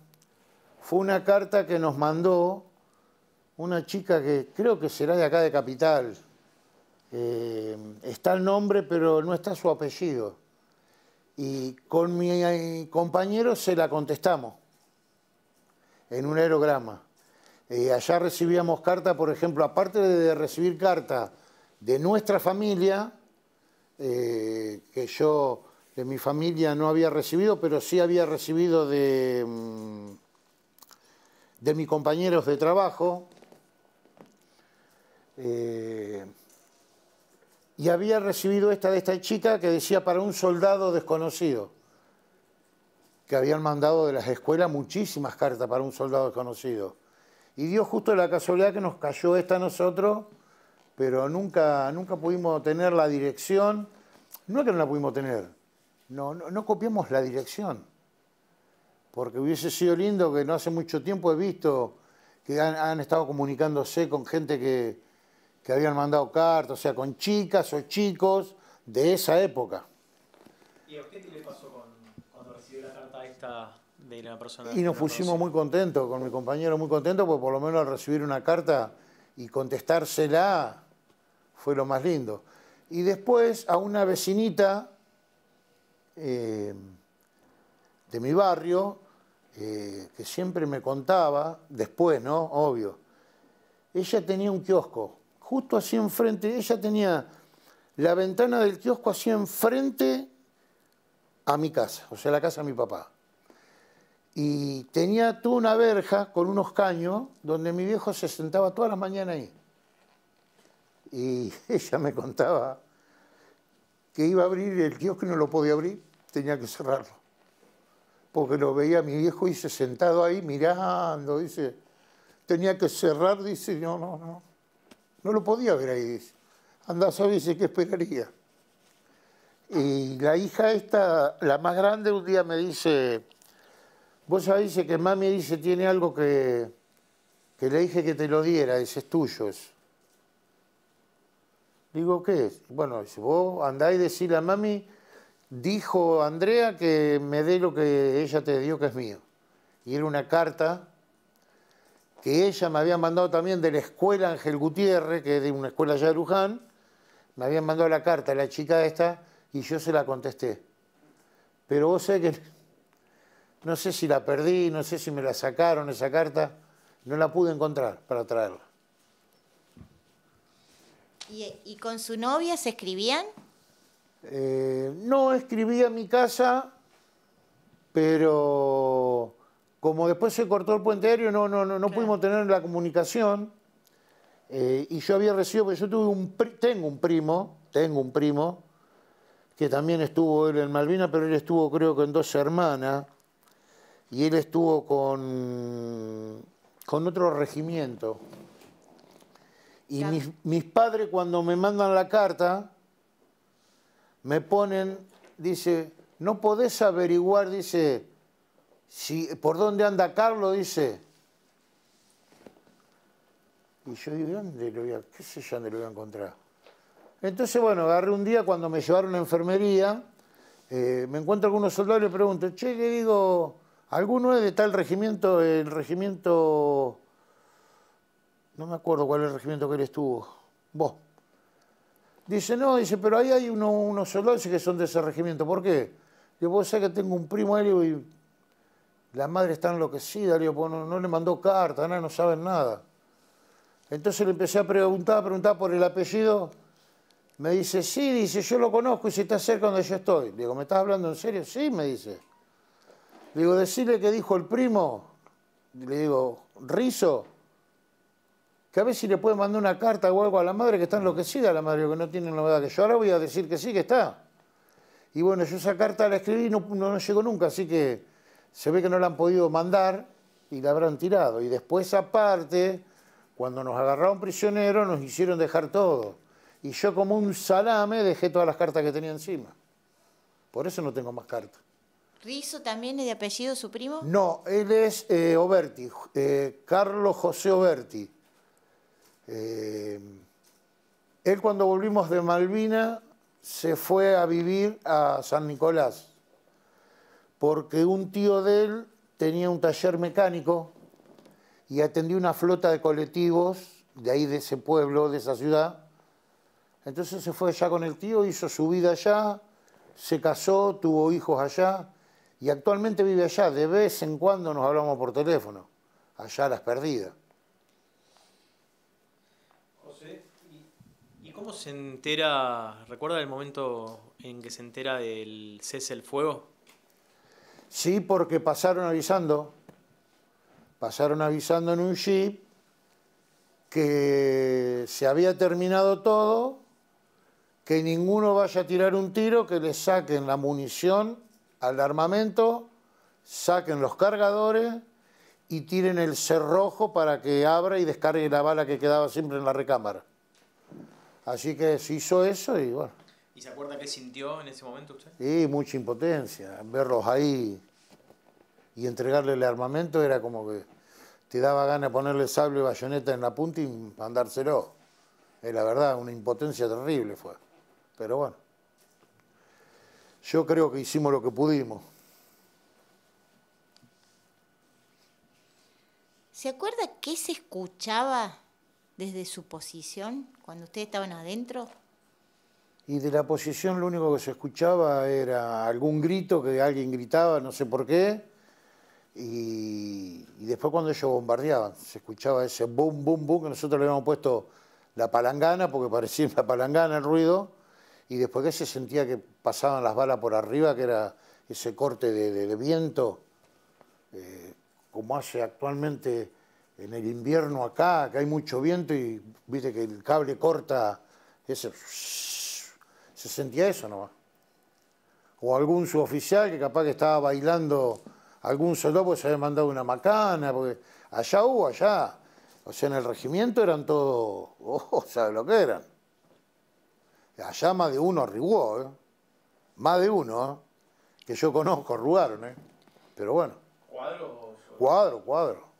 fue una carta que nos mandó una chica que creo que será de acá de Capital. Eh, está el nombre, pero no está su apellido. Y con mi eh, compañero se la contestamos en un aerograma. Eh, allá recibíamos carta, por ejemplo, aparte de recibir carta de nuestra familia, eh, que yo de mi familia no había recibido, pero sí había recibido de, mm, de mis compañeros de trabajo. Eh, y había recibido esta de esta chica que decía para un soldado desconocido, que habían mandado de las escuelas muchísimas cartas para un soldado desconocido. Y dio justo la casualidad que nos cayó esta a nosotros pero nunca, nunca pudimos tener la dirección. No es que no la pudimos tener, no, no, no copiamos la dirección. Porque hubiese sido lindo que no hace mucho tiempo he visto que han, estado comunicándose con gente que, habían mandado cartas, o sea, con chicas o chicos de esa época. ¿Y a usted qué le pasó con, cuando recibió la carta esta de la persona? Y nos pusimos muy contentos, con mi compañero muy contento, porque por lo menos al recibir una carta y contestársela, fue lo más lindo. Y después a una vecinita eh, de mi barrio, eh, que siempre me contaba, después, ¿no? Obvio, ella tenía un kiosco, justo así enfrente, ella tenía la ventana del kiosco así enfrente a mi casa, o sea, la casa de mi papá. Y tenía tú una verja con unos caños donde mi viejo se sentaba todas las mañanas ahí y ella me contaba que iba a abrir el kiosco y no lo podía abrir, tenía que cerrarlo. Porque lo veía mi viejo, dice, sentado ahí mirando, dice, tenía que cerrar, dice, no, no, no, no lo podía ver ahí, dice. Andá sabe, dice, ¿qué esperaría? Y la hija esta, la más grande, un día me dice, vos sabés que mami dice, tiene algo que, le dije que te lo diera, ese es tuyo. Eso. Digo, ¿qué es? Bueno, si vos andáis y decirle a mami, dijo Andrea que me dé lo que ella te dio que es mío. Y era una carta que ella me había mandado también de la escuela Ángel Gutiérrez, que es de una escuela allá de Luján, me habían mandado la carta la chica esta y yo se la contesté. Pero vos sé que no sé si la perdí, no sé si me la sacaron esa carta, no la pude encontrar para traerla. ¿Y, con su novia se escribían? Eh, no, escribía en mi casa, pero como después se cortó el puente aéreo, no, no, no, pudimos tener la comunicación. Eh, y yo había recibido, porque yo tuve un tengo un primo, tengo un primo, que también estuvo él en Malvinas, pero él estuvo creo que en dos hermanas, y él estuvo con otro regimiento. Y mis, padres cuando me mandan la carta, me ponen, dice, no podés averiguar, dice, si, por dónde anda Carlos, dice. Y yo digo, ¿dónde lo voy a, qué sé yo, dónde lo voy a encontrar? Entonces, bueno, agarré un día cuando me llevaron a la enfermería, eh, me encuentro con unos soldados y le pregunto, che, ¿qué digo, ¿alguno es de tal regimiento, el regimiento no me acuerdo cuál es el regimiento que él estuvo, vos. Dice, no, dice, pero ahí hay uno, unos soldados que son de ese regimiento, ¿por qué? Yo vos sabés que tengo un primo él y la madre está enloquecida, le digo, no, no, le mandó carta, nada, no saben nada. Entonces le empecé a preguntar, preguntar por el apellido. Me dice, sí, dice, yo lo conozco y se está cerca donde yo estoy. digo, ¿me estás hablando en serio? Sí, me dice. digo, decirle que dijo el primo, le digo, Rizo, que a ver si le puede mandar una carta o algo a la madre que está enloquecida la madre, que no tiene novedad, que yo ahora voy a decir que sí, que está. Y bueno, yo esa carta la escribí y no, no, llegó nunca, así que se ve que no la han podido mandar y la habrán tirado. Y después aparte, cuando nos agarraron prisioneros, nos hicieron dejar todo. Y yo como un salame dejé todas las cartas que tenía encima. Por eso no tengo más cartas. ¿Rizo también es de apellido su primo? No, él es eh, Oberti, eh, Carlos José Oberti. Eh, él cuando volvimos de Malvina se fue a vivir a San Nicolás, porque un tío de él tenía un taller mecánico y atendía una flota de colectivos de ahí, de ese pueblo, de esa ciudad. Entonces se fue allá con el tío, hizo su vida allá, se casó, tuvo hijos allá y actualmente vive allá. De vez en cuando nos hablamos por teléfono, allá a las perdidas. se entera, recuerda el momento en que se entera del cese el fuego? Sí, porque pasaron avisando, pasaron avisando en un jeep que se había terminado todo, que ninguno vaya a tirar un tiro, que le saquen la munición al armamento, saquen los cargadores y tiren el cerrojo para que abra y descargue la bala que quedaba siempre en la recámara. Así que se hizo eso y bueno. ¿Y se acuerda qué sintió en ese momento usted? Sí, mucha impotencia. Verlos ahí y entregarle el armamento era como que te daba ganas de ponerle sable y bayoneta en la punta y mandárselo. Es la verdad, una impotencia terrible fue. Pero bueno, yo creo que hicimos lo que pudimos. ¿Se acuerda qué se escuchaba desde su posición, cuando ustedes estaban adentro? Y de la posición lo único que se escuchaba era algún grito que alguien gritaba, no sé por qué. Y, después cuando ellos bombardeaban, se escuchaba ese boom, boom, boom, que nosotros le habíamos puesto la palangana, porque parecía la palangana el ruido. Y después que se sentía que pasaban las balas por arriba, que era ese corte de, viento, eh, como hace actualmente en el invierno acá, que hay mucho viento y viste que el cable corta, ese, se sentía eso nomás. O algún suboficial que capaz que estaba bailando, algún soldado porque se había mandado una macana, porque allá hubo, allá. O sea, en el regimiento eran todos, oh, ¿sabes lo que eran? Allá más de uno arribó, ¿eh? más de uno, ¿eh? que yo conozco, arrugaron, ¿eh? pero bueno. ¿Cuadro? Cuadro, cuadro.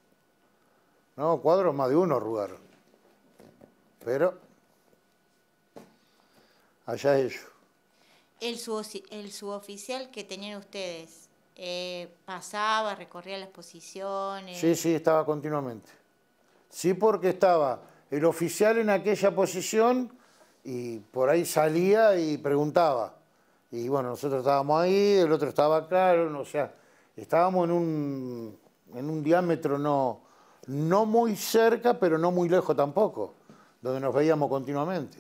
No, cuadros más de uno Rugar. Pero allá ellos. El, suboficial que tenían ustedes, eh, ¿pasaba, recorría las posiciones? Eh? Sí, sí, estaba continuamente. Sí, porque estaba el oficial en aquella posición y por ahí salía y preguntaba. Y bueno, nosotros estábamos ahí, el otro estaba claro, o sea, estábamos en un, en un diámetro no, no muy cerca, pero no muy lejos tampoco, donde nos veíamos continuamente.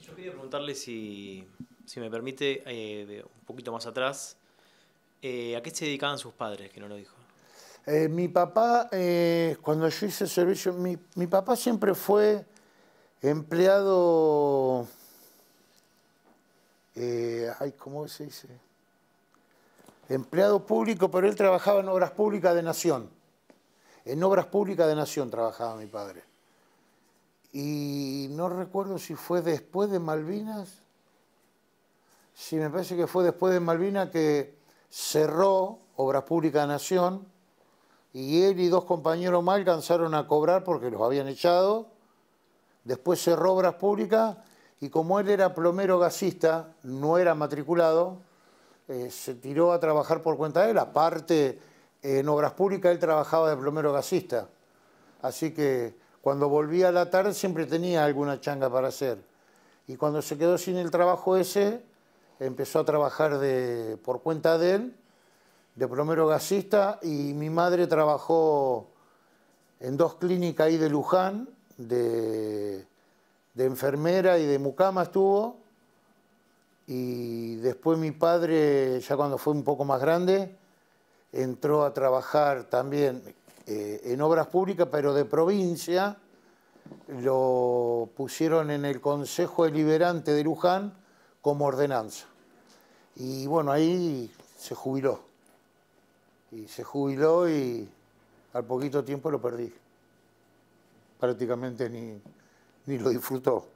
Yo quería preguntarle si, si me permite, eh, un poquito más atrás, eh, ¿a qué se dedicaban sus padres, que no lo dijo? Eh, mi papá, cuando yo hice servicio, mi, mi papá siempre fue empleado, ay, ¿cómo se dice? empleado público, pero él trabajaba en obras públicas de nación. En obras públicas de nación trabajaba mi padre. Y no recuerdo si fue después de Malvinas, si me parece que fue después de Malvinas que cerró obras públicas de nación y él y dos compañeros más alcanzaron a cobrar porque los habían echado. Después cerró obras públicas y como él era plomero gasista, no era matriculado, eh, se tiró a trabajar por cuenta de él, aparte eh, en obras públicas él trabajaba de plomero gasista, así que cuando volvía a la tarde siempre tenía alguna changa para hacer. Y cuando se quedó sin el trabajo ese, empezó a trabajar por cuenta de él, de plomero gasista, y mi madre trabajó en dos clínicas ahí de Luján, de, de enfermera y de mucama estuvo, y después mi padre, ya cuando fue un poco más grande, entró a trabajar también eh, en obras públicas, pero de provincia. Lo pusieron en el Consejo Deliberante de Luján como ordenanza. Y bueno, ahí se jubiló. Y se jubiló y al poquito tiempo lo perdí. Prácticamente ni, ni lo disfrutó.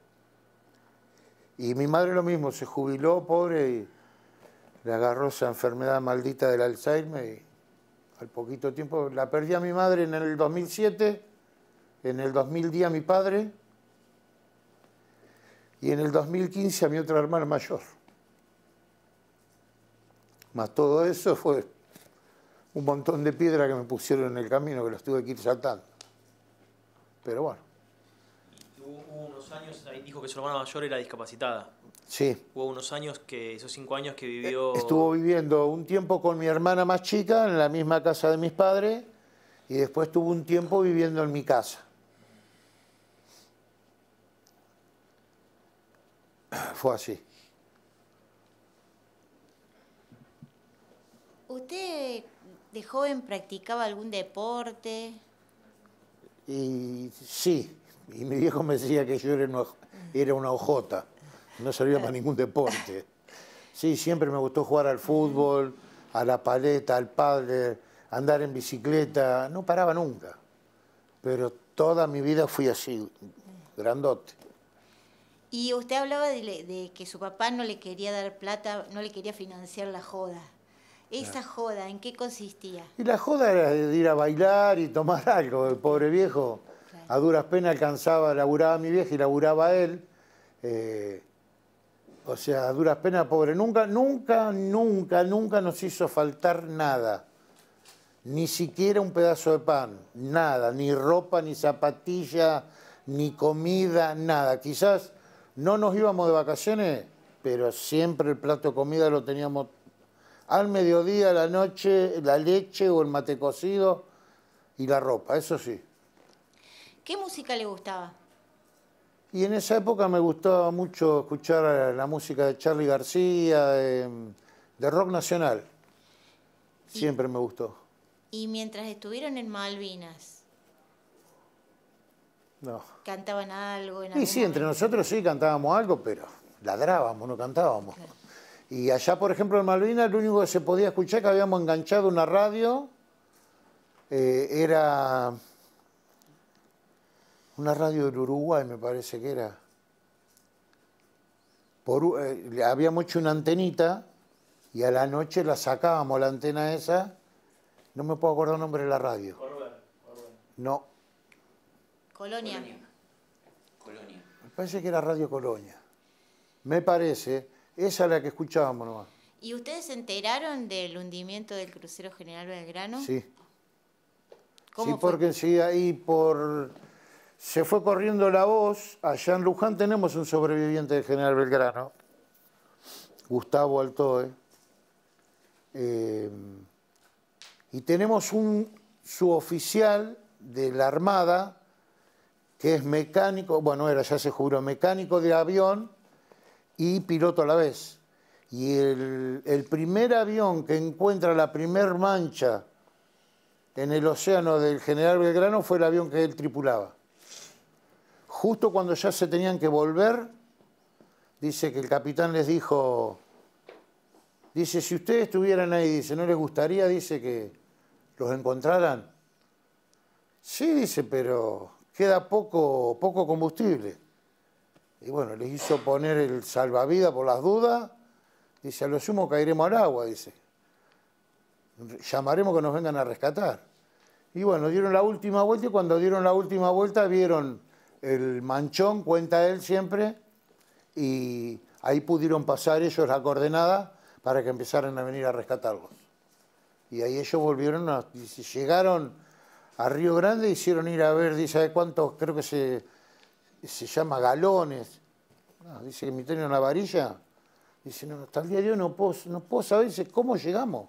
Y mi madre lo mismo, se jubiló, pobre, y le agarró esa enfermedad maldita del Alzheimer y al poquito tiempo la perdí a mi madre en el 2007, en el 2010 a mi padre y en el 2015 a mi otra hermana mayor. Más todo eso fue un montón de piedra que me pusieron en el camino que los tuve que ir saltando. Pero bueno hubo unos años, ahí dijo que su hermana mayor era discapacitada. Sí. Hubo unos años que, esos cinco años que eh, vivió... Estuvo viviendo un tiempo con mi hermana más chica en la misma casa de mis padres y después tuvo un tiempo viviendo en mi casa. Fue así. ¿Usted de joven practicaba algún deporte? Y sí, y mi viejo me decía que yo era una, era una ojota, no servía para ningún deporte. Sí, siempre me gustó jugar al fútbol, a la paleta, al padre, andar en bicicleta, no paraba nunca. Pero toda mi vida fui así, grandote. Y usted hablaba de, que su papá no le quería dar plata, no le quería financiar la joda. ¿Esa ah. joda en qué consistía? Y la joda era de ir a bailar y tomar algo, el pobre viejo a duras penas alcanzaba, laburaba mi vieja y laburaba él. Eh, o sea, a duras penas, pobre. Nunca, nunca, nunca, nunca nos hizo faltar nada. Ni siquiera un pedazo de pan, nada, ni ropa, ni zapatilla, ni comida, nada. Quizás no nos íbamos de vacaciones, pero siempre el plato de comida lo teníamos al mediodía, a la noche, la leche o el mate cocido y la ropa, eso sí. ¿Qué música le gustaba? Y en esa época me gustaba mucho escuchar la música de Charlie García, de, rock nacional. Siempre me gustó. ¿Y mientras estuvieron en Malvinas? No. ¿Cantaban algo? En y sí, entre nosotros sí cantábamos algo, pero ladrábamos, no cantábamos. Y allá, por ejemplo, en Malvinas, lo único que se podía escuchar que habíamos enganchado una radio eh, era una radio del Uruguay, me parece que era. Por, eh, habíamos hecho una antenita y a la noche la sacábamos, la antena esa. No me puedo acordar el nombre de la radio. No. Colonia. Colonia. Me parece que era Radio Colonia. Me parece. Esa es la que escuchábamos nomás. ¿Y ustedes se enteraron del hundimiento del crucero General Belgrano? Sí. ¿Cómo sí, porque sí, ahí por se fue corriendo la voz, allá en Luján tenemos un sobreviviente del General Belgrano, Gustavo Altoe, eh, y tenemos un suboficial de la Armada, que es mecánico, bueno, era, ya se juró, mecánico de avión y piloto a la vez. Y el, el primer avión que encuentra la primer mancha en el océano del General Belgrano fue el avión que él tripulaba. Justo cuando ya se tenían que volver, dice que el capitán les dijo, dice, si ustedes estuvieran ahí, dice, ¿no les gustaría, dice, que los encontraran? Sí, dice, pero queda poco, poco combustible. Y bueno, les hizo poner el salvavidas por las dudas. Dice, a lo sumo caeremos al agua, dice. Llamaremos que nos vengan a rescatar. Y bueno, dieron la última vuelta y cuando dieron la última vuelta vieron el manchón, cuenta él siempre, y ahí pudieron pasar ellos la coordenada para que empezaran a venir a rescatarlos. Y ahí ellos volvieron, a, llegaron a Río Grande, hicieron ir a ver, dice, ¿cuántos? Creo que se, llama galones. Ah, dice que me tenían una varilla. Dice, no, hasta el día de hoy no puedo, no puedo saber cómo llegamos.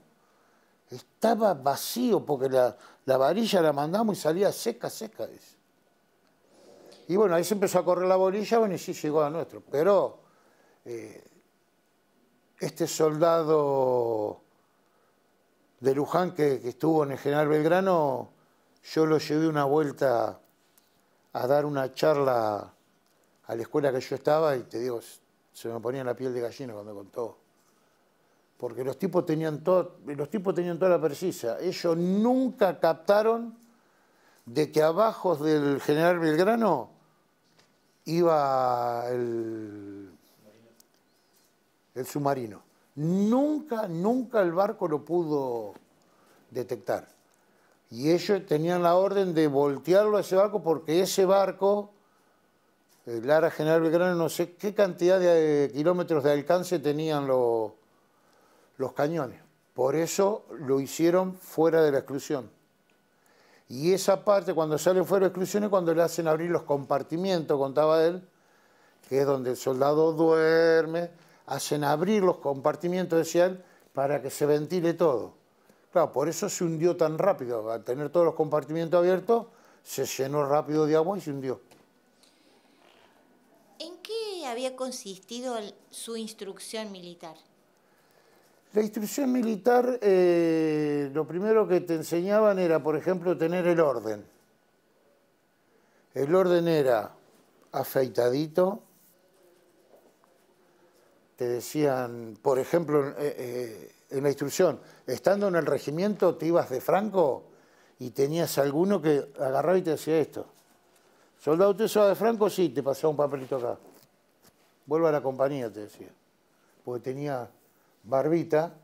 Estaba vacío porque la, la varilla la mandamos y salía seca, seca. Dice. Y bueno, ahí se empezó a correr la bolilla, bueno, y sí llegó a nuestro. Pero eh, este soldado de Luján que, estuvo en el General Belgrano, yo lo llevé una vuelta a dar una charla a la escuela que yo estaba y te digo, se me ponía la piel de gallina cuando me contó. Porque los tipos tenían, los tipos tenían toda la precisa. Ellos nunca captaron de que abajo del General Belgrano iba el, submarino. Nunca, nunca el barco lo pudo detectar. Y ellos tenían la orden de voltearlo a ese barco porque ese barco, el ARA General Belgrano, no sé qué cantidad de eh, kilómetros de alcance tenían los cañones. Por eso lo hicieron fuera de la exclusión. Y esa parte, cuando sale fuera de exclusiones, cuando le hacen abrir los compartimientos, contaba él, que es donde el soldado duerme, hacen abrir los compartimientos, decía él, para que se ventile todo. Claro, por eso se hundió tan rápido. Al tener todos los compartimientos abiertos, se llenó rápido de agua y se hundió. ¿En qué había consistido su instrucción militar? La instrucción militar, eh, lo primero que te enseñaban era, por ejemplo, tener el orden. El orden era afeitadito, te decían, por ejemplo, eh, eh, en la instrucción, estando en el regimiento te ibas de franco y tenías alguno que agarraba y te decía esto. Soldado, ¿usted se de franco? Sí, te pasaba un papelito acá. Vuelva a la compañía, te decía. Porque tenía barbita,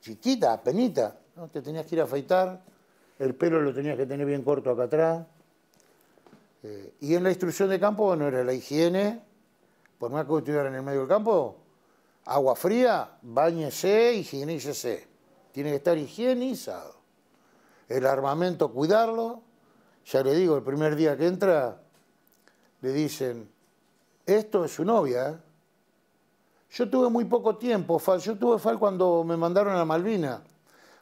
chiquita, penita, ¿no? te tenías que ir a afeitar, el pelo lo tenías que tener bien corto acá atrás. Eh, y en la instrucción de campo, bueno, era la higiene, por más que estuviera en el medio del campo, agua fría, bañese, higienícese. Tiene que estar higienizado. El armamento, cuidarlo. Ya le digo, el primer día que entra, le dicen, esto es su novia, ¿eh? Yo tuve muy poco tiempo, FAL. Yo tuve FAL cuando me mandaron a Malvina,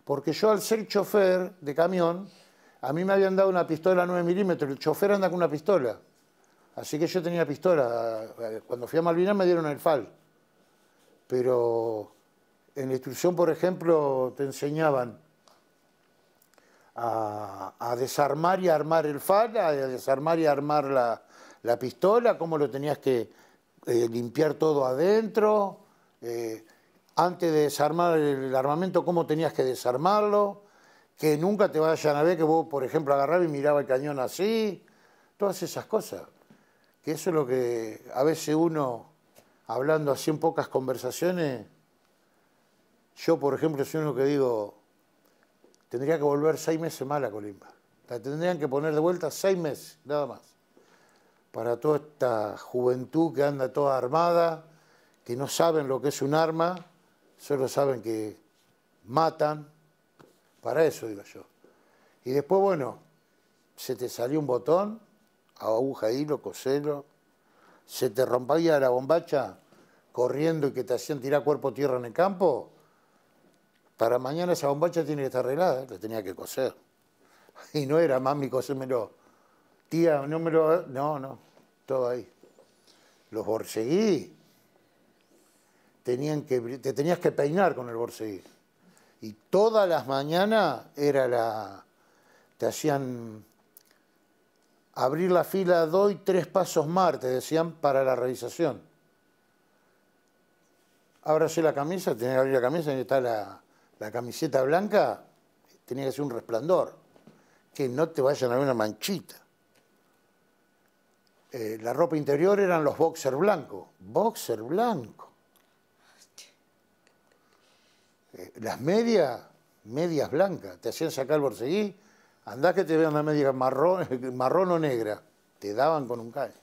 porque yo al ser chofer de camión, a mí me habían dado una pistola 9 milímetros. El chofer anda con una pistola. Así que yo tenía pistola. Cuando fui a Malvina me dieron el FAL. Pero en la instrucción, por ejemplo, te enseñaban a, desarmar y armar el FAL, a desarmar y armar la pistola, cómo lo tenías que eh, limpiar todo adentro, eh, antes de desarmar el armamento, cómo tenías que desarmarlo, que nunca te vayan a ver que vos, por ejemplo, agarrabas y miraba el cañón así, todas esas cosas. Que eso es lo que a veces uno, hablando así en pocas conversaciones, yo, por ejemplo, soy uno que digo, tendría que volver seis meses más a Colimba. La tendrían que poner de vuelta seis meses, nada más para toda esta juventud que anda toda armada, que no saben lo que es un arma, solo saben que matan, para eso digo yo. Y después, bueno, se te salió un botón, aguja, hilo, coselo, se te rompía la bombacha corriendo y que te hacían tirar cuerpo tierra en el campo, para mañana esa bombacha tiene que estar arreglada, la tenía que coser. Y no era, mami, cosémelo Tía, no No, no, todo ahí. Los borseguí, tenían que, te tenías que peinar con el borseguí. Y todas las mañanas era la... Te hacían abrir la fila y tres pasos más, te decían, para la realización. Ábrase la camisa, tenés que abrir la camisa, y está la, la camiseta blanca, tenía que ser un resplandor, que no te vayan a ver una manchita. Eh, la ropa interior eran los boxers blancos. Boxer blanco. Eh, las medias, medias blancas. Te hacían sacar el borseguí, andás que te vean una media marrón, marrón o negra. Te daban con un calle.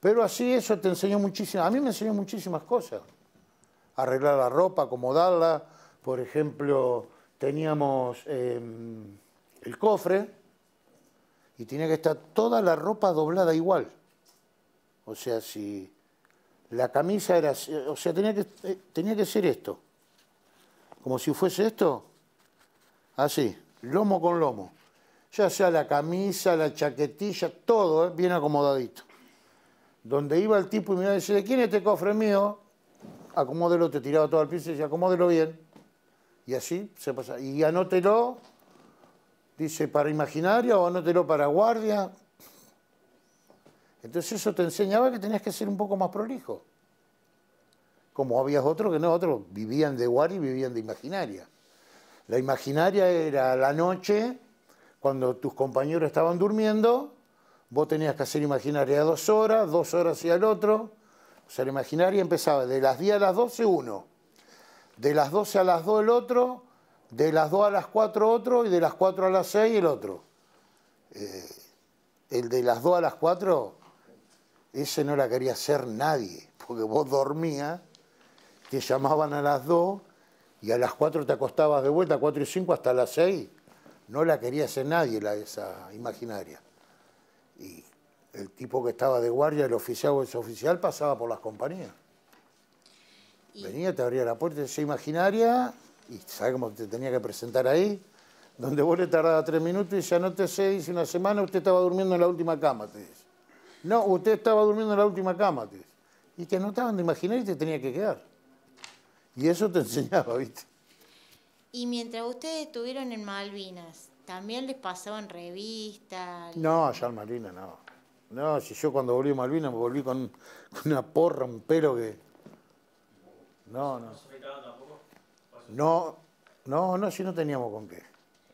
Pero así eso te enseñó muchísimas, a mí me enseñó muchísimas cosas. Arreglar la ropa, acomodarla. Por ejemplo, teníamos em, el cofre, y tenía que estar toda la ropa doblada igual. O sea, si la camisa era, o sea, eh, tenía que, ser esto. Como si fuese esto, así, lomo con lomo. Ya sea la camisa, la chaquetilla, todo eh, bien acomodadito. Donde iba el tipo y me iba a decir, ¿quién es este cofre mío? Acomódelo, te tiraba todo al piso y decía, acomódelo bien. Y así se pasa. Y anótelo Dice, para imaginaria o anótelo para guardia. Entonces eso te enseñaba que tenías que ser un poco más prolijo. Como habías otros que no, otros vivían de guardia y vivían de imaginaria. La imaginaria era la noche, cuando tus compañeros estaban durmiendo, vos tenías que hacer imaginaria dos horas, dos horas y al otro. O sea, la imaginaria empezaba de las 10 a las 12 uno, de las 12 a las 2 el otro, de las 2 a las 4 otro y de las 4 a las 6 el otro. Eh, el de las 2 a las 4, ese no la quería hacer nadie, porque vos dormías, te llamaban a las 2 y a las 4 te acostabas de vuelta, 4 y 5 hasta las 6. No la quería hacer nadie esa imaginaria. Y el tipo que estaba de guardia, el oficial o oficial, pasaba por las compañías. Venía, te abría la puerta, esa imaginaria, y ¿sabes cómo te tenía que presentar ahí? Donde vos le tardaba tres minutos y ya no te sé, dice una semana, usted estaba durmiendo en la última cama, te dice. No, usted estaba durmiendo en la última cama, te dice. Y te anotaban de imaginar y te tenía que quedar. Y eso te enseñaba, ¿viste? Y mientras ustedes estuvieron en Malvinas, ¿también les pasaban revistas? No, allá en Malvinas no. No, si yo cuando volví a Malvinas me volví con una porra, un pelo que... No, no. No, no, no, si no teníamos con qué.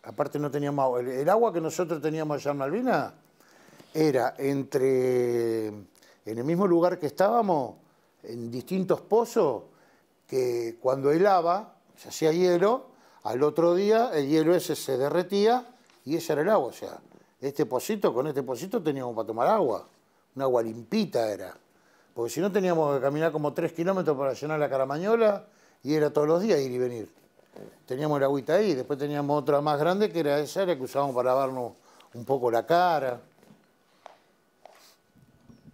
Aparte no teníamos agua. El, agua que nosotros teníamos allá en Malvina era entre, en el mismo lugar que estábamos, en distintos pozos, que cuando helaba, se hacía hielo, al otro día el hielo ese se derretía y ese era el agua. O sea, este pozito, con este pozito teníamos para tomar agua. Un agua limpita era. Porque si no teníamos que caminar como tres kilómetros para llenar la caramañola y era todos los días ir y venir. Teníamos el agüita ahí, después teníamos otra más grande que era esa, era que usábamos para lavarnos un poco la cara.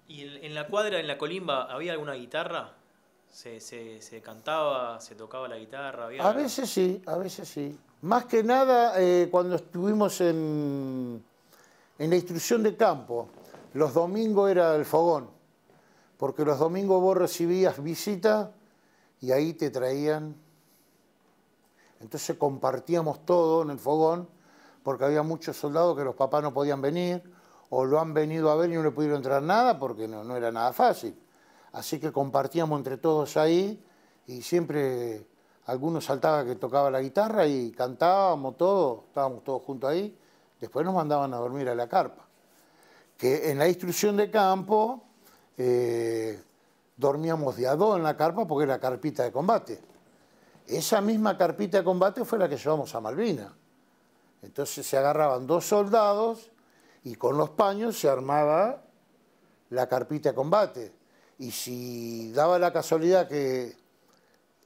¿Y en, la cuadra, en la colimba, había alguna guitarra? ¿Se, se, cantaba, se tocaba la guitarra? A veces sí, a veces sí. Más que nada eh, cuando estuvimos en, en la instrucción de campo, los domingos era el fogón, porque los domingos vos recibías visitas y ahí te traían. Entonces compartíamos todo en el fogón porque había muchos soldados que los papás no podían venir o lo han venido a ver y no le pudieron entrar nada porque no, no era nada fácil. Así que compartíamos entre todos ahí y siempre alguno saltaba que tocaba la guitarra y cantábamos todos, estábamos todos juntos ahí. Después nos mandaban a dormir a la carpa. Que en la instrucción de campo eh, dormíamos de a dos en la carpa porque era carpita de combate. Esa misma carpita de combate fue la que llevamos a Malvina. Entonces se agarraban dos soldados y con los paños se armaba la carpita de combate. Y si daba la casualidad que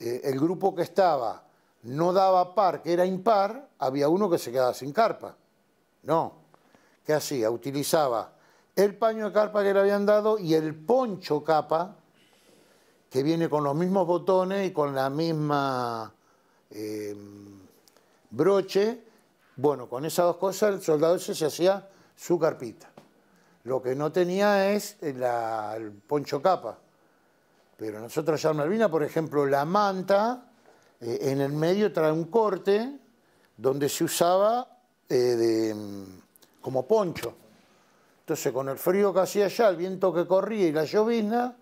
eh, el grupo que estaba no daba par, que era impar, había uno que se quedaba sin carpa. No. ¿Qué hacía? Utilizaba el paño de carpa que le habían dado y el poncho capa que viene con los mismos botones y con la misma eh, broche. Bueno, con esas dos cosas el soldado ese se hacía su carpita. Lo que no tenía es eh, el poncho capa. Pero nosotros ya en Malvina, por ejemplo, la manta eh, en el medio trae un corte donde se usaba como poncho. Entonces, con el frío que hacía allá, el viento que corría y la llovizna,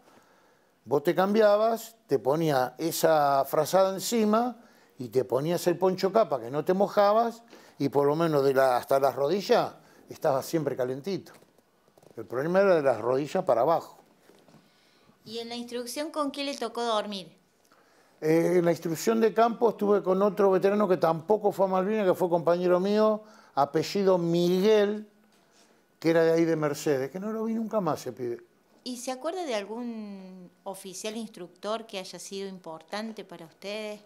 Vos te cambiabas, te ponía esa frazada encima y te ponías el poncho capa que no te mojabas y por lo menos de la, hasta las rodillas estabas siempre calentito. El problema era de las rodillas para abajo. ¿Y en la instrucción con quién le tocó dormir? Eh, en la instrucción de campo estuve con otro veterano que tampoco fue a Malvinas, que fue compañero mío, apellido Miguel, que era de ahí de Mercedes, que no lo vi nunca más, se pide. ¿Y se acuerda de algún oficial instructor que haya sido importante para ustedes?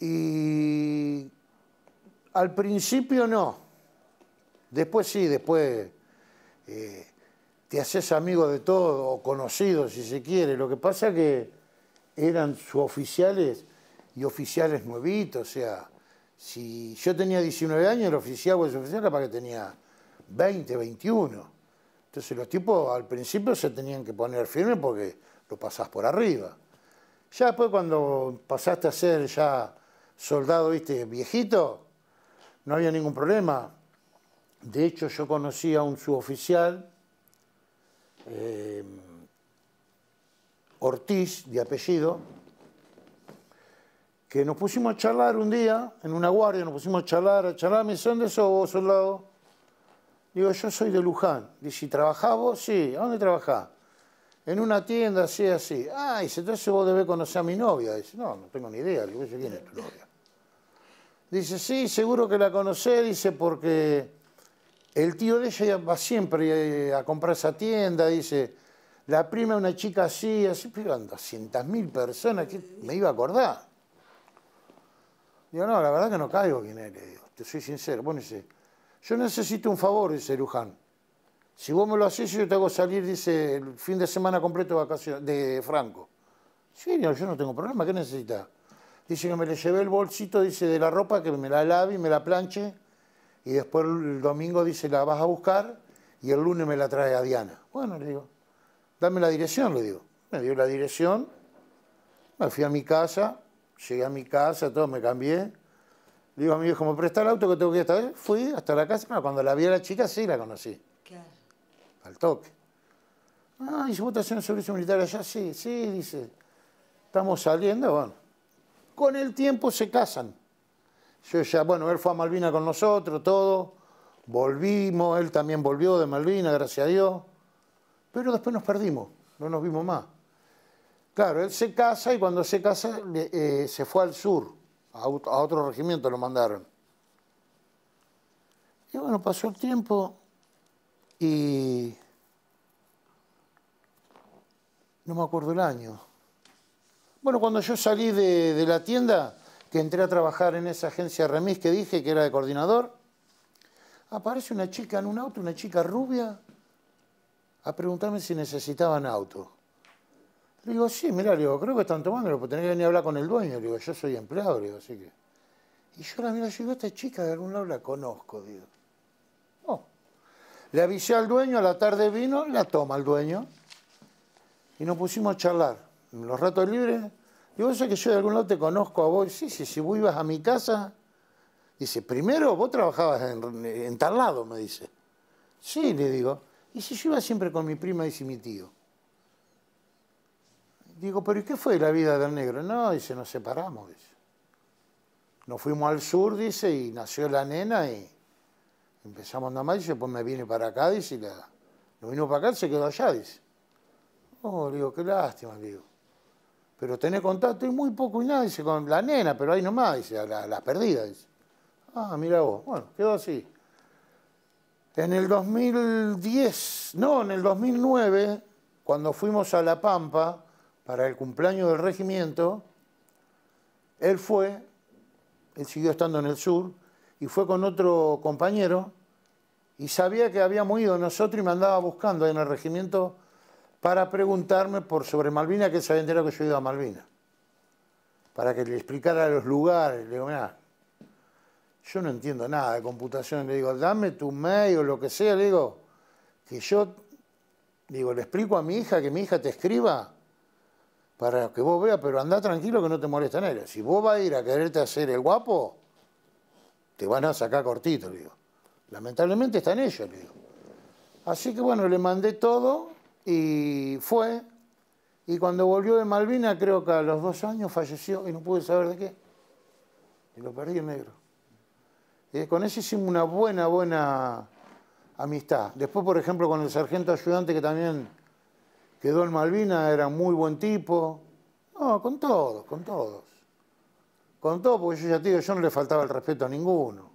Y al principio no. Después sí, después eh, te haces amigo de todo, o conocido si se quiere. Lo que pasa es que eran sus oficiales y oficiales nuevitos. O sea, si yo tenía 19 años, el oficial o pues, el oficial era para que tenía 20, 21. Entonces los tipos al principio se tenían que poner firme porque lo pasás por arriba. Ya después cuando pasaste a ser ya soldado, viste, viejito, no había ningún problema. De hecho, yo conocí a un suboficial, eh, Ortiz, de apellido, que nos pusimos a charlar un día, en una guardia, nos pusimos a charlar, a charlar, me dice, ¿dónde sos vos, soldado? Digo, yo soy de Luján. Dice, ¿y trabajás vos? Sí. ¿A dónde trabajás? En una tienda, así, así. Ah, dice, entonces vos debés conocer a mi novia. Dice, no, no tengo ni idea. Le ¿quién es tu novia? Dice, sí, seguro que la conocé. Dice, porque el tío de ella va siempre eh, a comprar esa tienda. Dice, la prima una chica así, así. Pero 200.000 personas. que me iba a acordar? Digo, no, la verdad que no caigo quién Le Digo, te soy sincero. Bueno, yo necesito un favor, dice Luján. Si vos me lo haces, yo te hago salir, dice, el fin de semana completo de, vacaciones, de Franco. Sí, yo no tengo problema, ¿qué necesitas? Dice que me le llevé el bolsito, dice, de la ropa, que me la lave y me la planche. Y después el domingo, dice, la vas a buscar y el lunes me la trae a Diana. Bueno, le digo, dame la dirección, le digo. Me dio la dirección, me fui a mi casa, llegué a mi casa, todo, me cambié digo a mi hijo ¿me presta el auto que tengo que ir hasta vez. Fui hasta la casa, pero cuando la vi a la chica sí la conocí. Claro. Al toque. Ah, dice, ¿vos estás en servicio militar allá? Sí, sí, dice. Estamos saliendo, bueno. Con el tiempo se casan. Yo ya, bueno, él fue a Malvina con nosotros, todo. Volvimos, él también volvió de Malvina, gracias a Dios. Pero después nos perdimos, no nos vimos más. Claro, él se casa y cuando se casa eh, se fue al sur a, otro regimiento lo mandaron. Y bueno, pasó el tiempo y no me acuerdo el año. Bueno, cuando yo salí de, la tienda, que entré a trabajar en esa agencia Remis que dije que era de coordinador, aparece una chica en un auto, una chica rubia, a preguntarme si necesitaban auto. Le digo, sí, mira, le digo, creo que están tomando, pero tenés que venir a hablar con el dueño. Le digo, yo soy empleado, digo, así que. Y yo la miro, yo digo, esta chica de algún lado la conozco, digo. Oh. Le avisé al dueño, a la tarde vino, la toma el dueño. Y nos pusimos a charlar. En los ratos libres, digo, sé que yo de algún lado te conozco a vos. Sí, sí, si vos ibas a mi casa. Dice, primero vos trabajabas en, en tal lado, me dice. Sí, le digo. Y si yo iba siempre con mi prima y si mi tío. Digo, pero ¿y qué fue la vida del negro? No, dice, nos separamos, dice. Nos fuimos al sur, dice, y nació la nena y empezamos nada más, dice, pues me vine para acá, dice, y la, lo vino para acá, se quedó allá, dice. Oh, digo, qué lástima, digo. Pero tenés contacto y muy poco y nada, dice, con la nena, pero ahí nomás, dice, las perdidas, dice. Ah, mira vos. Bueno, quedó así. En el 2010, no, en el 2009, cuando fuimos a La Pampa, para el cumpleaños del regimiento, él fue, él siguió estando en el sur, y fue con otro compañero, y sabía que habíamos ido nosotros y me andaba buscando en el regimiento para preguntarme por sobre Malvina, que él se había enterado que yo iba a Malvina, para que le explicara los lugares. Le digo, yo no entiendo nada de computación. Le digo, dame tu mail o lo que sea. Le digo, que yo, digo, le explico a mi hija que mi hija te escriba para que vos veas, pero andá tranquilo que no te molesta ellos Si vos vas a ir a quererte hacer el guapo, te van a sacar cortito, le digo. Lamentablemente está en ellos, le digo. Así que bueno, le mandé todo y fue. Y cuando volvió de Malvina, creo que a los dos años falleció y no pude saber de qué. Y lo perdí en negro. Y con ese hicimos una buena, buena amistad. Después, por ejemplo, con el sargento ayudante que también que Don Malvina era muy buen tipo. No, con todos, con todos. Con todos, porque yo ya te digo, yo no le faltaba el respeto a ninguno.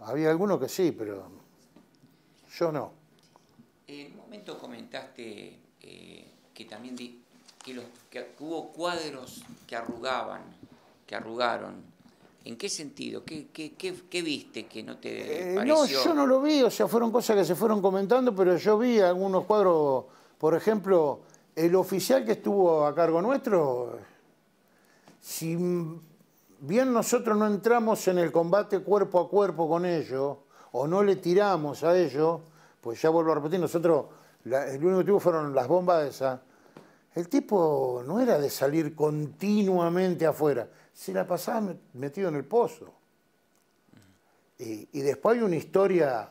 Había algunos que sí, pero yo no. En un momento comentaste eh, que también que, los, que hubo cuadros que arrugaban, que arrugaron. ¿En qué sentido? ¿Qué, viste que no te eh, no, yo no lo vi, o sea, fueron cosas que se fueron comentando, pero yo vi algunos cuadros, por ejemplo, el oficial que estuvo a cargo nuestro, si bien nosotros no entramos en el combate cuerpo a cuerpo con ellos, o no le tiramos a ellos, pues ya vuelvo a repetir, nosotros la, el único tuvimos fueron las bombas esas, el tipo no era de salir continuamente afuera se la pasaba metido en el pozo. Y, después hay una historia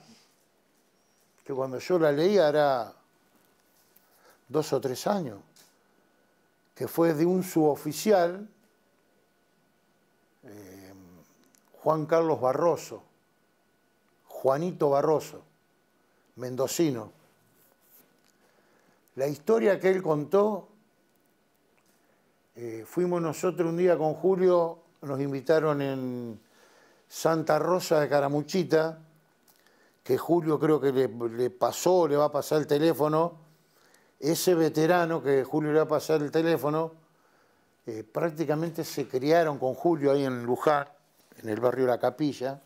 que cuando yo la leí era dos o tres años, que fue de un suboficial, eh, Juan Carlos Barroso, Juanito Barroso, mendocino. La historia que él contó eh, fuimos nosotros un día con Julio, nos invitaron en Santa Rosa de Caramuchita, que Julio creo que le, pasó, le va a pasar el teléfono. Ese veterano que Julio le va a pasar el teléfono, eh, prácticamente se criaron con Julio ahí en Luján, en el barrio La Capilla.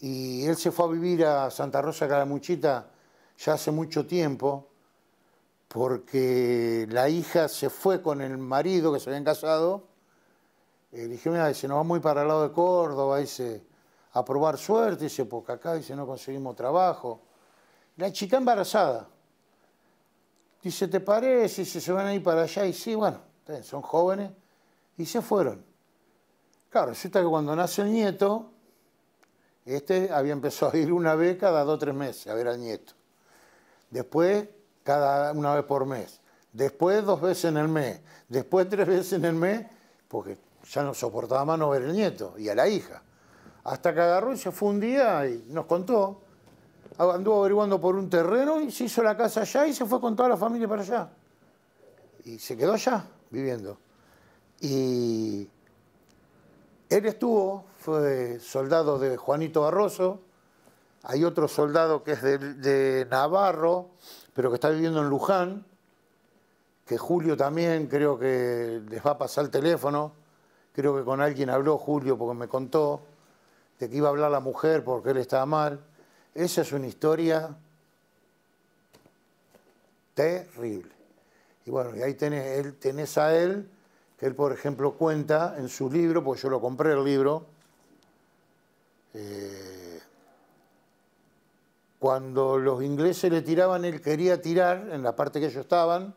Y él se fue a vivir a Santa Rosa de Caramuchita ya hace mucho tiempo porque la hija se fue con el marido que se habían casado. Eh, dije, mira, dice, nos va muy para el lado de Córdoba, dice, a probar suerte, dice, porque acá, dice, no conseguimos trabajo. La chica embarazada. Dice, ¿te parece? Dice, se van a ir para allá. Y sí, bueno, son jóvenes. Y se fueron. Claro, resulta que cuando nace el nieto, este había empezado a ir una vez cada dos o tres meses a ver al nieto. Después cada una vez por mes, después dos veces en el mes, después tres veces en el mes, porque ya no soportaba más no ver el nieto y a la hija. Hasta que agarró y se fue un día y nos contó. Anduvo averiguando por un terreno y se hizo la casa allá y se fue con toda la familia para allá. Y se quedó allá viviendo. Y él estuvo, fue soldado de Juanito Barroso, hay otro soldado que es de, de Navarro, pero que está viviendo en Luján, que Julio también creo que les va a pasar el teléfono, creo que con alguien habló Julio porque me contó de que iba a hablar la mujer porque él estaba mal. Esa es una historia terrible. Y bueno, y ahí tenés, él, a él, que él por ejemplo cuenta en su libro, porque yo lo compré el libro, eh, cuando los ingleses le tiraban, él quería tirar en la parte que ellos estaban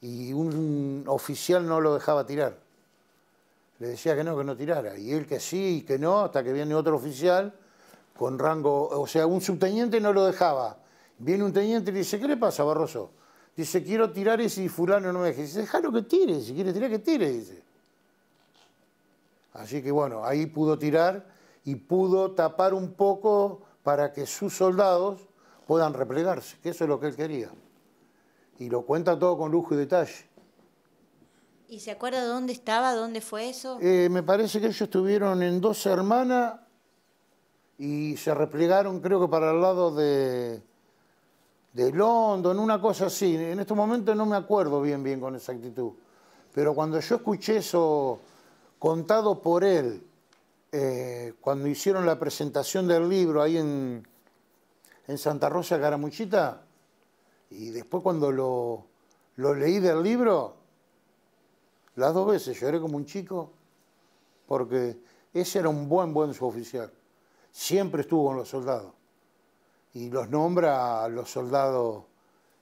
y un oficial no lo dejaba tirar. Le decía que no, que no tirara. Y él que sí y que no, hasta que viene otro oficial con rango, o sea, un subteniente no lo dejaba. Viene un teniente y le dice, ¿qué le pasa, Barroso? Dice, quiero tirar ese fulano no me deja. Dice, déjalo que tire, si quiere tirar, que tire, dice. Así que bueno, ahí pudo tirar y pudo tapar un poco para que sus soldados puedan replegarse, que eso es lo que él quería. Y lo cuenta todo con lujo y detalle. ¿Y se acuerda dónde estaba, dónde fue eso? Eh, me parece que ellos estuvieron en dos hermanas y se replegaron creo que para el lado de, de en una cosa así. En estos momentos no me acuerdo bien bien con exactitud. Pero cuando yo escuché eso contado por él eh, cuando hicieron la presentación del libro ahí en, Santa Rosa Caramuchita, y después cuando lo, leí del libro, las dos veces lloré como un chico, porque ese era un buen, buen suboficial. Siempre estuvo con los soldados. Y los nombra a los soldados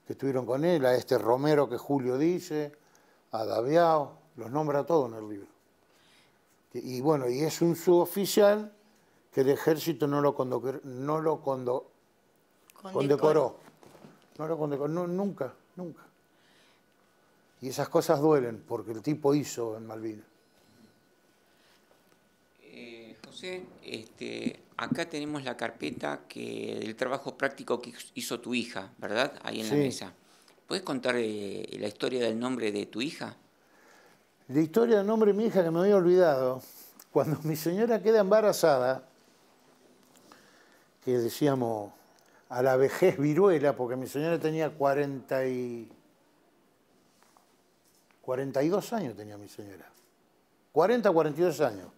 que estuvieron con él, a este Romero que Julio dice, a Daviao, los nombra a todos en el libro. Y bueno, y es un suboficial que el ejército no lo, no lo condecoró. No lo nunca, nunca. Y esas cosas duelen porque el tipo hizo en Malvinas. Eh, José, este, acá tenemos la carpeta que del trabajo práctico que hizo tu hija, ¿verdad? Ahí en la mesa. ¿Puedes contar eh, la historia del nombre de tu hija? la historia del nombre de mi hija que me había olvidado, cuando mi señora queda embarazada, que decíamos a la vejez viruela, porque mi señora tenía 40 y... 42 años tenía mi señora. 40, 42 años.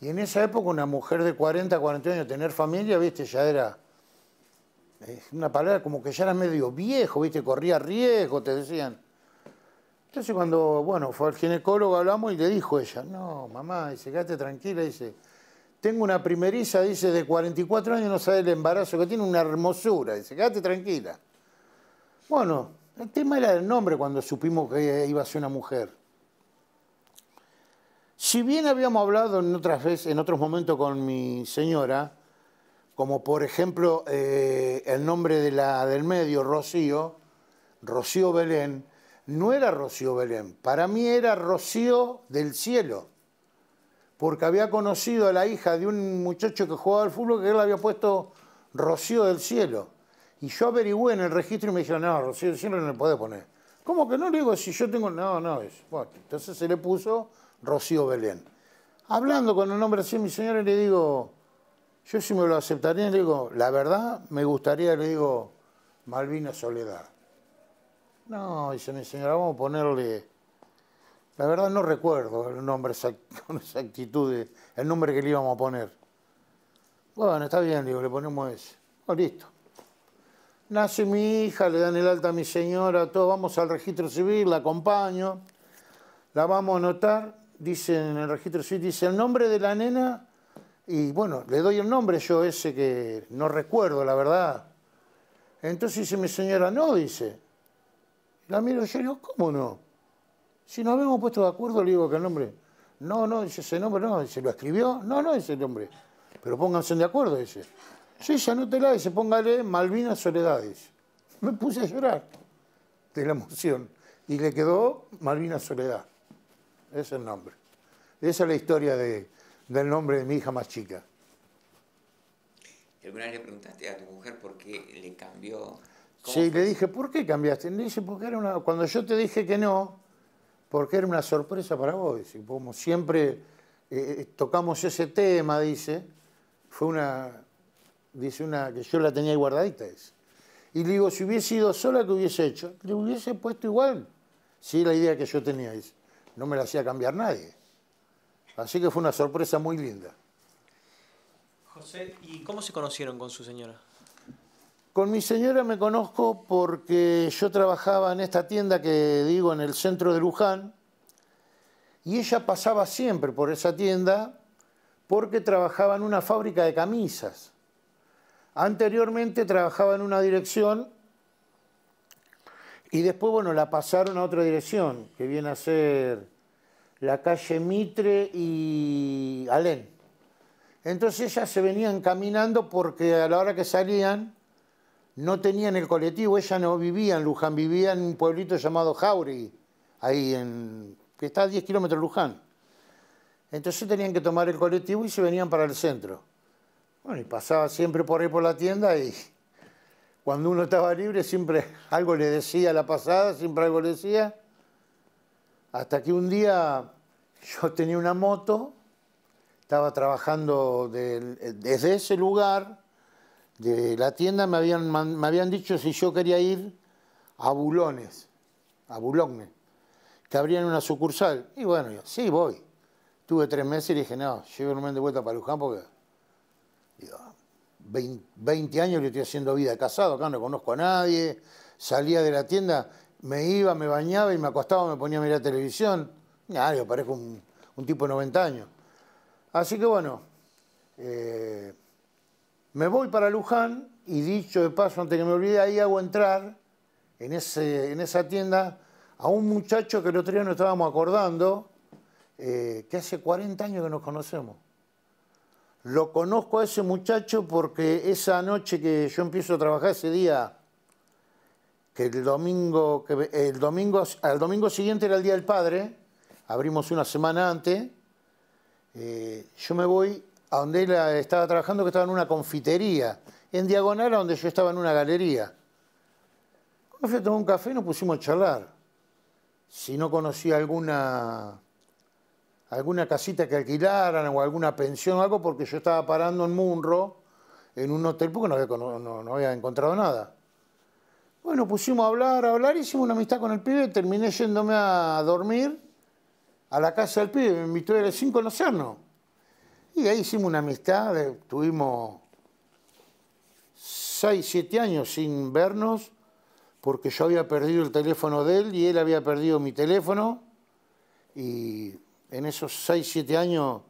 Y en esa época una mujer de 40, 40 años tener familia, viste, ya era Es una palabra como que ya era medio viejo, viste, corría riesgo, te decían. Entonces cuando, bueno, fue al ginecólogo, hablamos y le dijo ella, no, mamá, dice, quédate tranquila, dice, tengo una primeriza, dice, de 44 años, no sabe el embarazo que tiene, una hermosura, dice, quédate tranquila. Bueno, el tema era el nombre cuando supimos que iba a ser una mujer. Si bien habíamos hablado en otras veces, en otros momentos con mi señora, como por ejemplo eh, el nombre de la, del medio, Rocío, Rocío Belén, no era Rocío Belén, para mí era Rocío del cielo, porque había conocido a la hija de un muchacho que jugaba al fútbol que él había puesto Rocío del cielo. Y yo averigüé en el registro y me dijeron, no, Rocío del cielo no le podés poner. ¿Cómo que no? Le digo, si yo tengo... No, no, es... entonces se le puso Rocío Belén. Hablando con el nombre así, mi señora, le digo, yo si me lo aceptaría, le digo, la verdad, me gustaría, le digo, Malvina Soledad. No, dice mi señora, vamos a ponerle. La verdad no recuerdo el nombre exacto, con exactitud, el nombre que le íbamos a poner. Bueno, está bien, digo, le ponemos ese. Oh, listo. Nace mi hija, le dan el alta a mi señora, todo, vamos al registro civil, la acompaño, la vamos a anotar, dice en el registro civil, dice el nombre de la nena, y bueno, le doy el nombre yo ese que no recuerdo, la verdad. Entonces dice mi señora, no, dice, la miro yo digo, ¿cómo no? Si nos habíamos puesto de acuerdo, le digo que el nombre. No, no, ese nombre, no, se lo escribió. No, no, ese nombre. Pero pónganse de acuerdo, ese. Sí, ya no te la dice, póngale Malvinas Soledades. Me puse a llorar de la emoción. Y le quedó Malvina Soledad. Ese es el nombre. Esa es la historia del nombre de mi hija más chica. ¿Alguna vez le preguntaste a tu mujer por qué le cambió Sí, le dije, ¿por qué cambiaste? Le dije, porque era una. Cuando yo te dije que no, porque era una sorpresa para vos. Dice, como siempre eh, eh, tocamos ese tema, dice, fue una. Dice una que yo la tenía ahí guardadita. Y le digo, si hubiese sido sola, ¿qué hubiese hecho? Le hubiese puesto igual. Sí, la idea que yo tenía. No me la hacía cambiar nadie. Así que fue una sorpresa muy linda. José, ¿y cómo se conocieron con su señora? Con mi señora me conozco porque yo trabajaba en esta tienda que digo en el centro de Luján y ella pasaba siempre por esa tienda porque trabajaba en una fábrica de camisas. Anteriormente trabajaba en una dirección y después, bueno, la pasaron a otra dirección, que viene a ser la calle Mitre y Alén. Entonces ellas se venían caminando porque a la hora que salían no tenían el colectivo, ella no vivía en Luján, vivía en un pueblito llamado Jauregui, ahí que está a 10 kilómetros de Luján. Entonces tenían que tomar el colectivo y se venían para el centro. Bueno, y pasaba siempre por ahí por la tienda y cuando uno estaba libre siempre algo le decía a la pasada, siempre algo le decía. Hasta que un día yo tenía una moto, estaba trabajando desde ese lugar de la tienda me habían, me habían dicho si yo quería ir a Bulones, a Bulogne, que habrían una sucursal. Y bueno, yo, sí, voy. Tuve tres meses y dije, no, momento de vuelta para Luján porque digo, 20, años que estoy haciendo vida casado, acá no conozco a nadie. Salía de la tienda, me iba, me bañaba y me acostaba, me ponía a mirar televisión. Nada, ah, yo parezco un, tipo de 90 años. Así que bueno, eh, me voy para Luján y dicho de paso, antes que me olvide, ahí hago entrar en, ese, en esa tienda a un muchacho que el otro día nos estábamos acordando, eh, que hace 40 años que nos conocemos. Lo conozco a ese muchacho porque esa noche que yo empiezo a trabajar ese día, que el domingo, que el domingo, al domingo siguiente era el Día del Padre, abrimos una semana antes, eh, yo me voy a donde él eh, estaba trabajando, que estaba en una confitería, en diagonal a donde yo estaba en una galería. Cuando fui a tomar un café y nos pusimos a charlar. Si no conocía alguna, alguna casita que alquilaran o alguna pensión o algo, porque yo estaba parando en Munro, en un hotel, porque no había, encontrado nada. Bueno, pusimos a hablar, a hablar, hicimos una amistad con el pibe, terminé yéndome a dormir a la casa del pibe, me invitó a las 5 Océano. Y ahí hicimos una amistad, tuvimos 6, 7 años sin vernos, porque yo había perdido el teléfono de él y él había perdido mi teléfono. Y en esos 6, 7 años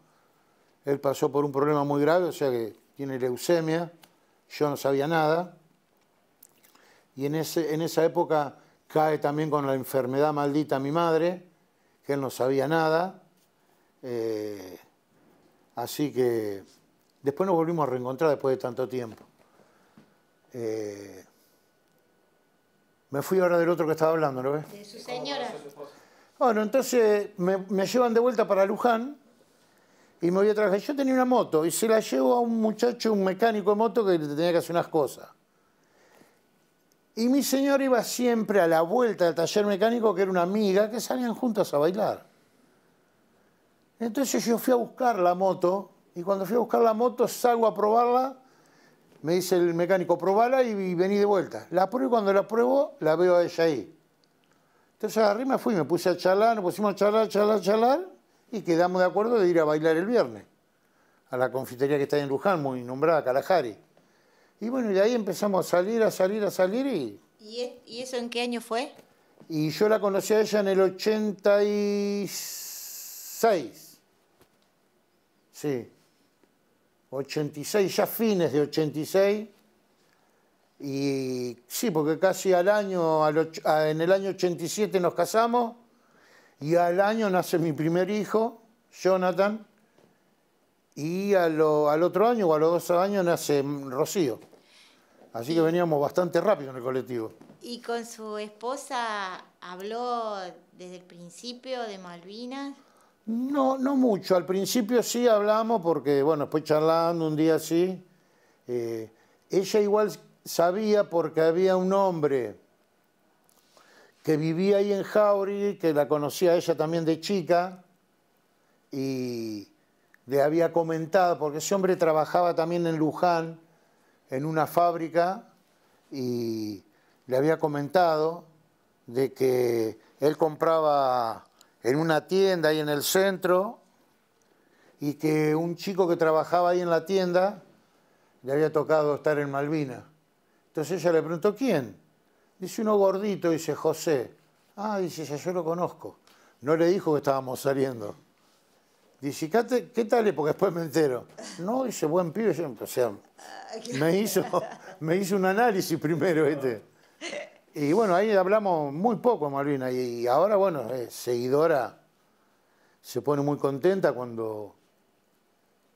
él pasó por un problema muy grave, o sea que tiene leucemia, yo no sabía nada. Y en, ese, en esa época cae también con la enfermedad maldita mi madre, que él no sabía nada. Eh, Así que después nos volvimos a reencontrar después de tanto tiempo. Eh, me fui ahora del otro que estaba hablando, ¿no ves? De su señora. Bueno, entonces me, llevan de vuelta para Luján y me voy a trabajar. Yo tenía una moto y se la llevo a un muchacho, un mecánico de moto que tenía que hacer unas cosas. Y mi señora iba siempre a la vuelta del taller mecánico, que era una amiga, que salían juntas a bailar. Entonces yo fui a buscar la moto y cuando fui a buscar la moto salgo a probarla, me dice el mecánico, probala y, vení de vuelta. La pruebo y cuando la pruebo la veo a ella ahí. Entonces arriba me fui, me puse a charlar, nos pusimos a charlar, charlar, charlar y quedamos de acuerdo de ir a bailar el viernes a la confitería que está en Luján, muy nombrada, Calajari. Y bueno, y de ahí empezamos a salir, a salir, a salir y... E, ¿Y eso en qué año fue? Y yo la conocí a ella en el 86. Sí. 86, ya fines de 86. Y sí, porque casi al año, en el año 87 nos casamos y al año nace mi primer hijo, Jonathan, y al otro año o a los dos años nace Rocío. Así que veníamos bastante rápido en el colectivo. ¿Y con su esposa habló desde el principio de Malvinas? No, no mucho. Al principio sí hablamos porque, bueno, después charlando un día así, eh, ella igual sabía porque había un hombre que vivía ahí en Jauri, que la conocía ella también de chica, y le había comentado, porque ese hombre trabajaba también en Luján, en una fábrica, y le había comentado de que él compraba en una tienda ahí en el centro y que un chico que trabajaba ahí en la tienda le había tocado estar en Malvina. Entonces ella le preguntó, ¿quién? Dice uno gordito, dice José. Ah, dice, ya yo lo conozco. No le dijo que estábamos saliendo. Dice, ¿qué, tal? Porque después me entero. No, dice, buen pibe. o sea, ah, me hizo, me hizo un análisis primero, este. Y bueno, ahí hablamos muy poco, Malvina, y ahora, bueno, seguidora, se pone muy contenta cuando,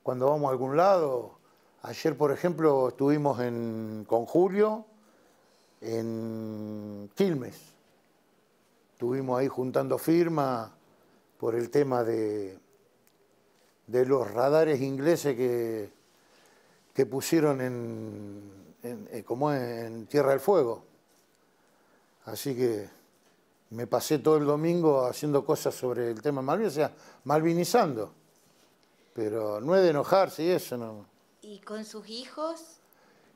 cuando vamos a algún lado. Ayer, por ejemplo, estuvimos con Julio en Quilmes. Estuvimos ahí juntando firmas por el tema de, de los radares ingleses que, que pusieron eh, como en Tierra del Fuego. Así que me pasé todo el domingo haciendo cosas sobre el tema Malvinas, o sea, malvinizando. Pero no es de enojarse y eso, ¿no? ¿Y con sus hijos?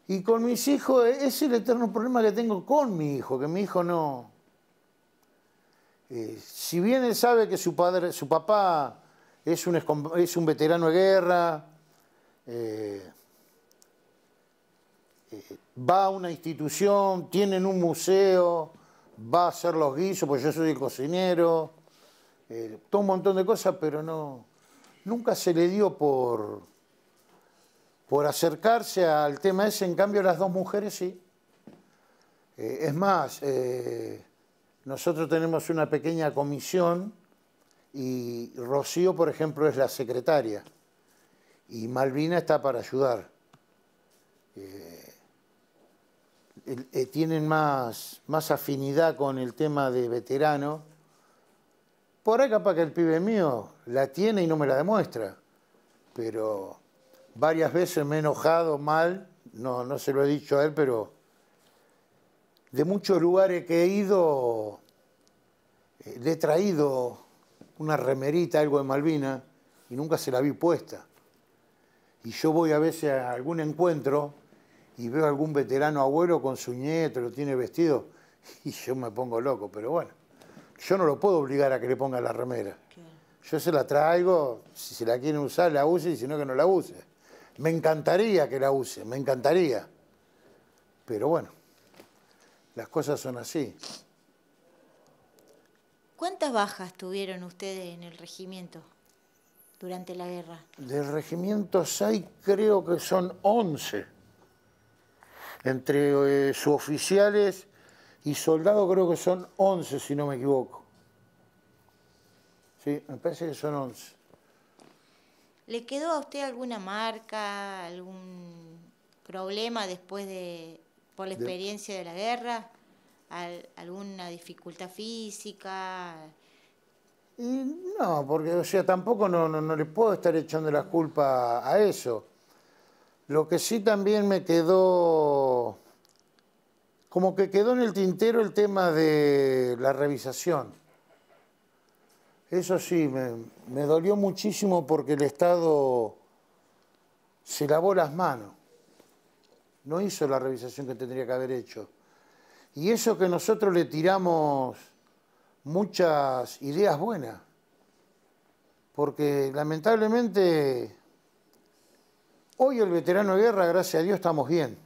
Y con mis hijos e-, es el eterno problema que tengo con mi hijo, que mi hijo no... Eh, si bien él sabe que su, padre, su papá es un, veterano de guerra, eh, eh, va a una institución, tienen un museo, va a hacer los guisos, pues yo soy el cocinero, eh, todo un montón de cosas, pero no, nunca se le dio por, por acercarse al tema ese, en cambio las dos mujeres sí. Eh, es más, eh, nosotros tenemos una pequeña comisión y Rocío, por ejemplo, es la secretaria y Malvina está para ayudar. Eh, tienen más, afinidad con el tema de veterano, por ahí capaz que el pibe mío la tiene y no me la demuestra, pero varias veces me he enojado mal, no, no se lo he dicho a él, pero de muchos lugares que he ido, eh, le he traído una remerita, algo de Malvina, y nunca se la vi puesta. Y yo voy a veces a algún encuentro y veo algún veterano abuelo con su nieto, lo tiene vestido, y yo me pongo loco, pero bueno, yo no lo puedo obligar a que le ponga la remera. Yo se la traigo, si se la quiere usar, la use, y si no, que no la use. Me encantaría que la use, me encantaría. Pero bueno, las cosas son así. ¿Cuántas bajas tuvieron ustedes en el regimiento durante la guerra? Del regimiento 6 creo que son 11 entre eh, sus oficiales y soldados creo que son 11, si no me equivoco. Sí, me parece que son 11. ¿Le quedó a usted alguna marca, algún problema después de, por la experiencia de la guerra? ¿Alguna dificultad física? Mm, no, porque o sea, tampoco no, no le puedo estar echando la culpa a eso. Lo que sí también me quedó, como que quedó en el tintero el tema de la revisación. Eso sí, me, dolió muchísimo porque el Estado se lavó las manos. No hizo la revisación que tendría que haber hecho. Y eso que nosotros le tiramos muchas ideas buenas, porque lamentablemente Hoy el veterano de guerra, gracias a Dios, estamos bien.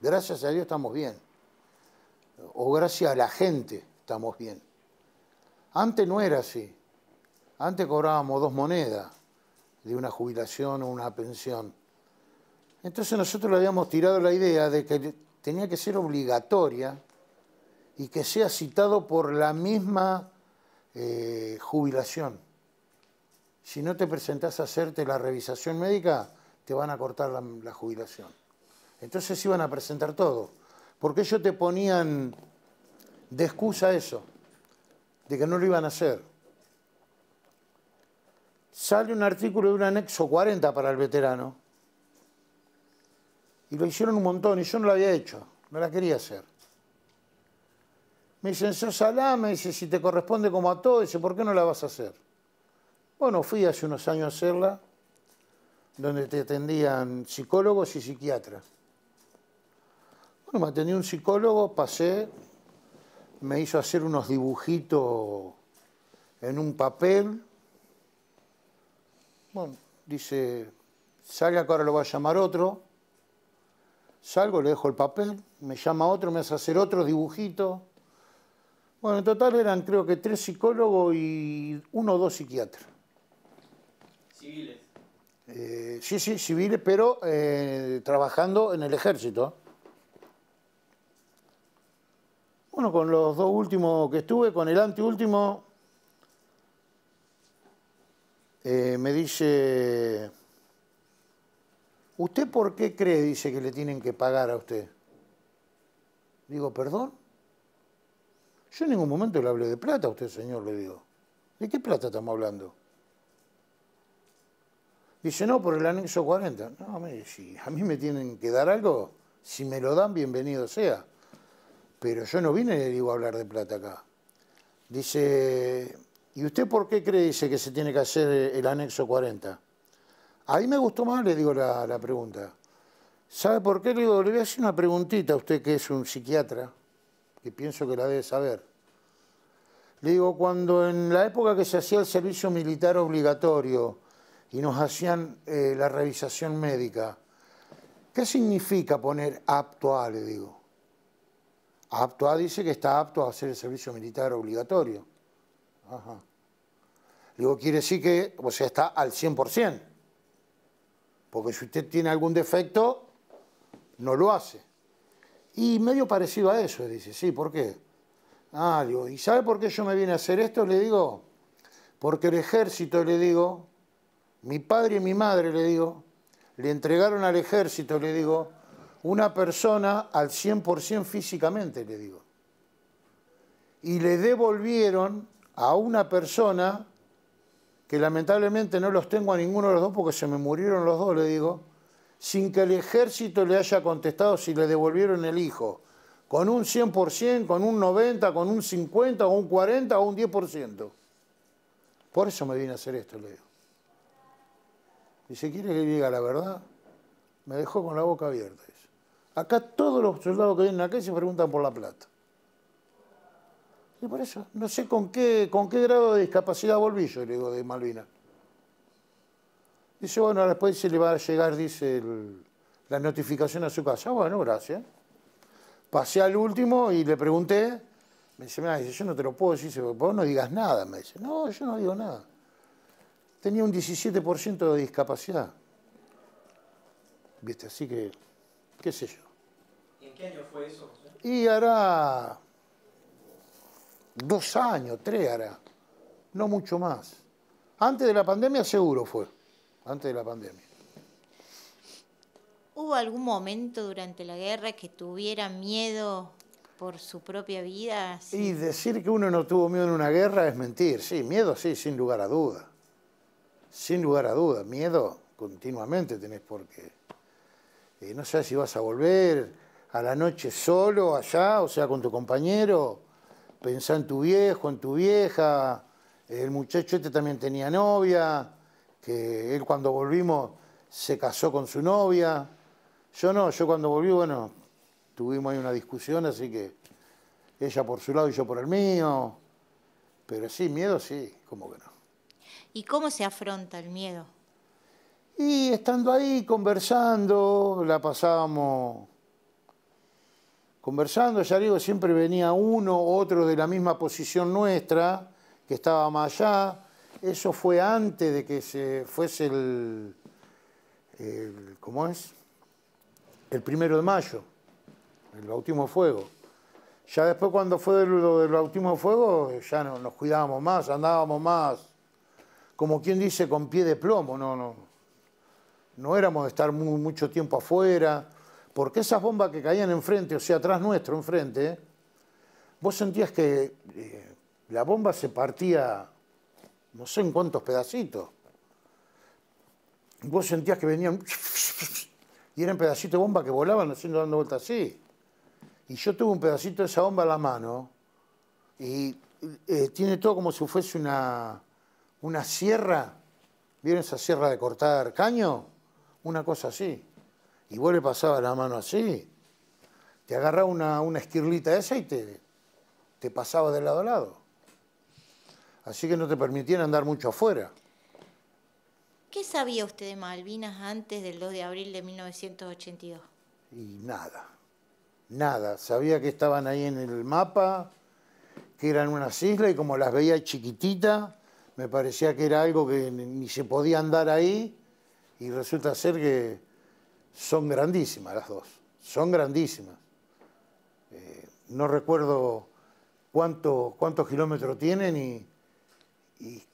Gracias a Dios estamos bien. O gracias a la gente estamos bien. Antes no era así. Antes cobrábamos dos monedas de una jubilación o una pensión. Entonces nosotros le habíamos tirado la idea de que tenía que ser obligatoria y que sea citado por la misma eh, jubilación. Si no te presentás a hacerte la revisación médica, te van a cortar la, jubilación. Entonces iban a presentar todo. Porque ellos te ponían de excusa eso, de que no lo iban a hacer. Sale un artículo de un anexo 40 para el veterano. Y lo hicieron un montón, y yo no lo había hecho, no la quería hacer. Me dicen, sos me dice, si te corresponde como a todo, dice, ¿por qué no la vas a hacer? Bueno, fui hace unos años a hacerla, donde te atendían psicólogos y psiquiatras. Bueno, me atendí un psicólogo, pasé, me hizo hacer unos dibujitos en un papel. Bueno, dice, salga que ahora lo va a llamar otro. Salgo, le dejo el papel, me llama otro, me hace hacer otro dibujito. Bueno, en total eran creo que tres psicólogos y uno o dos psiquiatras. Eh, sí, sí, civil, pero eh, trabajando en el ejército. Bueno, con los dos últimos que estuve, con el anteúltimo, eh, me dice, ¿usted por qué cree, dice, que le tienen que pagar a usted? Digo, ¿perdón? Yo en ningún momento le hablé de plata a usted, señor, le digo. ¿De qué plata estamos hablando? Dice, no, por el anexo 40. No, a mí me tienen que dar algo, si me lo dan, bienvenido sea. Pero yo no vine, le digo, a hablar de plata acá. Dice, ¿y usted por qué cree, dice, que se tiene que hacer el anexo 40? A mí me gustó más, le digo la, la pregunta. ¿Sabe por qué? Le digo, le voy a hacer una preguntita a usted que es un psiquiatra, que pienso que la debe saber. Le digo, cuando en la época que se hacía el servicio militar obligatorio, y nos hacían eh, la revisación médica. ¿Qué significa poner apto a? Le digo. Apto a dice que está apto a hacer el servicio militar obligatorio. Ajá. Digo, quiere decir que, o está al 100%. Porque si usted tiene algún defecto, no lo hace. Y medio parecido a eso, dice, sí, ¿por qué? Ah, digo, ¿y sabe por qué yo me vine a hacer esto? Le digo, porque el ejército, le digo, mi padre y mi madre, le digo, le entregaron al ejército, le digo, una persona al 100% físicamente, le digo. Y le devolvieron a una persona que lamentablemente no los tengo a ninguno de los dos porque se me murieron los dos, le digo, sin que el ejército le haya contestado si le devolvieron el hijo, con un 100%, con un 90%, con un 50%, con un 40% o un 10%. Por eso me vine a hacer esto, le digo. Dice, ¿quiere que diga la verdad? Me dejó con la boca abierta. Dice. Acá todos los soldados que vienen acá se preguntan por la plata. Y por eso, no sé con qué, con qué grado de discapacidad volví yo, le digo, de Malvinas. Dice, bueno, después se le va a llegar, dice, la notificación a su casa. Bueno, gracias. Pasé al último y le pregunté. Me dice, mira, yo no te lo puedo decir, vos no digas nada. Me dice, no, yo no digo nada tenía un 17% de discapacidad. ¿Viste? Así que, qué sé yo. ¿Y en qué año fue eso? Y hará dos años, tres hará, no mucho más. Antes de la pandemia seguro fue, antes de la pandemia. ¿Hubo algún momento durante la guerra que tuviera miedo por su propia vida? Y decir que uno no tuvo miedo en una guerra es mentir, sí, miedo sí, sin lugar a dudas sin lugar a dudas, miedo continuamente tenés porque eh, no sabes si vas a volver a la noche solo allá, o sea, con tu compañero, pensá en tu viejo, en tu vieja, el muchacho este también tenía novia, que él cuando volvimos se casó con su novia, yo no, yo cuando volví, bueno, tuvimos ahí una discusión, así que ella por su lado y yo por el mío, pero sí, miedo sí, ¿cómo que no? ¿Y cómo se afronta el miedo? Y estando ahí conversando, la pasábamos conversando, ya digo, siempre venía uno, otro de la misma posición nuestra, que estaba más allá. Eso fue antes de que se fuese el, ¿cómo es? El primero de mayo, el bautismo fuego. Ya después cuando fue lo del bautismo fuego, ya no, nos cuidábamos más, andábamos más como quien dice, con pie de plomo, no, no. No éramos de estar mucho tiempo afuera, porque esas bombas que caían enfrente, o sea, atrás nuestro, enfrente, ¿eh? vos sentías que eh, la bomba se partía no sé en cuántos pedacitos. Vos sentías que venían y eran pedacitos de bomba que volaban haciendo dando vueltas así. Y yo tuve un pedacito de esa bomba en la mano y eh, tiene todo como si fuese una, una sierra, ¿vieron esa sierra de cortar caño? Una cosa así. Y vos le pasabas la mano así, te agarraba una, esquirlita esa y te, te pasaba de lado a lado. Así que no te permitían andar mucho afuera. ¿Qué sabía usted de Malvinas antes del 2 de abril de 1982? Y nada, nada. Sabía que estaban ahí en el mapa, que eran unas islas y como las veía chiquititas, me parecía que era algo que ni se podía andar ahí y resulta ser que son grandísimas las dos, son grandísimas. Eh, no recuerdo cuántos kilómetros tienen y,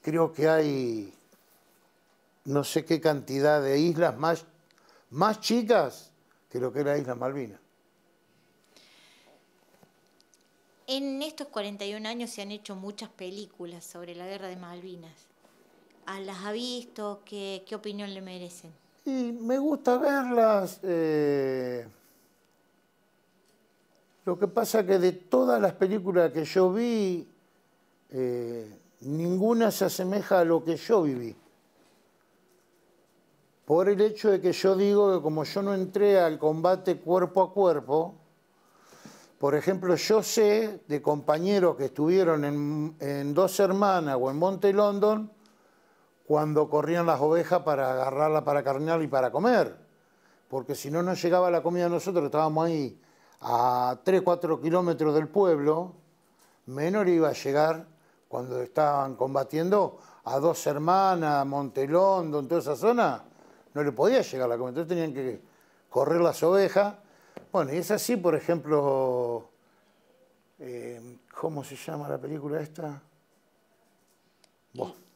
creo que hay no sé qué cantidad de islas más, más chicas que lo que era isla Malvinas. En estos 41 años se han hecho muchas películas sobre la guerra de Malvinas. Ah, ¿Las ha visto? ¿Qué, opinión le merecen? Y me gusta verlas. Eh, lo que pasa que de todas las películas que yo vi, eh, ninguna se asemeja a lo que yo viví. Por el hecho de que yo digo que como yo no entré al combate cuerpo a cuerpo, por ejemplo, yo sé de compañeros que estuvieron en, Dos Hermanas o en Monte London cuando corrían las ovejas para agarrarla para carnear y para comer. Porque si no, no llegaba la comida a nosotros, estábamos ahí a 3, 4 kilómetros del pueblo, menor iba a llegar cuando estaban combatiendo a dos hermanas, Monte London, toda esa zona, no le podía llegar la comida. Entonces tenían que correr las ovejas bueno, y es así, por ejemplo, eh, ¿cómo se llama la película esta?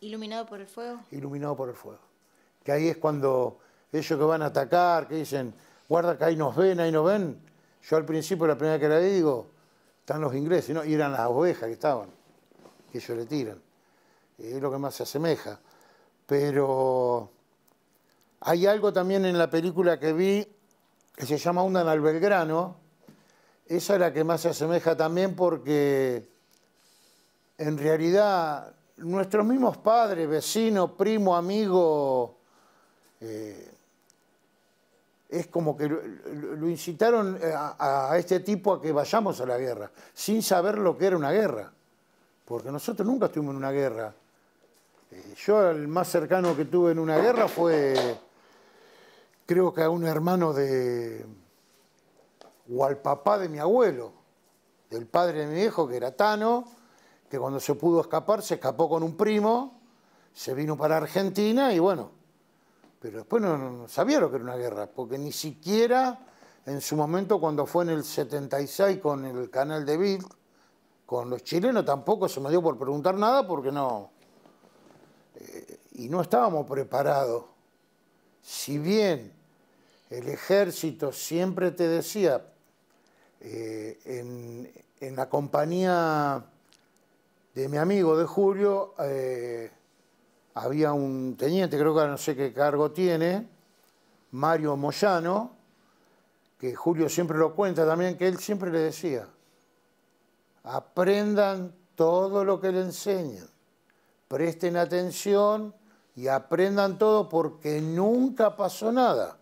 Iluminado por el fuego. Iluminado por el fuego. Que ahí es cuando ellos que van a atacar, que dicen, guarda que ahí nos ven, ahí nos ven. Yo al principio, la primera que la digo, están los ingleses, ¿no? Y eran las ovejas que estaban, que ellos le tiran. Y es lo que más se asemeja. Pero hay algo también en la película que vi que se llama Onda al Belgrano, Esa es la que más se asemeja también porque en realidad nuestros mismos padres, vecinos, primo, amigo, eh, es como que lo, incitaron eh, a, este tipo a que vayamos a la guerra, sin saber lo que era una guerra, porque nosotros nunca estuvimos en una guerra. Eh, yo el más cercano que tuve en una guerra fue creo que a un hermano de, o al papá de mi abuelo, del padre de mi hijo, que era Tano, que cuando se pudo escapar, se escapó con un primo, se vino para Argentina y bueno, pero después no, sabieron lo que era una guerra, porque ni siquiera en su momento cuando fue en el 76 con el canal de Bill, con los chilenos tampoco se me dio por preguntar nada porque no, eh, y no estábamos preparados. Si bien el ejército siempre te decía, eh, en, la compañía de mi amigo de Julio, eh, había un teniente, creo que no sé qué cargo tiene, Mario Moyano, que Julio siempre lo cuenta también, que él siempre le decía, aprendan todo lo que le enseñan, presten atención y aprendan todo porque nunca pasó nada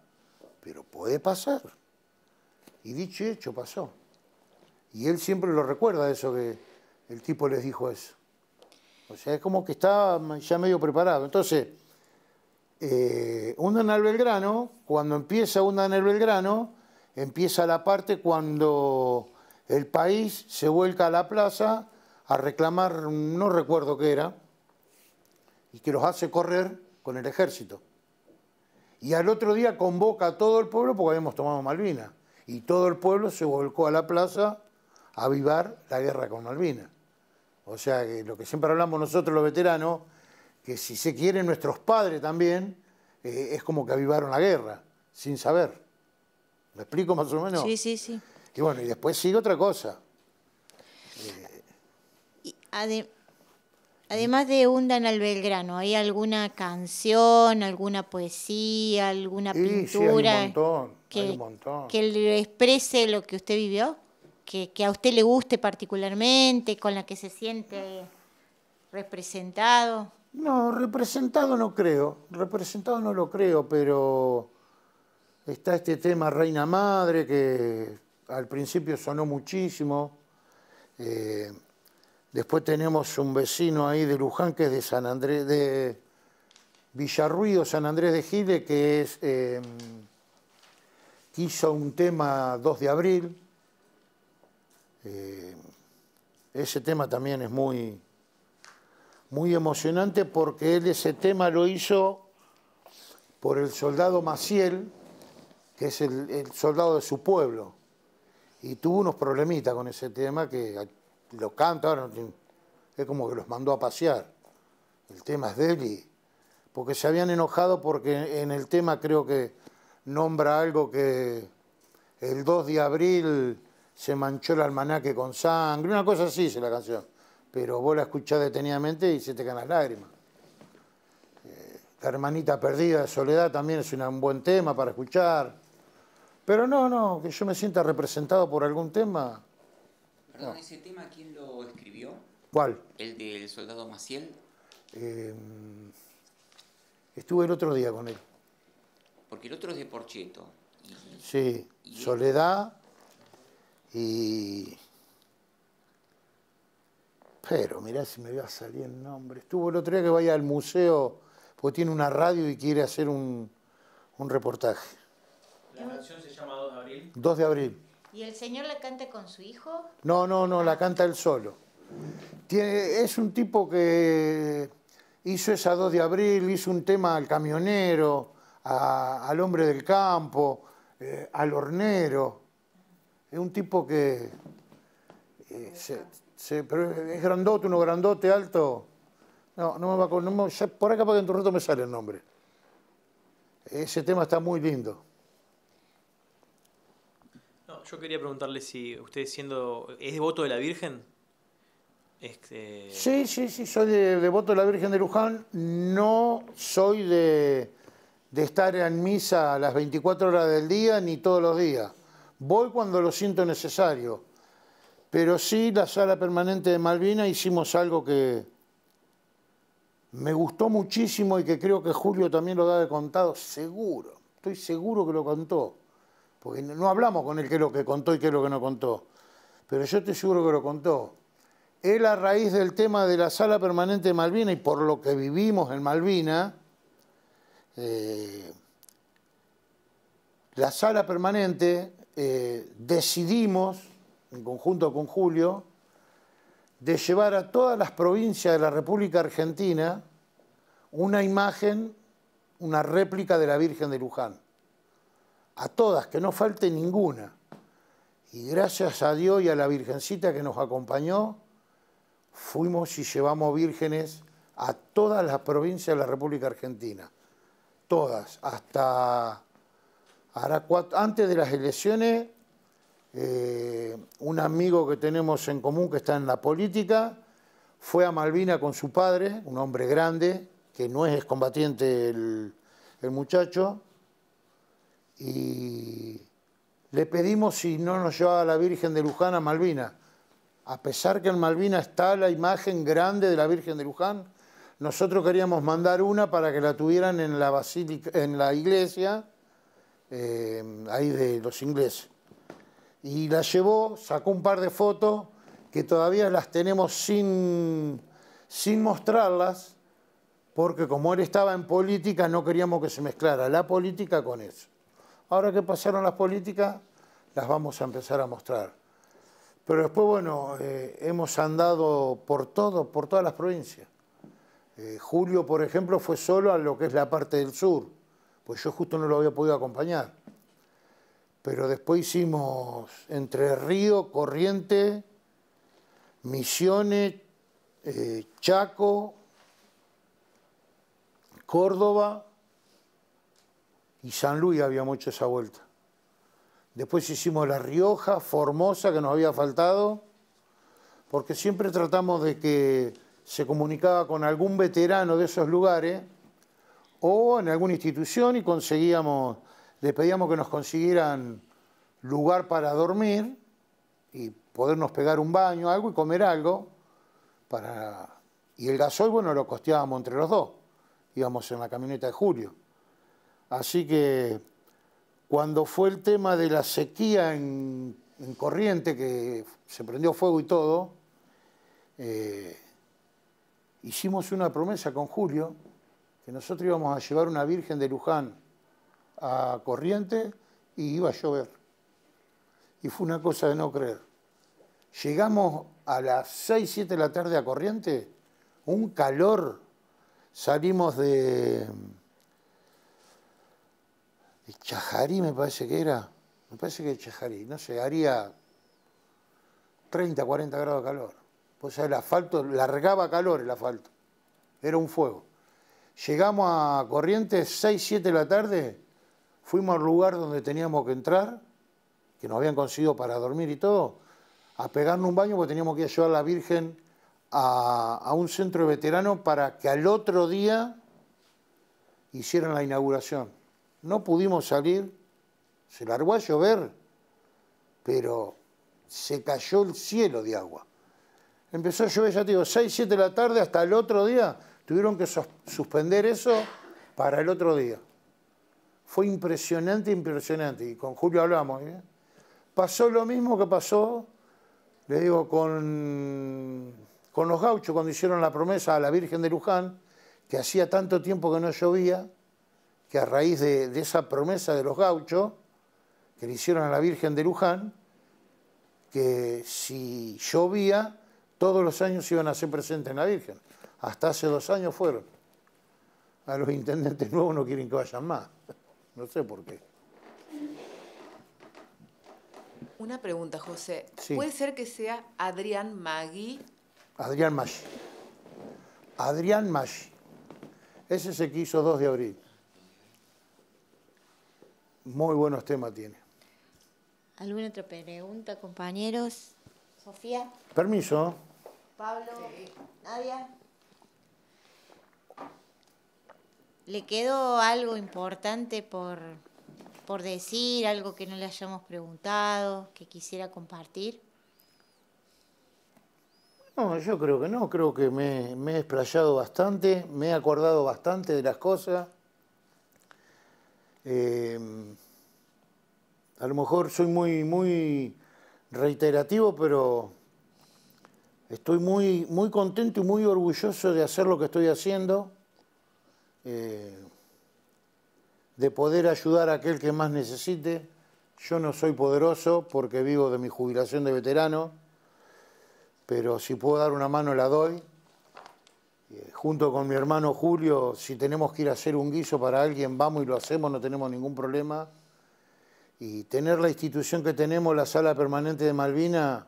pero puede pasar. Y dicho hecho, pasó. Y él siempre lo recuerda eso que el tipo les dijo eso. O sea, es como que está ya medio preparado. Entonces, eh, un Danal Belgrano, cuando empieza un Dan Belgrano, empieza la parte cuando el país se vuelca a la plaza a reclamar, no recuerdo qué era, y que los hace correr con el ejército. Y al otro día convoca a todo el pueblo porque habíamos tomado Malvina. Y todo el pueblo se volcó a la plaza a avivar la guerra con Malvina. O sea, que lo que siempre hablamos nosotros los veteranos, que si se quieren nuestros padres también, eh, es como que avivaron la guerra, sin saber. ¿Me explico más o menos? Sí, sí, sí. Y bueno, y después sigue otra cosa. Eh, y Además de Undan al Belgrano, ¿hay alguna canción, alguna poesía, alguna pintura un montón, que, que le exprese lo que usted vivió? Que, a usted le guste particularmente, con la que se siente representado. No, representado no creo, representado no lo creo, pero está este tema Reina Madre que al principio sonó muchísimo. Eh, Después tenemos un vecino ahí de Luján que es de San Andrés, de Villarruido, San Andrés de Gile, que hizo em, un tema 2 de abril. Em, ese tema también es muy, muy emocionante porque él ese tema lo hizo por el soldado Maciel, que es el, el soldado de su pueblo. Y tuvo unos problemitas con ese tema que lo canta, es como que los mandó a pasear. El tema es de porque se habían enojado porque en el tema creo que nombra algo que el 2 de abril se manchó el almanaque con sangre, una cosa así dice la canción, pero vos la escuchás detenidamente y se te caen las lágrimas. Eh, la hermanita perdida de Soledad también es un buen tema para escuchar, pero no, no, que yo me sienta representado por algún tema, Perdón, ¿ese tema quién lo escribió? ¿Cuál? El del soldado Maciel. Em, estuve el otro día con él. Porque el otro es de Porcheto. sí, Soledad y... Pero mirá si me voy a salir el nombre. Estuvo el otro día que vaya al museo, porque tiene una radio y quiere hacer un, un reportaje. La canción se llama 2 de abril. 2 de abril. ¿Y el señor la canta con su hijo? No, no, no, la canta él solo. es un tipo que hizo esa 2 de abril, hizo un tema al camionero, al hombre del campo, eh, al hornero. Es un tipo que... Eh, es grandote, uno grandote, alto. No, no me va con... No por acá porque en tu rato me sale el nombre. Ese tema está muy lindo. Yo quería preguntarle si usted siendo... ¿Es devoto de la Virgen? Este, sí, sí, sí, soy devoto de, la Virgen de Luján. No soy de, estar en misa las 24 horas del día ni todos los días. Voy cuando lo siento necesario. Pero sí, la sala permanente de Malvina hicimos algo que me gustó muchísimo y que creo que Julio también lo da de contado, seguro. Estoy seguro que lo contó porque no hablamos con él qué es lo que contó y qué es lo que no contó, pero yo te seguro que lo contó. Él a raíz del tema de la sala permanente de Malvina y por lo que vivimos en Malvina, eh, la sala permanente eh, decidimos, en conjunto con Julio, de llevar a todas las provincias de la República Argentina una imagen, una réplica de la Virgen de Luján a todas, que no falte ninguna. Y gracias a Dios y a la Virgencita que nos acompañó, fuimos y llevamos vírgenes a todas las provincias de la República Argentina. Todas, hasta antes de las elecciones, eh, un amigo que tenemos en común que está en la política, fue a Malvina con su padre, un hombre grande, que no es combatiente el muchacho, y le pedimos si no nos llevaba la Virgen de Luján a Malvina. A pesar que en Malvina está la imagen grande de la Virgen de Luján, nosotros queríamos mandar una para que la tuvieran en la, basílica, en la iglesia, eh, ahí de los ingleses. Y la llevó, sacó un par de fotos que todavía las tenemos sin mostrarlas, porque como él estaba en política no queríamos que se mezclara la política con eso. Ahora que pasaron las políticas, las vamos a empezar a mostrar. Pero después, bueno, eh, hemos andado por todo, por todas las provincias. Eh, Julio, por ejemplo, fue solo a lo que es la parte del sur, pues yo justo no lo había podido acompañar. Pero después hicimos entre Río, Corriente, Misiones, eh, Chaco, Córdoba, y San Luis habíamos hecho esa vuelta. Después hicimos La Rioja, Formosa, que nos había faltado, porque siempre tratamos de que se comunicaba con algún veterano de esos lugares o en alguna institución y conseguíamos, le pedíamos que nos consiguieran lugar para dormir y podernos pegar un baño, algo y comer algo. Y el gasoil, bueno, lo costeábamos entre los dos. Íbamos en la camioneta de Julio. Así que cuando fue el tema de la sequía en, Corriente, que se prendió fuego y todo, eh, hicimos una promesa con Julio, que nosotros íbamos a llevar una Virgen de Luján a Corriente y iba a llover. Y fue una cosa de no creer. Llegamos a las 6, 7 de la tarde a Corriente, un calor, salimos de el Chajarí, me parece que era. Me parece que el Chajarí, no sé, haría 30, 40 grados de calor. Pues el asfalto largaba calor el asfalto. Era un fuego. Llegamos a Corrientes 6, 7 de la tarde, fuimos al lugar donde teníamos que entrar, que nos habían conseguido para dormir y todo, a pegarnos un baño porque teníamos que a llevar a la Virgen a, a un centro de veteranos para que al otro día hicieran la inauguración no pudimos salir, se largó a llover, pero se cayó el cielo de agua. Empezó a llover, ya te digo, 6, 7 de la tarde hasta el otro día. Tuvieron que suspender eso para el otro día. Fue impresionante, impresionante. Y con Julio hablamos. ¿eh? Pasó lo mismo que pasó, le digo, con, con los gauchos cuando hicieron la promesa a la Virgen de Luján, que hacía tanto tiempo que no llovía que a raíz de, esa promesa de los gauchos que le hicieron a la Virgen de Luján, que si llovía, todos los años iban a ser presentes en la Virgen. Hasta hace dos años fueron. A los intendentes nuevos no quieren que vayan más. No sé por qué. Una pregunta, José. ¿Puede ser que sea Adrián Magui? Adrián Maggi. Adrián Maggi. Ese se quiso dos de abril muy buenos temas tiene. ¿Alguna otra pregunta, compañeros? Sofía. Permiso. Pablo, Nadia. ¿Le quedó algo importante por, por decir, algo que no le hayamos preguntado, que quisiera compartir? No, yo creo que no, creo que me, me he explayado bastante, me he acordado bastante de las cosas Em, a lo mejor soy muy, muy reiterativo, pero estoy muy, muy contento y muy orgulloso de hacer lo que estoy haciendo, eh, de poder ayudar a aquel que más necesite. Yo no soy poderoso porque vivo de mi jubilación de veterano, pero si puedo dar una mano la doy eh, junto con mi hermano Julio, si tenemos que ir a hacer un guiso para alguien, vamos y lo hacemos, no tenemos ningún problema. Y tener la institución que tenemos, la sala permanente de Malvina,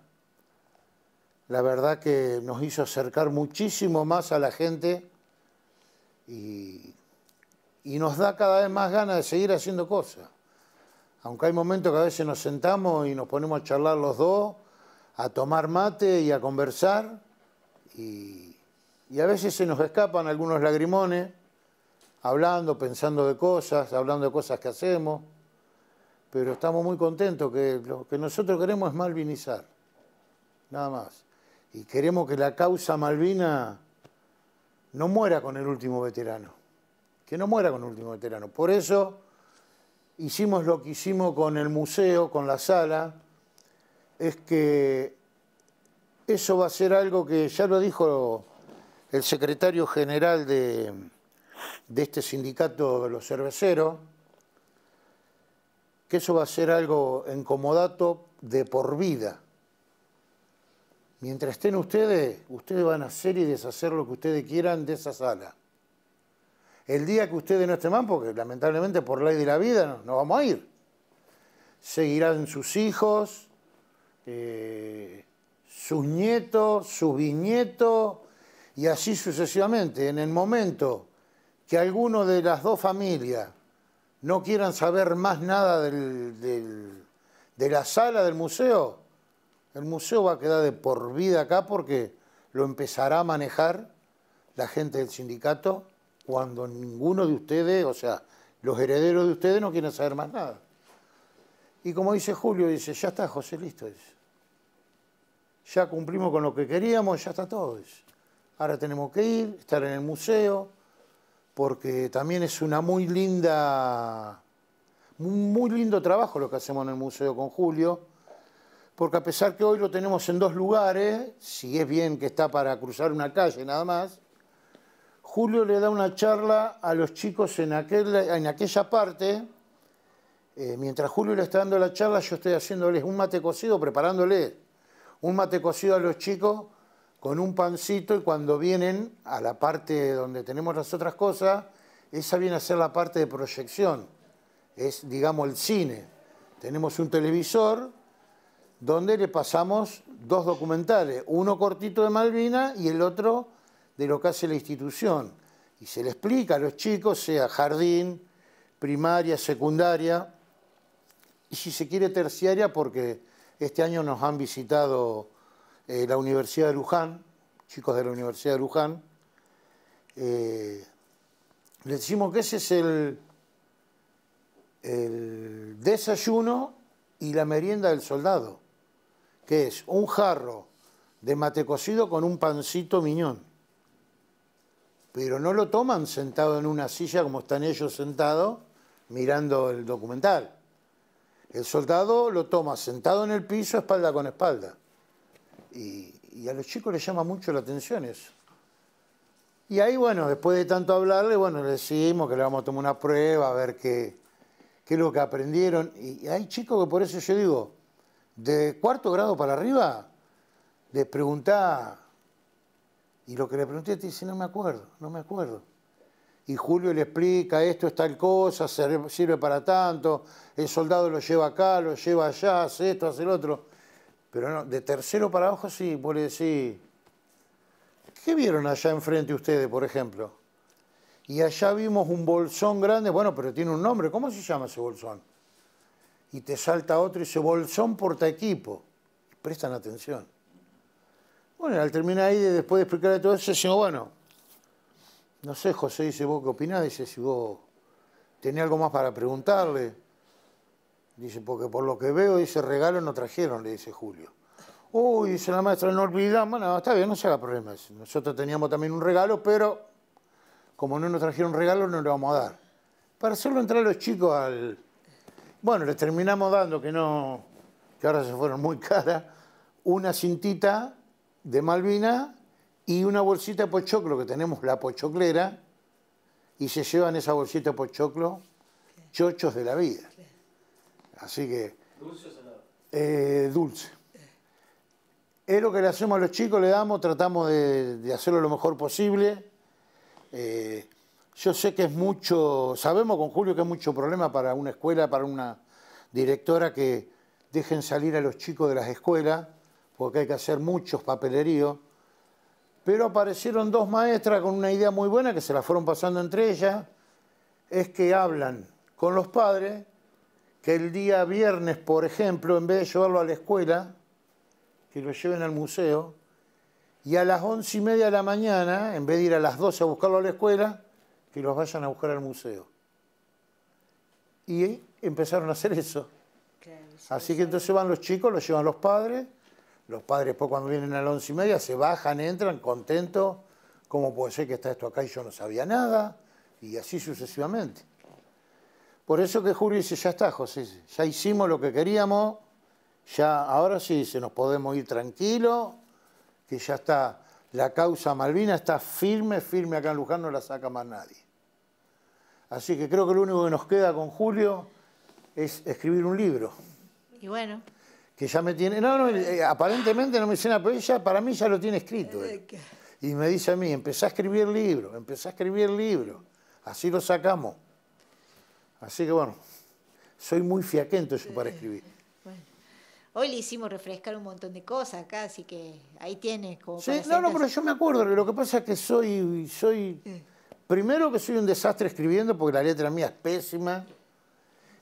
la verdad que nos hizo acercar muchísimo más a la gente y, nos da cada vez más ganas de seguir haciendo cosas. Aunque hay momentos que a veces nos sentamos y nos ponemos a charlar los dos, a tomar mate y a conversar. Y y a veces se nos escapan algunos lagrimones, hablando, pensando de cosas, hablando de cosas que hacemos, pero estamos muy contentos que lo que nosotros queremos es malvinizar, nada más. Y queremos que la causa malvina no muera con el último veterano, que no muera con el último veterano. Por eso hicimos lo que hicimos con el museo, con la sala, es que eso va a ser algo que ya lo dijo el secretario general de, este sindicato de los cerveceros, que eso va a ser algo incomodato de por vida. Mientras estén ustedes, ustedes van a hacer y deshacer lo que ustedes quieran de esa sala. El día que ustedes no estén más, porque lamentablemente por ley de la vida no, vamos a ir, seguirán sus hijos, su eh, sus nietos, sus y así sucesivamente. En el momento que alguno de las dos familias no quieran saber más nada de la sala del museo, el museo va a quedar de por vida acá porque lo empezará a manejar la gente del sindicato cuando ninguno de ustedes, o sea, los herederos de ustedes no quieren saber más nada. Y como dice Julio, dice, ya está José, listo. Dice. Ya cumplimos con lo que queríamos, ya está todo. eso. Ahora tenemos que ir, estar en el museo, porque también es una muy linda, muy lindo trabajo lo que hacemos en el museo con Julio, porque a pesar que hoy lo tenemos en dos lugares, si es bien que está para cruzar una calle nada más, Julio le da una charla a los chicos en, en aquella parte. Eh, mientras Julio le está dando la charla, yo estoy haciéndoles un mate cocido, preparándole un mate cocido a los chicos con un pancito y cuando vienen a la parte donde tenemos las otras cosas, esa viene a ser la parte de proyección, es digamos el cine. Tenemos un televisor donde le pasamos dos documentales, uno cortito de Malvina y el otro de lo que hace la institución. Y se le explica a los chicos, sea jardín, primaria, secundaria, y si se quiere terciaria, porque este año nos han visitado eh, la Universidad de Luján, chicos de la Universidad de Luján, eh, les decimos que ese es el, el desayuno y la merienda del soldado, que es un jarro de mate cocido con un pancito miñón. Pero no lo toman sentado en una silla como están ellos sentados mirando el documental. El soldado lo toma sentado en el piso, espalda con espalda. Y, a los chicos les llama mucho la atención eso. Y ahí, bueno, después de tanto hablarle, bueno, le decimos que le vamos a tomar una prueba, a ver qué, es lo que aprendieron. Y hay chicos que por eso yo digo, de cuarto grado para arriba, les preguntá, y lo que le pregunté te dice, no me acuerdo, no me acuerdo. Y Julio le explica, esto es tal cosa, sirve para tanto, el soldado lo lleva acá, lo lleva allá, hace esto, hace el otro. Pero no, de tercero para abajo sí, vos decir ¿qué vieron allá enfrente ustedes, por ejemplo? Y allá vimos un bolsón grande, bueno, pero tiene un nombre, ¿cómo se llama ese bolsón? Y te salta otro y dice, bolsón porta equipo. Prestan atención. Bueno, al terminar ahí, después de explicarle todo eso, decimos, bueno, no sé, José dice, ¿vos qué opinás? Dice, si vos tenés algo más para preguntarle. Dice, porque por lo que veo, ese regalo no trajeron, le dice Julio. Uy, dice la maestra, no olvidamos, Bueno, está bien, no se haga problema. Nosotros teníamos también un regalo, pero como no nos trajeron regalo, no lo vamos a dar. Para hacerlo entrar a los chicos al... Bueno, les terminamos dando, que no... que ahora se fueron muy caras, una cintita de Malvina y una bolsita de pochoclo, que tenemos la pochoclera, y se llevan esa bolsita de pochoclo chochos de la vida. Así que. ¿Dulce o eh, dulce. Es lo que le hacemos a los chicos, le damos, tratamos de, hacerlo lo mejor posible. Eh, yo sé que es mucho, sabemos con Julio que es mucho problema para una escuela, para una directora que dejen salir a los chicos de las escuelas, porque hay que hacer muchos papeleríos. Pero aparecieron dos maestras con una idea muy buena que se la fueron pasando entre ellas, es que hablan con los padres que el día viernes, por ejemplo, en vez de llevarlo a la escuela, que lo lleven al museo, y a las once y media de la mañana, en vez de ir a las doce a buscarlo a la escuela, que los vayan a buscar al museo. Y empezaron a hacer eso. Así que entonces van los chicos, los llevan los padres, los padres después cuando vienen a las once y media se bajan, entran contentos, ¿cómo puede ser que está esto acá y yo no sabía nada? Y así sucesivamente. Por eso que Julio dice, ya está, José, ya hicimos lo que queríamos, ya ahora sí se nos podemos ir tranquilos, que ya está, la causa Malvina está firme, firme acá en Luján, no la saca más nadie. Así que creo que lo único que nos queda con Julio es escribir un libro. Y bueno. Que ya me tiene, no, no, eh, aparentemente no me dice nada, ah, pero ella para mí ya lo tiene escrito. Y me dice a mí, empezá a escribir el libro, empezá a escribir el libro, así lo sacamos. Así que bueno, soy muy fiaquento yo para escribir. hoy le hicimos refrescar un montón de cosas acá, así que ahí tienes como. Sí, no, no, pero yo me acuerdo. Lo que pasa es que soy. soy Primero que soy un desastre escribiendo porque la letra mía es pésima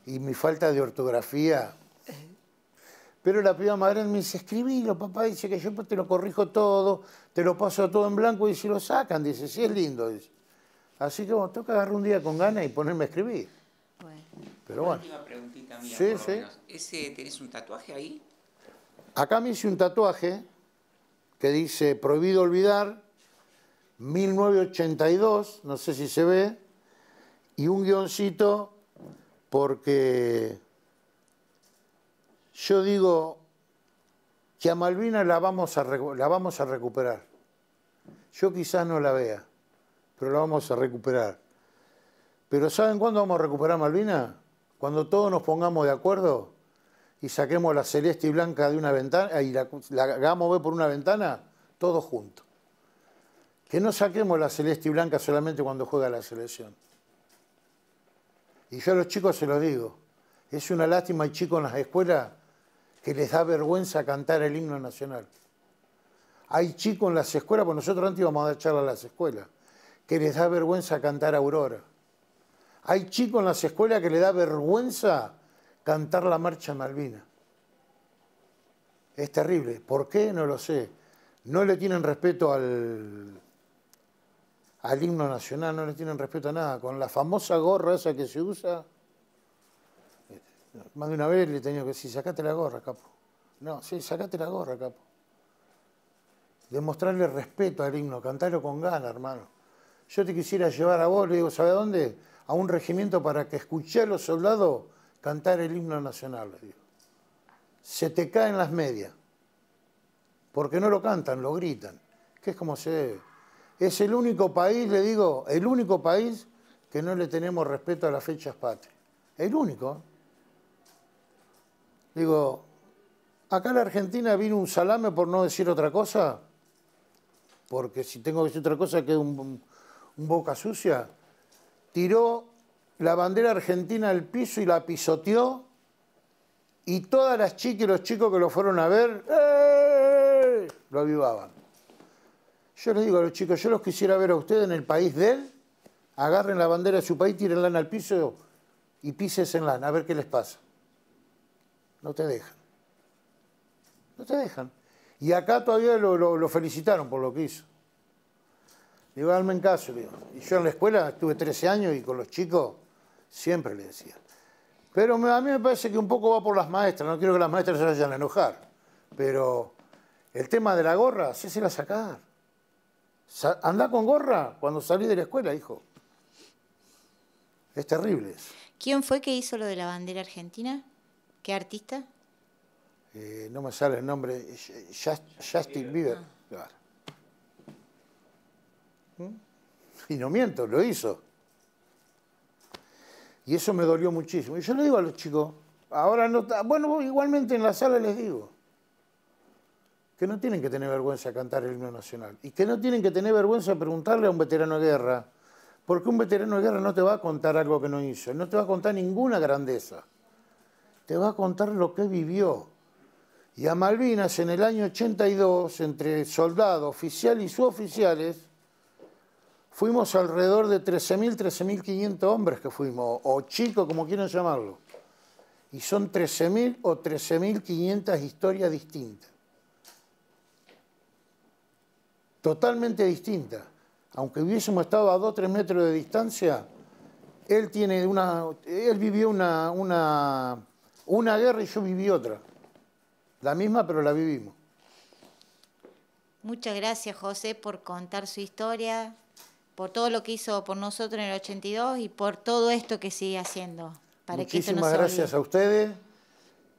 y mi falta de ortografía. Pero la prima madre me dice, escribilo, papá, dice que yo te lo corrijo todo, te lo paso todo en blanco y si lo sacan, dice, sí es lindo. Así que bueno, toca agarrar un día con ganas y ponerme a escribir. Pero bueno. ¿Tenés un tatuaje ahí? Acá me hice un tatuaje que dice Prohibido olvidar, 1982, no sé si se ve, y un guioncito porque yo digo que a Malvina la vamos a, la vamos a recuperar. Yo quizás no la vea, pero la vamos a recuperar. Pero ¿saben cuándo vamos a recuperar Malvina? Cuando todos nos pongamos de acuerdo y saquemos la celeste y blanca de una ventana y la, hagamos ver por una ventana, todos juntos. Que no saquemos la celeste y blanca solamente cuando juega la selección. Y yo a los chicos se los digo, es una lástima, hay chicos en las escuelas que les da vergüenza cantar el himno nacional. Hay chicos en las escuelas, porque nosotros antes íbamos a dar charlas a las escuelas, que les da vergüenza cantar Aurora. Hay chicos en las escuelas que le da vergüenza cantar la marcha Malvina. Es terrible. ¿Por qué? No lo sé. No le tienen respeto al, al himno nacional, no le tienen respeto a nada. Con la famosa gorra esa que se usa, eh, más de una vez le he tenido que decir, sacate la gorra, capo. No, sí, sacate la gorra, capo. Demostrarle respeto al himno, cantarlo con ganas, hermano. Yo te quisiera llevar a vos, le digo, ¿sabe dónde? a un regimiento para que escuché a los soldados cantar el himno nacional, Se te caen las medias, porque no lo cantan, lo gritan, que es como se debe. Es el único país, le digo, el único país que no le tenemos respeto a las fechas patrias. El único. Digo, acá en la Argentina vino un salame por no decir otra cosa, porque si tengo que decir otra cosa que un, un boca sucia tiró la bandera argentina al piso y la pisoteó. Y todas las chicas y los chicos que lo fueron a ver, ¡eh! lo avivaban. Yo les digo a los chicos, yo los quisiera ver a ustedes en el país de él, agarren la bandera de su país, lana al piso y en lana a ver qué les pasa. No te dejan. No te dejan. Y acá todavía lo felicitaron por lo que hizo. Digo, hazme en caso, Y yo en la escuela estuve 13 años y con los chicos siempre le decía. Pero a mí me parece que un poco va por las maestras, no quiero que las maestras se vayan a enojar. Pero el tema de la gorra, sí se la sacar. Andá con gorra cuando salí de la escuela, hijo. Es terrible eso. ¿Quién fue que hizo lo de la bandera argentina? ¿Qué artista? Eh, no me sale el nombre. Justin Bieber. Ah. Y no miento, lo hizo. Y eso me dolió muchísimo. Y yo le digo a los chicos, ahora no bueno, igualmente en la sala les digo, que no tienen que tener vergüenza de cantar el himno nacional. Y que no tienen que tener vergüenza de preguntarle a un veterano de guerra, porque un veterano de guerra no te va a contar algo que no hizo, no te va a contar ninguna grandeza. Te va a contar lo que vivió. Y a Malvinas en el año 82, entre soldado, oficial y suboficiales, fuimos alrededor de 13.000, 13.500 hombres que fuimos, o chicos, como quieran llamarlo. Y son 13.000 o 13.500 historias distintas. Totalmente distintas. Aunque hubiésemos estado a 2 o 3 metros de distancia, él, tiene una, él vivió una, una, una guerra y yo viví otra. La misma, pero la vivimos. Muchas gracias, José, por contar su historia, por todo lo que hizo por nosotros en el 82 y por todo esto que sigue haciendo. Para Muchísimas gracias a ustedes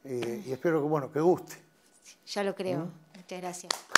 eh, y espero que, bueno, que guste. Ya lo creo. ¿Mm? Muchas gracias.